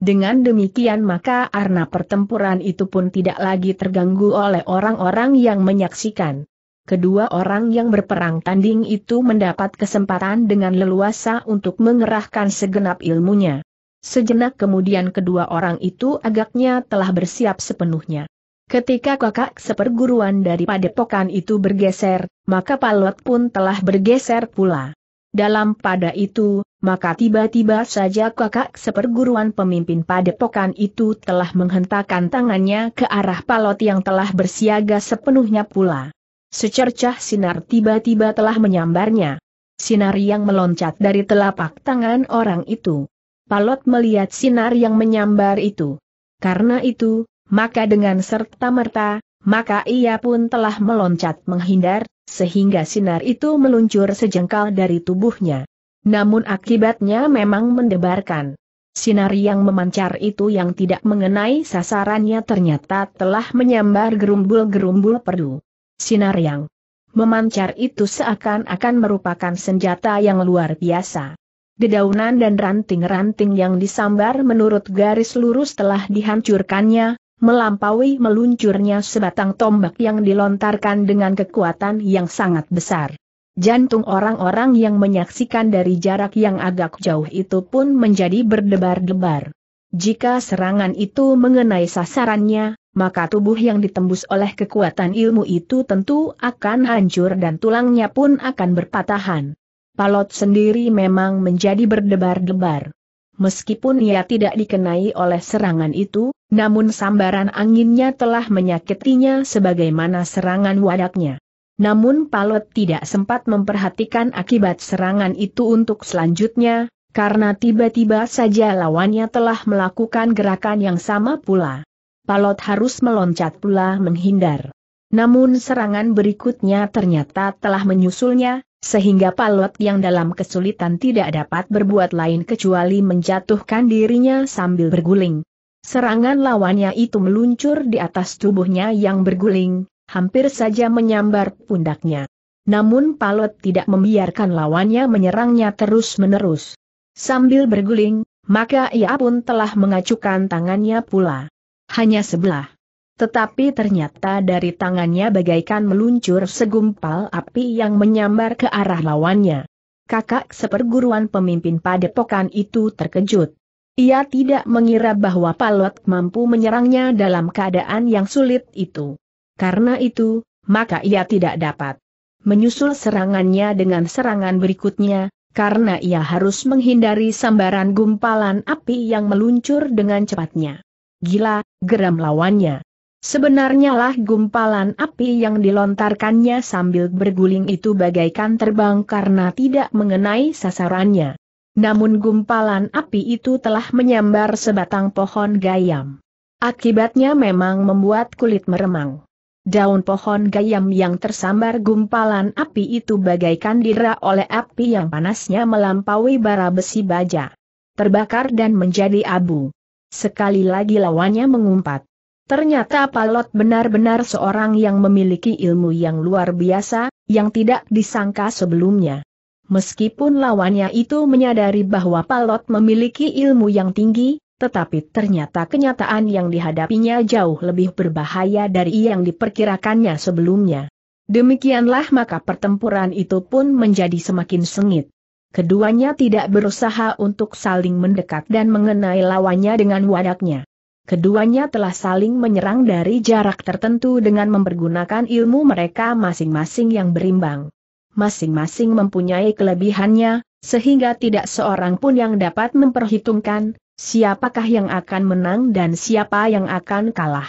Dengan demikian maka arna pertempuran itu pun tidak lagi terganggu oleh orang-orang yang menyaksikan. Kedua orang yang berperang tanding itu mendapat kesempatan dengan leluasa untuk mengerahkan segenap ilmunya. Sejenak kemudian kedua orang itu agaknya telah bersiap sepenuhnya. Ketika kakak seperguruan dari padepokan itu bergeser, maka Palot pun telah bergeser pula. Dalam pada itu, maka tiba-tiba saja kakak seperguruan pemimpin padepokan itu telah menghentakkan tangannya ke arah palot yang telah bersiaga sepenuhnya pula. Secercah sinar tiba-tiba telah menyambarnya. Sinar yang meloncat dari telapak tangan orang itu. Palot melihat sinar yang menyambar itu. Karena itu, maka dengan serta-merta, maka ia pun telah meloncat menghindar, sehingga sinar itu meluncur sejengkal dari tubuhnya. Namun akibatnya memang mendebarkan. Sinar yang memancar itu yang tidak mengenai sasarannya ternyata telah menyambar gerumbul-gerumbul perdu. Sinar yang memancar itu seakan-akan merupakan senjata yang luar biasa. Dedaunan dan ranting-ranting yang disambar menurut garis lurus telah dihancurkannya, melampaui meluncurnya sebatang tombak yang dilontarkan dengan kekuatan yang sangat besar. Jantung orang-orang yang menyaksikan dari jarak yang agak jauh itu pun menjadi berdebar-debar. Jika serangan itu mengenai sasarannya, maka tubuh yang ditembus oleh kekuatan ilmu itu tentu akan hancur dan tulangnya pun akan berpatahan. Palot sendiri memang menjadi berdebar-debar. Meskipun ia tidak dikenai oleh serangan itu, namun sambaran anginnya telah menyakitinya sebagaimana serangan wadaknya. Namun Palot tidak sempat memperhatikan akibat serangan itu untuk selanjutnya, karena tiba-tiba saja lawannya telah melakukan gerakan yang sama pula. Palot harus meloncat pula menghindar. Namun serangan berikutnya ternyata telah menyusulnya, sehingga Palot yang dalam kesulitan tidak dapat berbuat lain kecuali menjatuhkan dirinya sambil berguling. Serangan lawannya itu meluncur di atas tubuhnya yang berguling, hampir saja menyambar pundaknya. Namun Palot tidak membiarkan lawannya menyerangnya terus-menerus. Sambil berguling, maka ia pun telah mengacukan tangannya pula. Hanya sebelah. Tetapi ternyata dari tangannya bagaikan meluncur segumpal api yang menyambar ke arah lawannya. Kakak seperguruan pemimpin padepokan itu terkejut. Ia tidak mengira bahwa Palot mampu menyerangnya dalam keadaan yang sulit itu. Karena itu, maka ia tidak dapat menyusul serangannya dengan serangan berikutnya, karena ia harus menghindari sambaran gumpalan api yang meluncur dengan cepatnya. Gila, geram lawannya. Sebenarnya lah gumpalan api yang dilontarkannya sambil berguling itu bagaikan terbang karena tidak mengenai sasarannya. Namun gumpalan api itu telah menyambar sebatang pohon gayam. Akibatnya memang membuat kulit meremang. Daun pohon gayam yang tersambar gumpalan api itu bagaikan dira oleh api yang panasnya melampaui bara besi baja. Terbakar dan menjadi abu. Sekali lagi lawannya mengumpat. Ternyata Palot benar-benar seorang yang memiliki ilmu yang luar biasa, yang tidak disangka sebelumnya. Meskipun lawannya itu menyadari bahwa Palot memiliki ilmu yang tinggi, tetapi ternyata kenyataan yang dihadapinya jauh lebih berbahaya dari yang diperkirakannya sebelumnya. Demikianlah maka pertempuran itu pun menjadi semakin sengit. Keduanya tidak berusaha untuk saling mendekat dan mengenai lawannya dengan wadaknya. Keduanya telah saling menyerang dari jarak tertentu dengan mempergunakan ilmu mereka masing-masing yang berimbang. Masing-masing mempunyai kelebihannya, sehingga tidak seorang pun yang dapat memperhitungkan siapakah yang akan menang dan siapa yang akan kalah.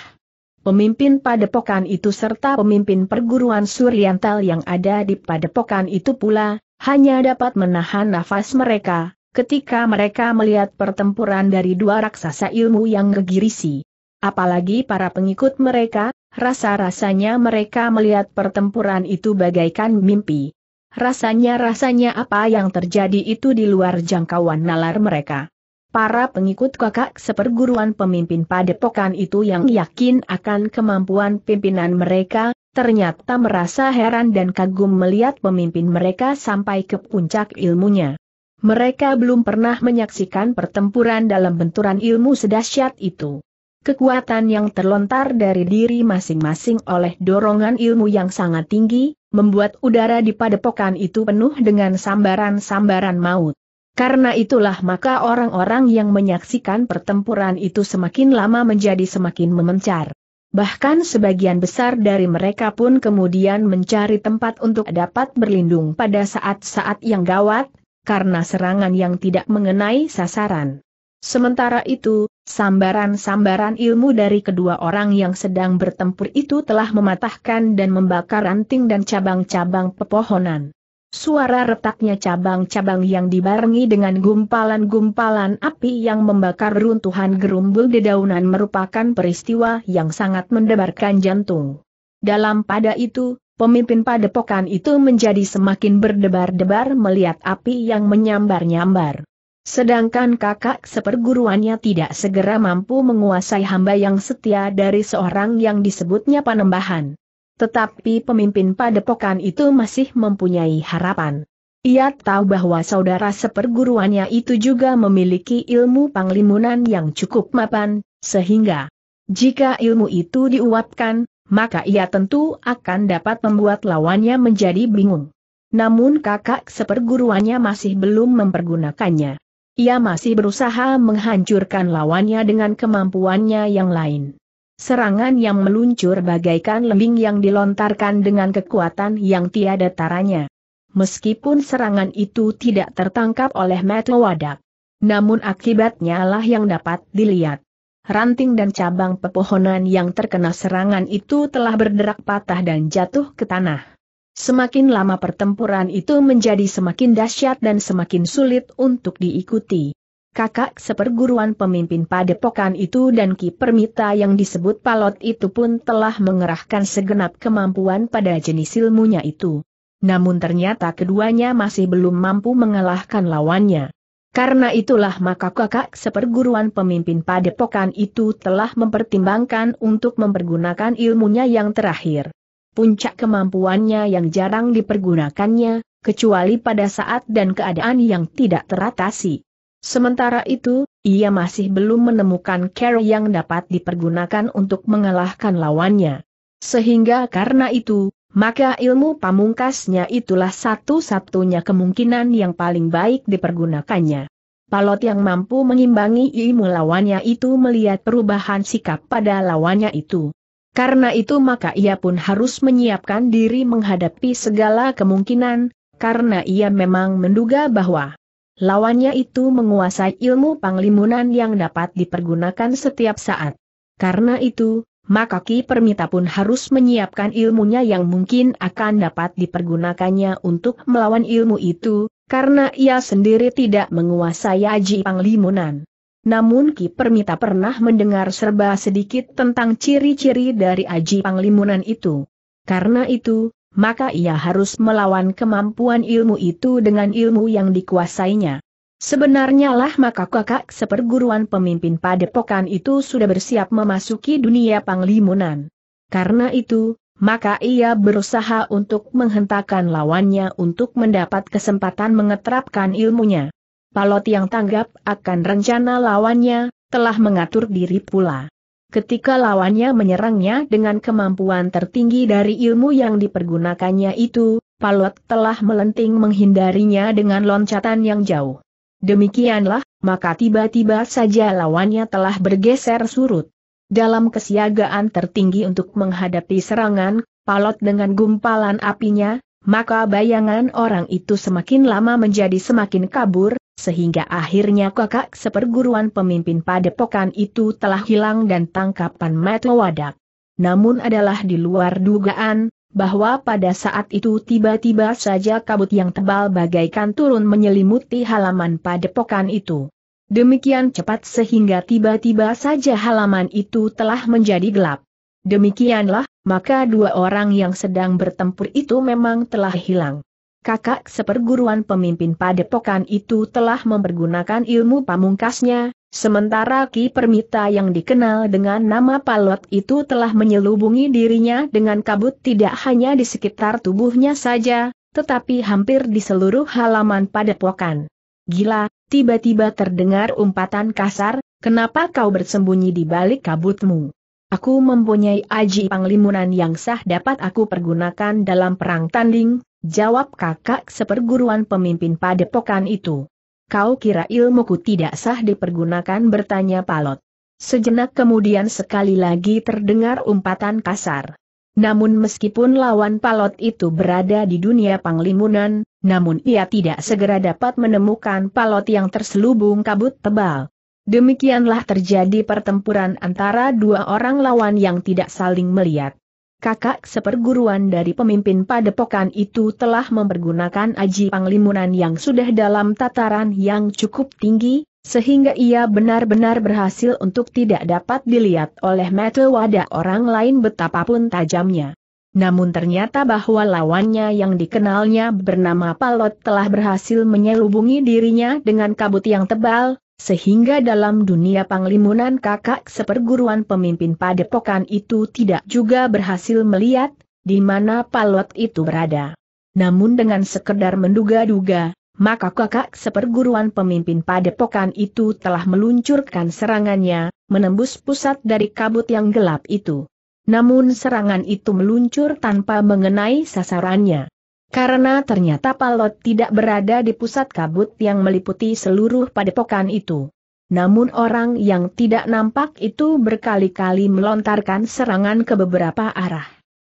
Pemimpin padepokan itu serta pemimpin perguruan Suryantal yang ada di padepokan itu pula, hanya dapat menahan nafas mereka, ketika mereka melihat pertempuran dari dua raksasa ilmu yang gegirisi. Apalagi para pengikut mereka, rasa-rasanya mereka melihat pertempuran itu bagaikan mimpi. Rasanya-rasanya apa yang terjadi itu di luar jangkauan nalar mereka. Para pengikut kakak seperguruan pemimpin padepokan itu yang yakin akan kemampuan pimpinan mereka, ternyata merasa heran dan kagum melihat pemimpin mereka sampai ke puncak ilmunya. Mereka belum pernah menyaksikan pertempuran dalam benturan ilmu sedahsyat itu. Kekuatan yang terlontar dari diri masing-masing oleh dorongan ilmu yang sangat tinggi, membuat udara di padepokan itu penuh dengan sambaran-sambaran maut. Karena itulah maka orang-orang yang menyaksikan pertempuran itu semakin lama menjadi semakin memencar. Bahkan sebagian besar dari mereka pun kemudian mencari tempat untuk dapat berlindung pada saat-saat yang gawat, karena serangan yang tidak mengenai sasaran. Sementara itu, sambaran-sambaran ilmu dari kedua orang yang sedang bertempur itu telah mematahkan dan membakar ranting dan cabang-cabang pepohonan. Suara retaknya cabang-cabang yang dibarengi dengan gumpalan-gumpalan api yang membakar runtuhan gerumbul dedaunan merupakan peristiwa yang sangat mendebarkan jantung. Dalam pada itu, pemimpin padepokan itu menjadi semakin berdebar-debar melihat api yang menyambar-nyambar. Sedangkan kakak seperguruannya tidak segera mampu menguasai hamba yang setia dari seorang yang disebutnya panembahan. Tetapi pemimpin padepokan itu masih mempunyai harapan. Ia tahu bahwa saudara seperguruannya itu juga memiliki ilmu panglimunan yang cukup mapan, sehingga jika ilmu itu diuapkan, maka ia tentu akan dapat membuat lawannya menjadi bingung. Namun kakak seperguruannya masih belum mempergunakannya. Ia masih berusaha menghancurkan lawannya dengan kemampuannya yang lain. Serangan yang meluncur bagaikan lembing yang dilontarkan dengan kekuatan yang tiada taranya. Meskipun serangan itu tidak tertangkap oleh mata wadak. Namun akibatnya lah yang dapat dilihat. Ranting dan cabang pepohonan yang terkena serangan itu telah berderak patah dan jatuh ke tanah. Semakin lama pertempuran itu menjadi semakin dahsyat dan semakin sulit untuk diikuti kakak seperguruan pemimpin padepokan itu dan Ki Permita yang disebut Palot itu pun telah mengerahkan segenap kemampuan pada jenis ilmunya itu. Namun ternyata keduanya masih belum mampu mengalahkan lawannya. Karena itulah maka kakak seperguruan pemimpin padepokan itu telah mempertimbangkan untuk mempergunakan ilmunya yang terakhir. Puncak kemampuannya yang jarang dipergunakannya, kecuali pada saat dan keadaan yang tidak teratasi. Sementara itu, ia masih belum menemukan cara yang dapat dipergunakan untuk mengalahkan lawannya. Sehingga karena itu, maka ilmu pamungkasnya itulah satu-satunya kemungkinan yang paling baik dipergunakannya. Palot yang mampu mengimbangi ilmu lawannya itu melihat perubahan sikap pada lawannya itu. Karena itu maka ia pun harus menyiapkan diri menghadapi segala kemungkinan, karena ia memang menduga bahwa Lawannya itu menguasai ilmu panglimunan yang dapat dipergunakan setiap saat. Karena itu, maka Ki Permita pun harus menyiapkan ilmunya yang mungkin akan dapat dipergunakannya untuk melawan ilmu itu, karena ia sendiri tidak menguasai aji panglimunan. Namun Ki Permita pernah mendengar serba sedikit tentang ciri-ciri dari Aji Panglimunan itu. Karena itu, maka ia harus melawan kemampuan ilmu itu dengan ilmu yang dikuasainya. Sebenarnya lah maka kakak seperguruan pemimpin padepokan itu sudah bersiap memasuki dunia panglimunan. Karena itu, maka ia berusaha untuk menghentakkan lawannya untuk mendapat kesempatan mengetrapkan ilmunya. Palot yang tanggap akan rencana lawannya, telah mengatur diri pula ketika lawannya menyerangnya dengan kemampuan tertinggi dari ilmu yang dipergunakannya itu, Palot telah melenting menghindarinya dengan loncatan yang jauh. Demikianlah, maka tiba-tiba saja lawannya telah bergeser surut. Dalam kesiagaan tertinggi untuk menghadapi serangan, Palot dengan gumpalan apinya, maka bayangan orang itu semakin lama menjadi semakin kabur, sehingga akhirnya kakak seperguruan pemimpin padepokan itu telah hilang dan tangkapan mata wadak. Namun adalah di luar dugaan, bahwa pada saat itu tiba-tiba saja kabut yang tebal bagaikan turun menyelimuti halaman padepokan itu. Demikian cepat sehingga tiba-tiba saja halaman itu telah menjadi gelap. Demikianlah, maka dua orang yang sedang bertempur itu memang telah hilang kakak seperguruan pemimpin padepokan itu telah mempergunakan ilmu pamungkasnya, sementara Ki Permita yang dikenal dengan nama Palot itu telah menyelubungi dirinya dengan kabut tidak hanya di sekitar tubuhnya saja, tetapi hampir di seluruh halaman padepokan. Gila, tiba-tiba terdengar umpatan kasar, kenapa kau bersembunyi di balik kabutmu? Aku mempunyai aji panglimunan yang sah dapat aku pergunakan dalam perang tanding, Jawab kakak seperguruan pemimpin padepokan itu. Kau kira ilmuku tidak sah dipergunakan bertanya Palot. Sejenak kemudian sekali lagi terdengar umpatan kasar. Namun meskipun lawan Palot itu berada di dunia panglimunan, namun ia tidak segera dapat menemukan Palot yang terselubung kabut tebal. Demikianlah terjadi pertempuran antara dua orang lawan yang tidak saling melihat kakak seperguruan dari pemimpin padepokan itu telah mempergunakan aji panglimunan yang sudah dalam tataran yang cukup tinggi, sehingga ia benar-benar berhasil untuk tidak dapat dilihat oleh mata wadah orang lain betapapun tajamnya. Namun ternyata bahwa lawannya yang dikenalnya bernama Palot telah berhasil menyelubungi dirinya dengan kabut yang tebal, sehingga dalam dunia panglimunan kakak seperguruan pemimpin padepokan itu tidak juga berhasil melihat, di mana palot itu berada. Namun dengan sekedar menduga-duga, maka kakak seperguruan pemimpin padepokan itu telah meluncurkan serangannya, menembus pusat dari kabut yang gelap itu. Namun serangan itu meluncur tanpa mengenai sasarannya. Karena ternyata Palot tidak berada di pusat kabut yang meliputi seluruh padepokan itu. Namun orang yang tidak nampak itu berkali-kali melontarkan serangan ke beberapa arah.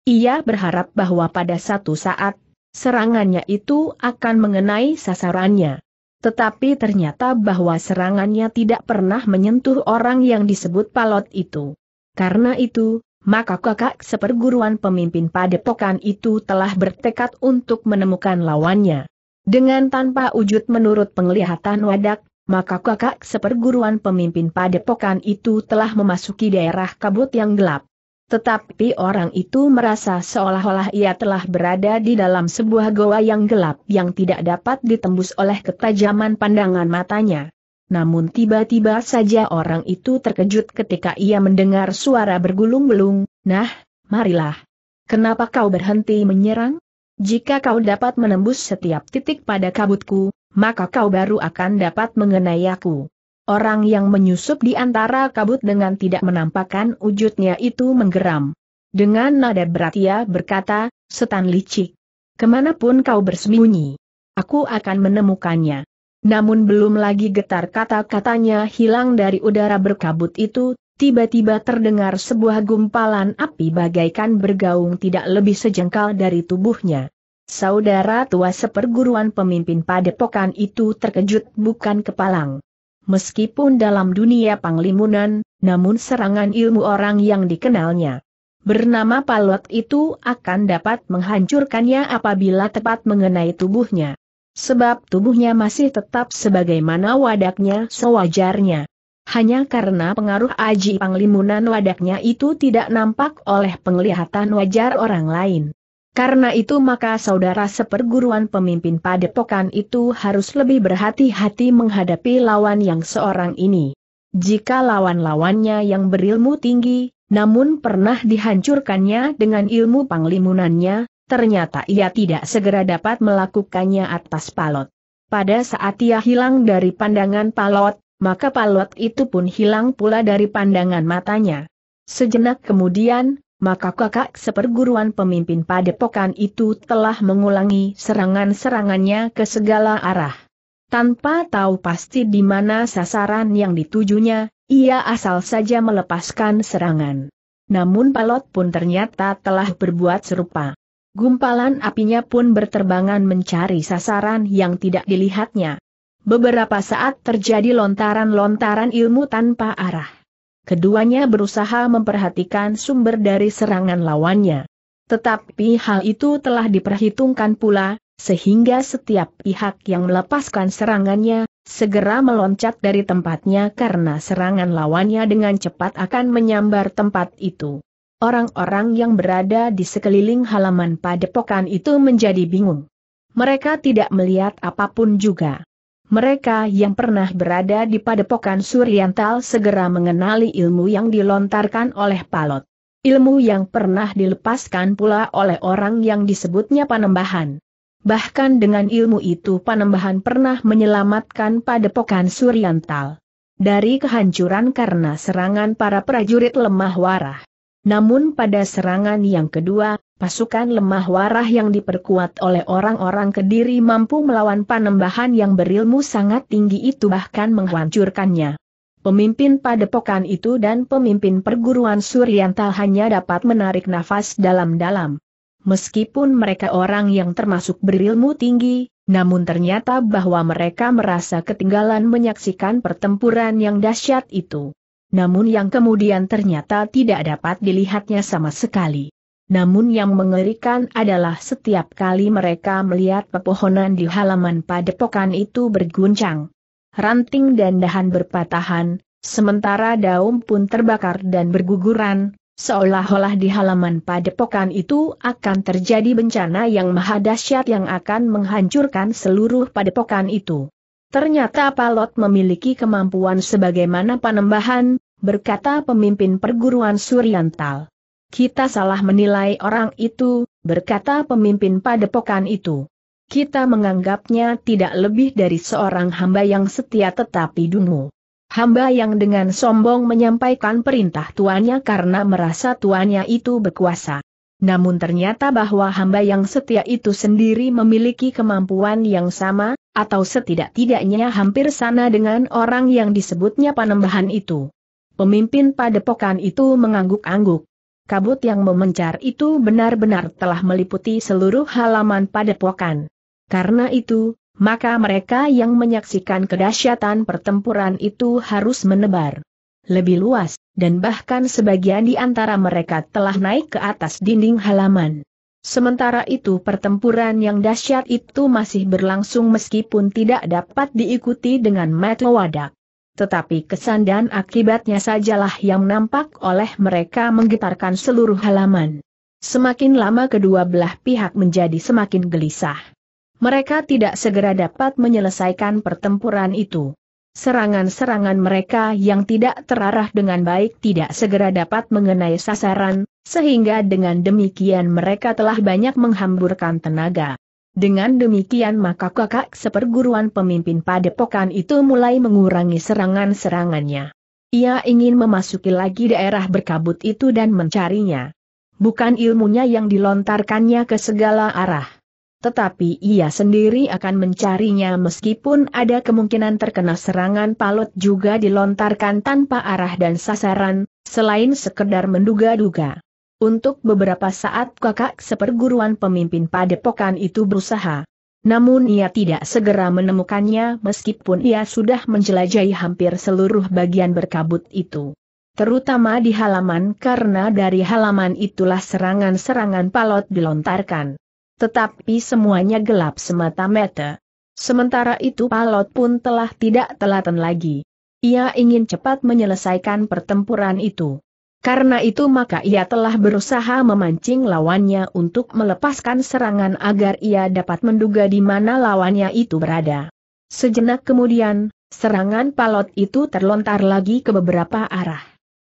Ia berharap bahwa pada satu saat, serangannya itu akan mengenai sasarannya. Tetapi ternyata bahwa serangannya tidak pernah menyentuh orang yang disebut Palot itu. Karena itu, maka kakak seperguruan pemimpin padepokan itu telah bertekad untuk menemukan lawannya. Dengan tanpa wujud menurut penglihatan wadak, maka kakak seperguruan pemimpin padepokan itu telah memasuki daerah kabut yang gelap. Tetapi orang itu merasa seolah-olah ia telah berada di dalam sebuah goa yang gelap yang tidak dapat ditembus oleh ketajaman pandangan matanya. Namun tiba-tiba saja orang itu terkejut ketika ia mendengar suara bergulung gulung nah, marilah. Kenapa kau berhenti menyerang? Jika kau dapat menembus setiap titik pada kabutku, maka kau baru akan dapat mengenai aku. Orang yang menyusup di antara kabut dengan tidak menampakkan wujudnya itu menggeram. Dengan nada berat ia berkata, Setan licik. Kemanapun kau bersembunyi, aku akan menemukannya. Namun belum lagi getar kata-katanya hilang dari udara berkabut itu, tiba-tiba terdengar sebuah gumpalan api bagaikan bergaung tidak lebih sejengkal dari tubuhnya. Saudara tua seperguruan pemimpin padepokan itu terkejut bukan kepalang. Meskipun dalam dunia panglimunan, namun serangan ilmu orang yang dikenalnya bernama Palot itu akan dapat menghancurkannya apabila tepat mengenai tubuhnya. Sebab tubuhnya masih tetap sebagaimana wadaknya sewajarnya. Hanya karena pengaruh aji panglimunan wadaknya itu tidak nampak oleh penglihatan wajar orang lain. Karena itu maka saudara seperguruan pemimpin padepokan itu harus lebih berhati-hati menghadapi lawan yang seorang ini. Jika lawan-lawannya yang berilmu tinggi, namun pernah dihancurkannya dengan ilmu panglimunannya, ternyata ia tidak segera dapat melakukannya atas palot. Pada saat ia hilang dari pandangan palot, maka palot itu pun hilang pula dari pandangan matanya. Sejenak kemudian, maka kakak seperguruan pemimpin padepokan itu telah mengulangi serangan-serangannya ke segala arah. Tanpa tahu pasti di mana sasaran yang ditujunya, ia asal saja melepaskan serangan. Namun Palot pun ternyata telah berbuat serupa. Gumpalan apinya pun berterbangan mencari sasaran yang tidak dilihatnya. Beberapa saat terjadi lontaran-lontaran ilmu tanpa arah. Keduanya berusaha memperhatikan sumber dari serangan lawannya. Tetapi hal itu telah diperhitungkan pula, sehingga setiap pihak yang melepaskan serangannya, segera meloncat dari tempatnya karena serangan lawannya dengan cepat akan menyambar tempat itu. Orang-orang yang berada di sekeliling halaman padepokan itu menjadi bingung. Mereka tidak melihat apapun juga. Mereka yang pernah berada di padepokan Suryantal segera mengenali ilmu yang dilontarkan oleh Palot. Ilmu yang pernah dilepaskan pula oleh orang yang disebutnya Panembahan. Bahkan dengan ilmu itu Panembahan pernah menyelamatkan padepokan Suryantal dari kehancuran karena serangan para prajurit lemah warah. Namun pada serangan yang kedua, pasukan lemah warah yang diperkuat oleh orang-orang kediri mampu melawan panembahan yang berilmu sangat tinggi itu bahkan menghancurkannya. Pemimpin padepokan itu dan pemimpin perguruan Suryantal hanya dapat menarik nafas dalam-dalam. Meskipun mereka orang yang termasuk berilmu tinggi, namun ternyata bahwa mereka merasa ketinggalan menyaksikan pertempuran yang dahsyat itu namun yang kemudian ternyata tidak dapat dilihatnya sama sekali. Namun yang mengerikan adalah setiap kali mereka melihat pepohonan di halaman padepokan itu berguncang. Ranting dan dahan berpatahan, sementara daun pun terbakar dan berguguran, seolah-olah di halaman padepokan itu akan terjadi bencana yang maha dahsyat yang akan menghancurkan seluruh padepokan itu. Ternyata Palot memiliki kemampuan sebagaimana panembahan, berkata pemimpin perguruan Suryantal. Kita salah menilai orang itu, berkata pemimpin padepokan itu. Kita menganggapnya tidak lebih dari seorang hamba yang setia tetapi dungu. Hamba yang dengan sombong menyampaikan perintah tuannya karena merasa tuannya itu berkuasa. Namun ternyata bahwa hamba yang setia itu sendiri memiliki kemampuan yang sama, atau setidak-tidaknya hampir sana dengan orang yang disebutnya Panembahan itu. Pemimpin padepokan itu mengangguk-angguk. Kabut yang memencar itu benar-benar telah meliputi seluruh halaman padepokan. Karena itu, maka mereka yang menyaksikan kedahsyatan pertempuran itu harus menebar lebih luas, dan bahkan sebagian di antara mereka telah naik ke atas dinding halaman. Sementara itu pertempuran yang dahsyat itu masih berlangsung meskipun tidak dapat diikuti dengan mata wadak. Tetapi kesan dan akibatnya sajalah yang nampak oleh mereka menggetarkan seluruh halaman. Semakin lama kedua belah pihak menjadi semakin gelisah. Mereka tidak segera dapat menyelesaikan pertempuran itu. Serangan-serangan mereka yang tidak terarah dengan baik tidak segera dapat mengenai sasaran, sehingga dengan demikian mereka telah banyak menghamburkan tenaga. Dengan demikian maka kakak seperguruan pemimpin padepokan itu mulai mengurangi serangan-serangannya. Ia ingin memasuki lagi daerah berkabut itu dan mencarinya. Bukan ilmunya yang dilontarkannya ke segala arah. Tetapi ia sendiri akan mencarinya meskipun ada kemungkinan terkena serangan palut juga dilontarkan tanpa arah dan sasaran, selain sekedar menduga-duga. Untuk beberapa saat kakak seperguruan pemimpin padepokan itu berusaha. Namun ia tidak segera menemukannya meskipun ia sudah menjelajahi hampir seluruh bagian berkabut itu. Terutama di halaman karena dari halaman itulah serangan-serangan palot dilontarkan. Tetapi semuanya gelap semata mata. Sementara itu Palot pun telah tidak telaten lagi. Ia ingin cepat menyelesaikan pertempuran itu. Karena itu maka ia telah berusaha memancing lawannya untuk melepaskan serangan agar ia dapat menduga di mana lawannya itu berada. Sejenak kemudian, serangan palot itu terlontar lagi ke beberapa arah.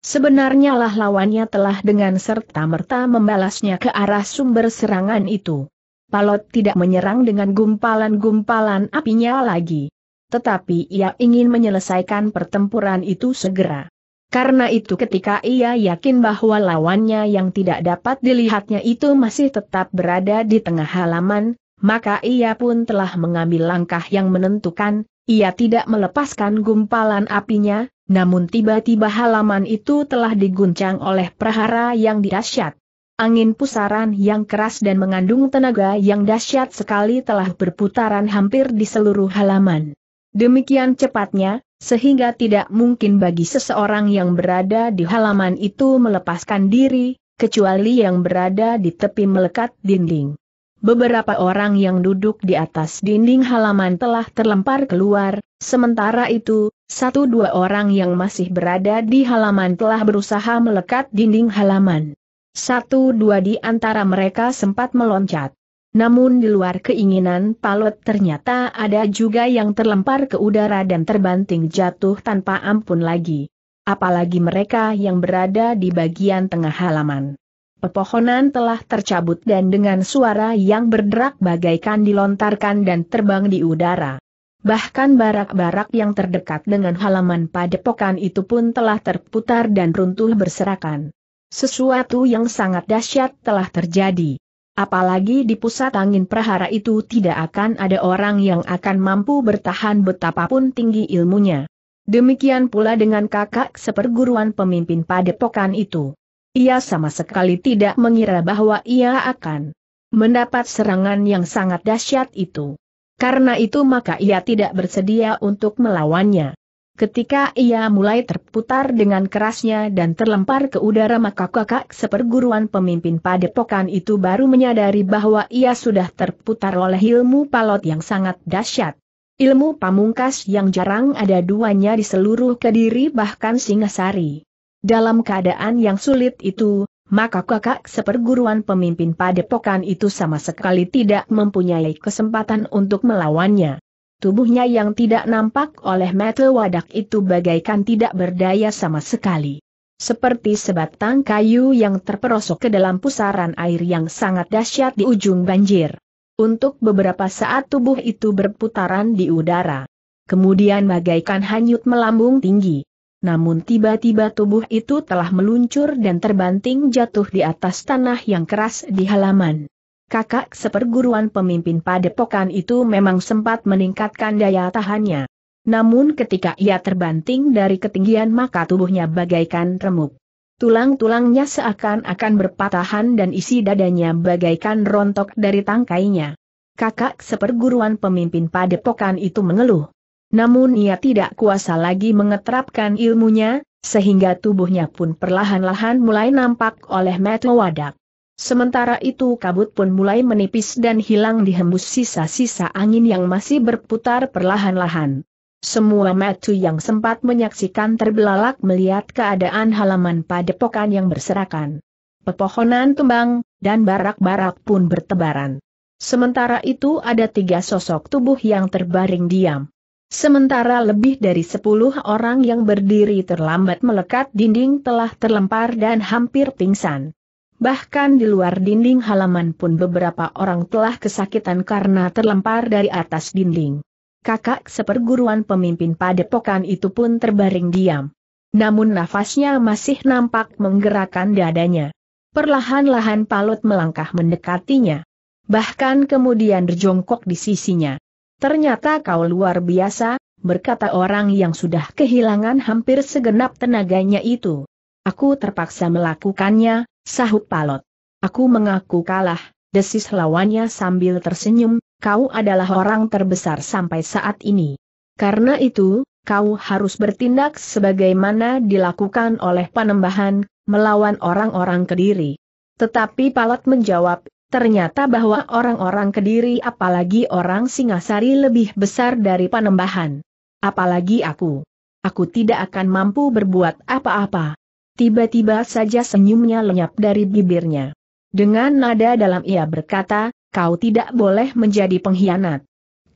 Sebenarnya lah lawannya telah dengan serta-merta membalasnya ke arah sumber serangan itu. Palot tidak menyerang dengan gumpalan-gumpalan apinya lagi. Tetapi ia ingin menyelesaikan pertempuran itu segera. Karena itu ketika ia yakin bahwa lawannya yang tidak dapat dilihatnya itu masih tetap berada di tengah halaman, maka ia pun telah mengambil langkah yang menentukan, ia tidak melepaskan gumpalan apinya, namun tiba-tiba halaman itu telah diguncang oleh prahara yang dahsyat. Angin pusaran yang keras dan mengandung tenaga yang dahsyat sekali telah berputaran hampir di seluruh halaman. Demikian cepatnya, sehingga tidak mungkin bagi seseorang yang berada di halaman itu melepaskan diri, kecuali yang berada di tepi melekat dinding. Beberapa orang yang duduk di atas dinding halaman telah terlempar keluar, sementara itu, satu dua orang yang masih berada di halaman telah berusaha melekat dinding halaman. Satu dua di antara mereka sempat meloncat. Namun di luar keinginan Palot ternyata ada juga yang terlempar ke udara dan terbanting jatuh tanpa ampun lagi. Apalagi mereka yang berada di bagian tengah halaman. Pepohonan telah tercabut dan dengan suara yang berderak bagaikan dilontarkan dan terbang di udara. Bahkan barak-barak yang terdekat dengan halaman padepokan itu pun telah terputar dan runtuh berserakan. Sesuatu yang sangat dahsyat telah terjadi. Apalagi di pusat angin prahara itu tidak akan ada orang yang akan mampu bertahan betapapun tinggi ilmunya. Demikian pula dengan kakak seperguruan pemimpin padepokan itu. Ia sama sekali tidak mengira bahwa ia akan mendapat serangan yang sangat dahsyat itu. Karena itu maka ia tidak bersedia untuk melawannya. Ketika ia mulai terputar dengan kerasnya dan terlempar ke udara maka kakak seperguruan pemimpin padepokan itu baru menyadari bahwa ia sudah terputar oleh ilmu palot yang sangat dahsyat. Ilmu pamungkas yang jarang ada duanya di seluruh kediri bahkan Singasari. Dalam keadaan yang sulit itu, maka kakak seperguruan pemimpin padepokan itu sama sekali tidak mempunyai kesempatan untuk melawannya. Tubuhnya yang tidak nampak oleh mata wadak itu bagaikan tidak berdaya sama sekali. Seperti sebatang kayu yang terperosok ke dalam pusaran air yang sangat dahsyat di ujung banjir. Untuk beberapa saat tubuh itu berputaran di udara. Kemudian bagaikan hanyut melambung tinggi. Namun tiba-tiba tubuh itu telah meluncur dan terbanting jatuh di atas tanah yang keras di halaman kakak seperguruan pemimpin padepokan itu memang sempat meningkatkan daya tahannya. Namun ketika ia terbanting dari ketinggian maka tubuhnya bagaikan remuk. Tulang-tulangnya seakan-akan berpatahan dan isi dadanya bagaikan rontok dari tangkainya. Kakak seperguruan pemimpin padepokan itu mengeluh. Namun ia tidak kuasa lagi mengetrapkan ilmunya, sehingga tubuhnya pun perlahan-lahan mulai nampak oleh mata wadak. Sementara itu kabut pun mulai menipis dan hilang dihembus sisa-sisa angin yang masih berputar perlahan-lahan. Semua metu yang sempat menyaksikan terbelalak melihat keadaan halaman padepokan yang berserakan. Pepohonan tumbang, dan barak-barak pun bertebaran. Sementara itu ada tiga sosok tubuh yang terbaring diam. Sementara lebih dari sepuluh orang yang berdiri terlambat melekat dinding telah terlempar dan hampir pingsan. Bahkan di luar dinding halaman pun beberapa orang telah kesakitan karena terlempar dari atas dinding. Kakak seperguruan pemimpin padepokan itu pun terbaring diam. Namun nafasnya masih nampak menggerakkan dadanya. Perlahan-lahan Palut melangkah mendekatinya. Bahkan kemudian berjongkok di sisinya. Ternyata kau luar biasa, berkata orang yang sudah kehilangan hampir segenap tenaganya itu. Aku terpaksa melakukannya, Sahut Palot. Aku mengaku kalah, desis lawannya sambil tersenyum, kau adalah orang terbesar sampai saat ini. Karena itu, kau harus bertindak sebagaimana dilakukan oleh panembahan, melawan orang-orang kediri. Tetapi Palot menjawab, ternyata bahwa orang-orang kediri apalagi orang Singasari lebih besar dari panembahan. Apalagi aku. Aku tidak akan mampu berbuat apa-apa. Tiba-tiba saja senyumnya lenyap dari bibirnya. Dengan nada dalam ia berkata, kau tidak boleh menjadi pengkhianat.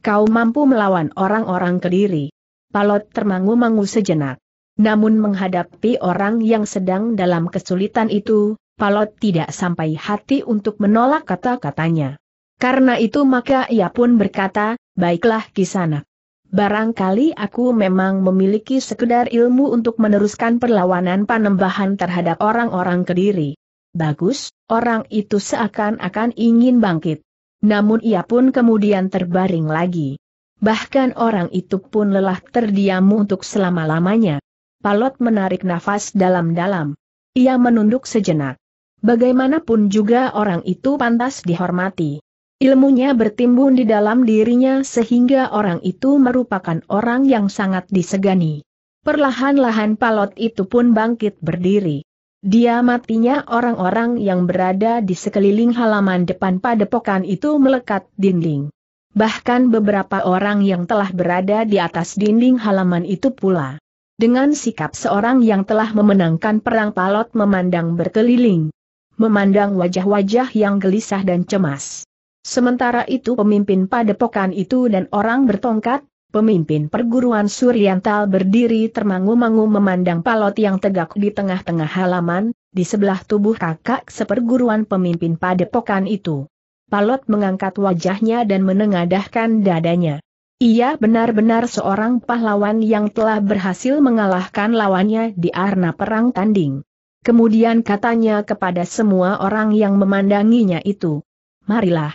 Kau mampu melawan orang-orang kediri. Palot termangu-mangu sejenak. Namun menghadapi orang yang sedang dalam kesulitan itu, Palot tidak sampai hati untuk menolak kata-katanya. Karena itu maka ia pun berkata, baiklah kisanak. Barangkali aku memang memiliki sekedar ilmu untuk meneruskan perlawanan panembahan terhadap orang-orang Kediri. Bagus, orang itu seakan-akan ingin bangkit. Namun ia pun kemudian terbaring lagi. Bahkan orang itu pun lelah terdiam untuk selama-lamanya. Palot menarik nafas dalam-dalam. Ia menunduk sejenak. Bagaimanapun juga orang itu pantas dihormati. Ilmunya bertimbun di dalam dirinya sehingga orang itu merupakan orang yang sangat disegani. Perlahan-lahan palot itu pun bangkit berdiri. Dia matinya orang-orang yang berada di sekeliling halaman depan padepokan itu melekat dinding. Bahkan beberapa orang yang telah berada di atas dinding halaman itu pula. Dengan sikap seorang yang telah memenangkan perang palot memandang berkeliling. Memandang wajah-wajah yang gelisah dan cemas. Sementara itu pemimpin padepokan itu dan orang bertongkat, pemimpin perguruan Suriantal berdiri termangu-mangu memandang palot yang tegak di tengah-tengah halaman, di sebelah tubuh kakak seperguruan pemimpin padepokan itu. Palot mengangkat wajahnya dan menengadahkan dadanya. Ia benar-benar seorang pahlawan yang telah berhasil mengalahkan lawannya di arena perang tanding. Kemudian katanya kepada semua orang yang memandanginya itu, Marilah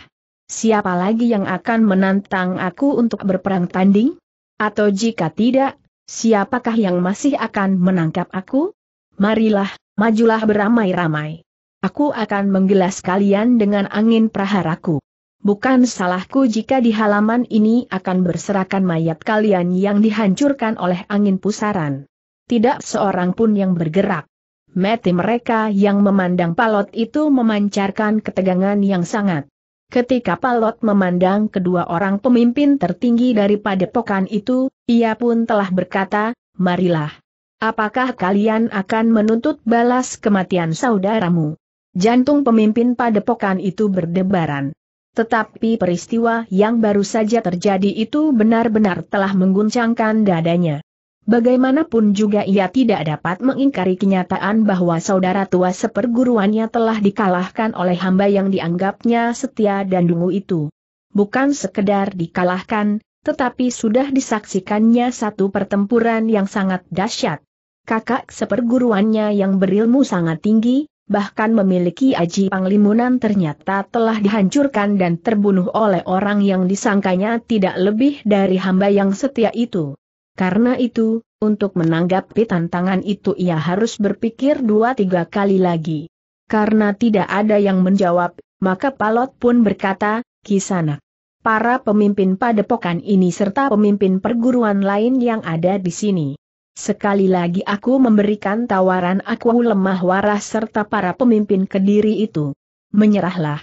siapa lagi yang akan menantang aku untuk berperang tanding? Atau jika tidak, siapakah yang masih akan menangkap aku? Marilah, majulah beramai-ramai. Aku akan menggelas kalian dengan angin praharaku. Bukan salahku jika di halaman ini akan berserakan mayat kalian yang dihancurkan oleh angin pusaran. Tidak seorang pun yang bergerak. Mati mereka yang memandang palot itu memancarkan ketegangan yang sangat. Ketika Palot memandang kedua orang pemimpin tertinggi dari padepokan itu, ia pun telah berkata, marilah. Apakah kalian akan menuntut balas kematian saudaramu? Jantung pemimpin padepokan itu berdebaran. Tetapi peristiwa yang baru saja terjadi itu benar-benar telah mengguncangkan dadanya. Bagaimanapun juga ia tidak dapat mengingkari kenyataan bahwa saudara tua seperguruannya telah dikalahkan oleh hamba yang dianggapnya setia dan dungu itu. Bukan sekedar dikalahkan, tetapi sudah disaksikannya satu pertempuran yang sangat dahsyat. Kakak seperguruannya yang berilmu sangat tinggi, bahkan memiliki aji panglimunan ternyata telah dihancurkan dan terbunuh oleh orang yang disangkanya tidak lebih dari hamba yang setia itu. Karena itu, untuk menanggapi tantangan itu ia harus berpikir dua tiga kali lagi. Karena tidak ada yang menjawab, maka Palot pun berkata, Kisana. Para pemimpin padepokan ini serta pemimpin perguruan lain yang ada di sini. Sekali lagi aku memberikan tawaran aku lemah waras serta para pemimpin kediri itu. Menyerahlah.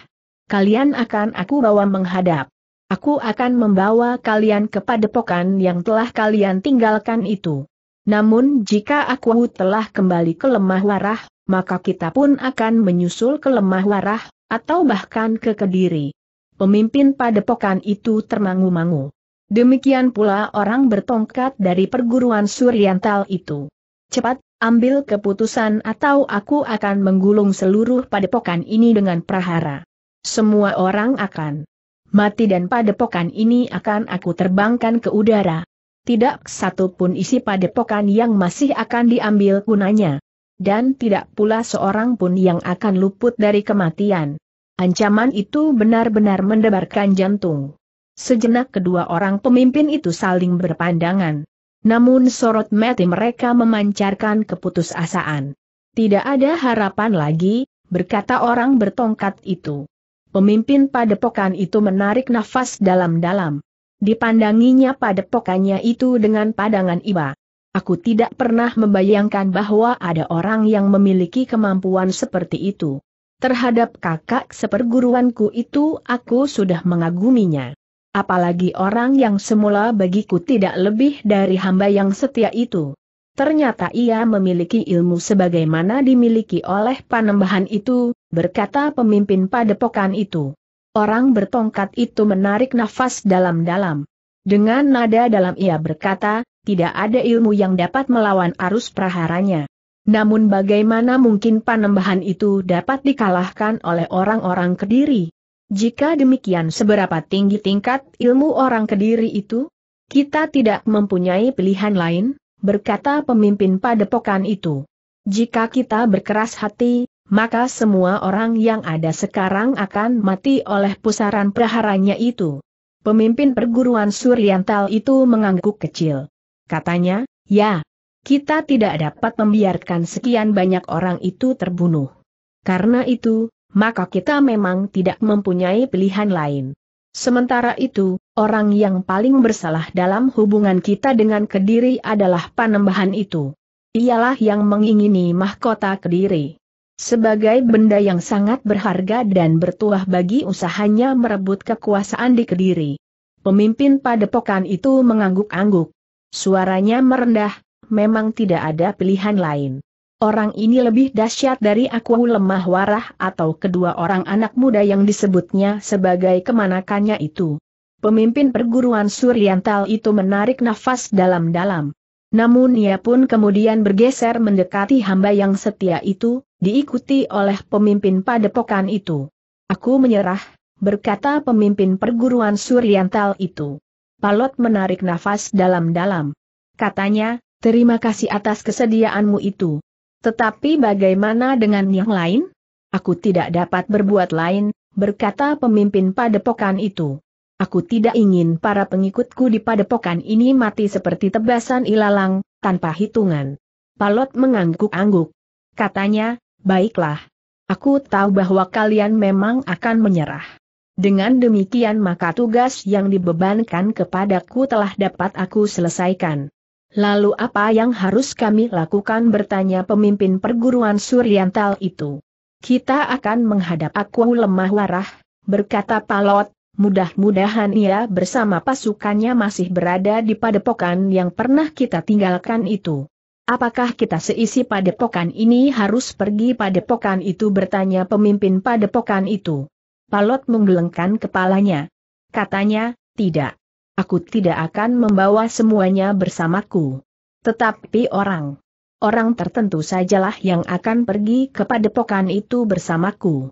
Kalian akan aku bawa menghadap Aku akan membawa kalian ke padepokan yang telah kalian tinggalkan itu. Namun jika aku telah kembali ke lemah warah, maka kita pun akan menyusul ke lemah warah, atau bahkan ke kediri. Pemimpin padepokan itu termangu-mangu. Demikian pula orang bertongkat dari perguruan Suryantal itu. Cepat, ambil keputusan atau aku akan menggulung seluruh padepokan ini dengan prahara. Semua orang akan mati dan padepokan ini akan aku terbangkan ke udara. Tidak satu pun isi padepokan yang masih akan diambil gunanya. Dan tidak pula seorang pun yang akan luput dari kematian. Ancaman itu benar-benar mendebarkan jantung. Sejenak kedua orang pemimpin itu saling berpandangan. Namun sorot mati mereka memancarkan keputusasaan. Tidak ada harapan lagi, berkata orang bertongkat itu. Pemimpin padepokan itu menarik nafas dalam-dalam. Dipandanginya padepokannya itu dengan pandangan iba. Aku tidak pernah membayangkan bahwa ada orang yang memiliki kemampuan seperti itu. Terhadap kakak seperguruanku itu aku sudah mengaguminya. Apalagi orang yang semula bagiku tidak lebih dari hamba yang setia itu. Ternyata ia memiliki ilmu sebagaimana dimiliki oleh panembahan itu, berkata pemimpin padepokan itu. Orang bertongkat itu menarik nafas dalam-dalam. Dengan nada dalam ia berkata, tidak ada ilmu yang dapat melawan arus praharanya. Namun bagaimana mungkin panembahan itu dapat dikalahkan oleh orang-orang kediri? Jika demikian seberapa tinggi tingkat ilmu orang kediri itu? Kita tidak mempunyai pilihan lain, berkata pemimpin padepokan itu. Jika kita berkeras hati, maka semua orang yang ada sekarang akan mati oleh pusaran praharanya itu. Pemimpin perguruan Suryantal itu mengangguk kecil. Katanya, ya, kita tidak dapat membiarkan sekian banyak orang itu terbunuh. Karena itu, maka kita memang tidak mempunyai pilihan lain. Sementara itu, orang yang paling bersalah dalam hubungan kita dengan Kediri adalah Panembahan itu. Ialah yang mengingini mahkota Kediri. Sebagai benda yang sangat berharga dan bertuah bagi usahanya merebut kekuasaan di Kediri. Pemimpin padepokan itu mengangguk-angguk. Suaranya merendah, memang tidak ada pilihan lain. Orang ini lebih dahsyat dari aku lemah warah atau kedua orang anak muda yang disebutnya sebagai kemanakannya itu. Pemimpin perguruan Suryantal itu menarik nafas dalam-dalam. Namun ia pun kemudian bergeser mendekati hamba yang setia itu, diikuti oleh pemimpin padepokan itu. Aku menyerah, berkata pemimpin perguruan Suryantal itu. Palot menarik nafas dalam-dalam. Katanya, terima kasih atas kesediaanmu itu. Tetapi bagaimana dengan yang lain? Aku tidak dapat berbuat lain, berkata pemimpin padepokan itu. Aku tidak ingin para pengikutku di padepokan ini mati seperti tebasan ilalang, tanpa hitungan. Palot mengangguk-angguk. Katanya, baiklah. Aku tahu bahwa kalian memang akan menyerah. Dengan demikian maka tugas yang dibebankan kepadaku telah dapat aku selesaikan. Lalu apa yang harus kami lakukan bertanya pemimpin perguruan Suryantal itu. Kita akan menghadap aku lemah warah, berkata Palot, mudah-mudahan ia bersama pasukannya masih berada di padepokan yang pernah kita tinggalkan itu. Apakah kita seisi padepokan ini harus pergi padepokan itu bertanya pemimpin padepokan itu. Palot menggelengkan kepalanya. Katanya, tidak aku tidak akan membawa semuanya bersamaku. Tetapi orang, orang tertentu sajalah yang akan pergi kepada padepokan itu bersamaku.